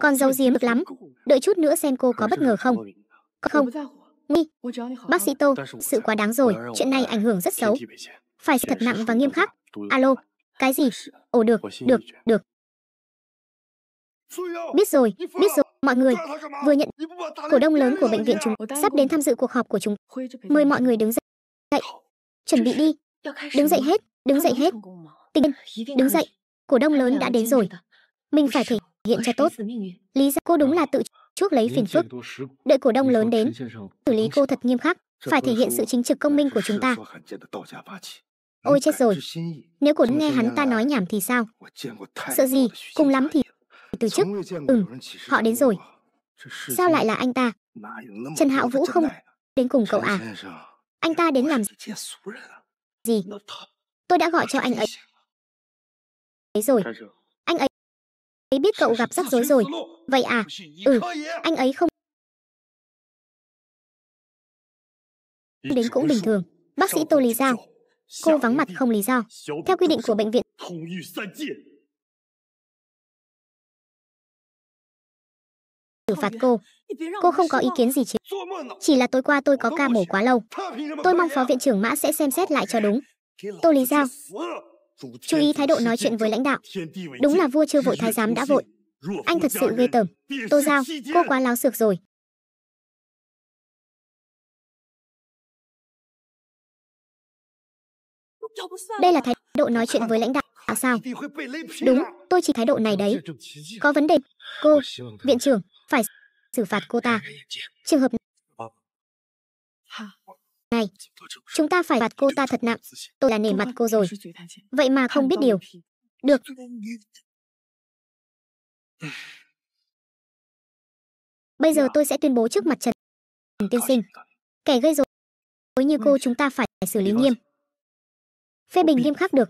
Còn giấu giếm được lắm, đợi chút nữa xem cô có bất ngờ không. Không, Nguy, bác sĩ Tô, sự quá đáng rồi, chuyện này ảnh hưởng rất xấu. Phải thật nặng và nghiêm khắc. Alo, cái gì? Ồ được, được, được. Biết rồi, biết rồi, mọi người. Vừa nhận cổ đông lớn của bệnh viện chúng sắp đến tham dự cuộc họp của chúng. Mời mọi người đứng dậy. Chuẩn bị đi. Đứng dậy hết, đứng dậy hết. Tinh, đứng dậy. Cổ đông lớn đã đến rồi. Mình phải thể hiện cho tốt. Lý do cô đúng là tự chuốc lấy phiền phức. Đợi cổ đông lớn đến, xử lý cô thật nghiêm khắc, phải thể hiện sự chính trực công minh của chúng ta. Ôi chết rồi, nếu cổ nghe hắn ta nói nhảm thì sao? Sợ gì, cùng lắm thì từ chức. Ừm, họ đến rồi. Sao lại là anh ta? Trần Hạo Vũ không đến cùng cậu à? Anh ta đến làm gì? gì tôi đã gọi cho anh ấy ấy rồi anh ấy ấy biết cậu gặp rắc rối rồi vậy à ừ anh ấy không đến cũng bình thường bác sĩ tô lý do, cô vắng mặt không lý do theo quy định của bệnh viện xử phạt cô. Cô không có ý kiến gì chứ. Chỉ là tối qua tôi có ca mổ quá lâu. Tôi mong phó viện trưởng Mã sẽ xem xét lại cho đúng. Tô Lý Giao. Chú ý thái độ nói chuyện với lãnh đạo. Đúng là vua chưa vội thái giám đã vội. Anh thật sự ghê tởm. Tô Giao, cô quá láo xược rồi. Đây là thái độ nói chuyện với lãnh đạo à sao? Đúng, tôi chỉ thái độ này đấy. Có vấn đề. Cô, viện trưởng, phải xử phạt cô ta. Trường hợp này, chúng ta phải phạt cô ta thật nặng. Tôi là nể mặt cô rồi. Vậy mà không biết điều. Được. Bây giờ tôi sẽ tuyên bố trước mặt Trần tiên sinh. Kẻ gây rối với như cô chúng ta phải xử lý nghiêm. Phê bình nghiêm khắc được.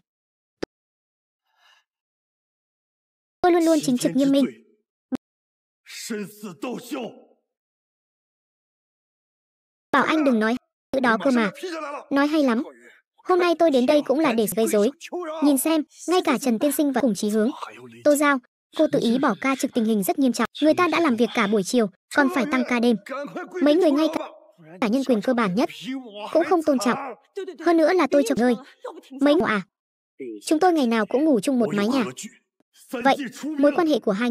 Tôi luôn luôn chính trực nghiêm minh. Bảo anh đừng nói chữ đó cơ mà. Nói hay lắm. Hôm nay tôi đến đây cũng là để gây rối. Nhìn xem, ngay cả Trần Tiên Sinh và Cùng Chí Hướng, Tô Giao, cô tự ý bỏ ca trực tình hình rất nghiêm trọng. Người ta đã làm việc cả buổi chiều, còn phải tăng ca đêm. Mấy người ngay cả cả nhân quyền cơ bản nhất cũng không tôn trọng hơn nữa là tôi chồng ơi mấy ngủ à chúng tôi ngày nào cũng ngủ chung một mái nhà vậy mối quan hệ của hai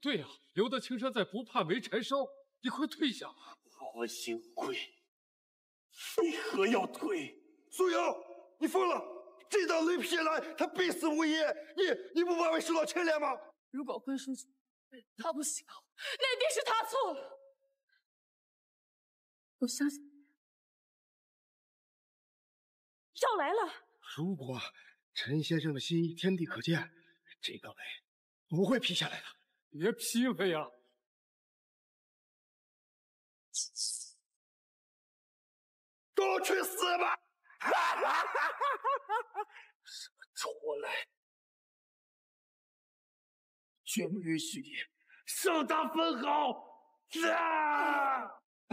对呀，留得青山在，不怕没柴烧。你快退下！我姓桂，为何要退？苏瑶，你疯了！这道雷劈来，他必死无疑。你你不怕会受到牵连吗？如果坤叔他不喜欢我，那一定是他错了。我相信要来了！如果陈先生的心意天地可见，这道雷不会劈下来的。别劈了呀！都去死吧！什么哈，我来？绝不允许你伤他分毫！啊！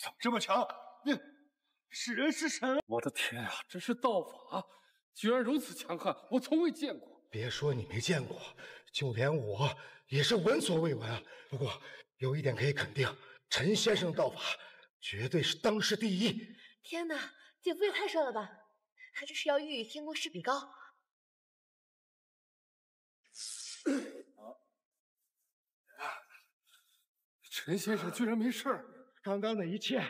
怎么这么强？是人是神？我的天啊，这是道法，居然如此强悍，我从未见过。别说你没见过，就连我也是闻所未闻。啊。不过有一点可以肯定，陈先生道法绝对是当世第一。天哪，姐夫也太帅了吧！他这是要欲与天公试比高。啊！陈先生居然没事，刚刚的一切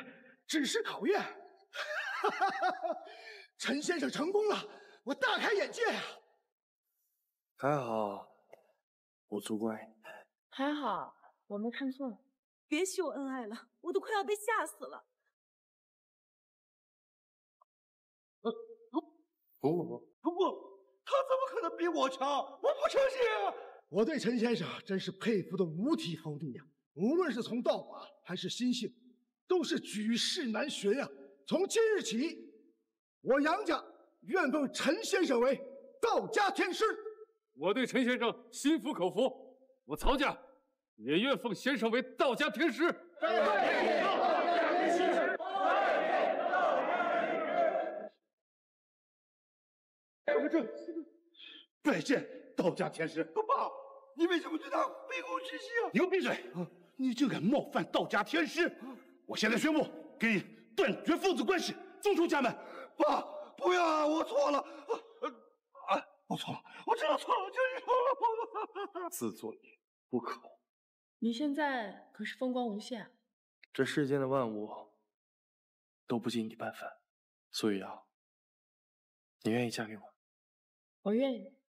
只是考验。哈，陈先生成功了，我大开眼界呀！还好我足乖，还好我没看错。别秀恩爱了，我都快要被吓死了。呃，不不不，不他怎么可能比我强？我不相信。我对陈先生真是佩服的五体投地呀！无论是从道法还是心性，都是举世难寻呀。从今日起，我杨家愿奉陈先生为道家天师。我对陈先生心服口服。我曹家也愿奉先生为道家天师。哎，道我这拜见道家天师。不报！你为什么对他卑躬屈膝啊？你给我闭嘴！你竟敢冒犯道家天师？我现在宣布，给你。断绝父子关系，走出家门。爸，不要啊！我错了，啊，我错了，我知道错了，求你了，爸。自作孽不可。你现在可是风光无限。这世间的万物都不及你半分，苏雨瑶，你愿意嫁给我？我愿意。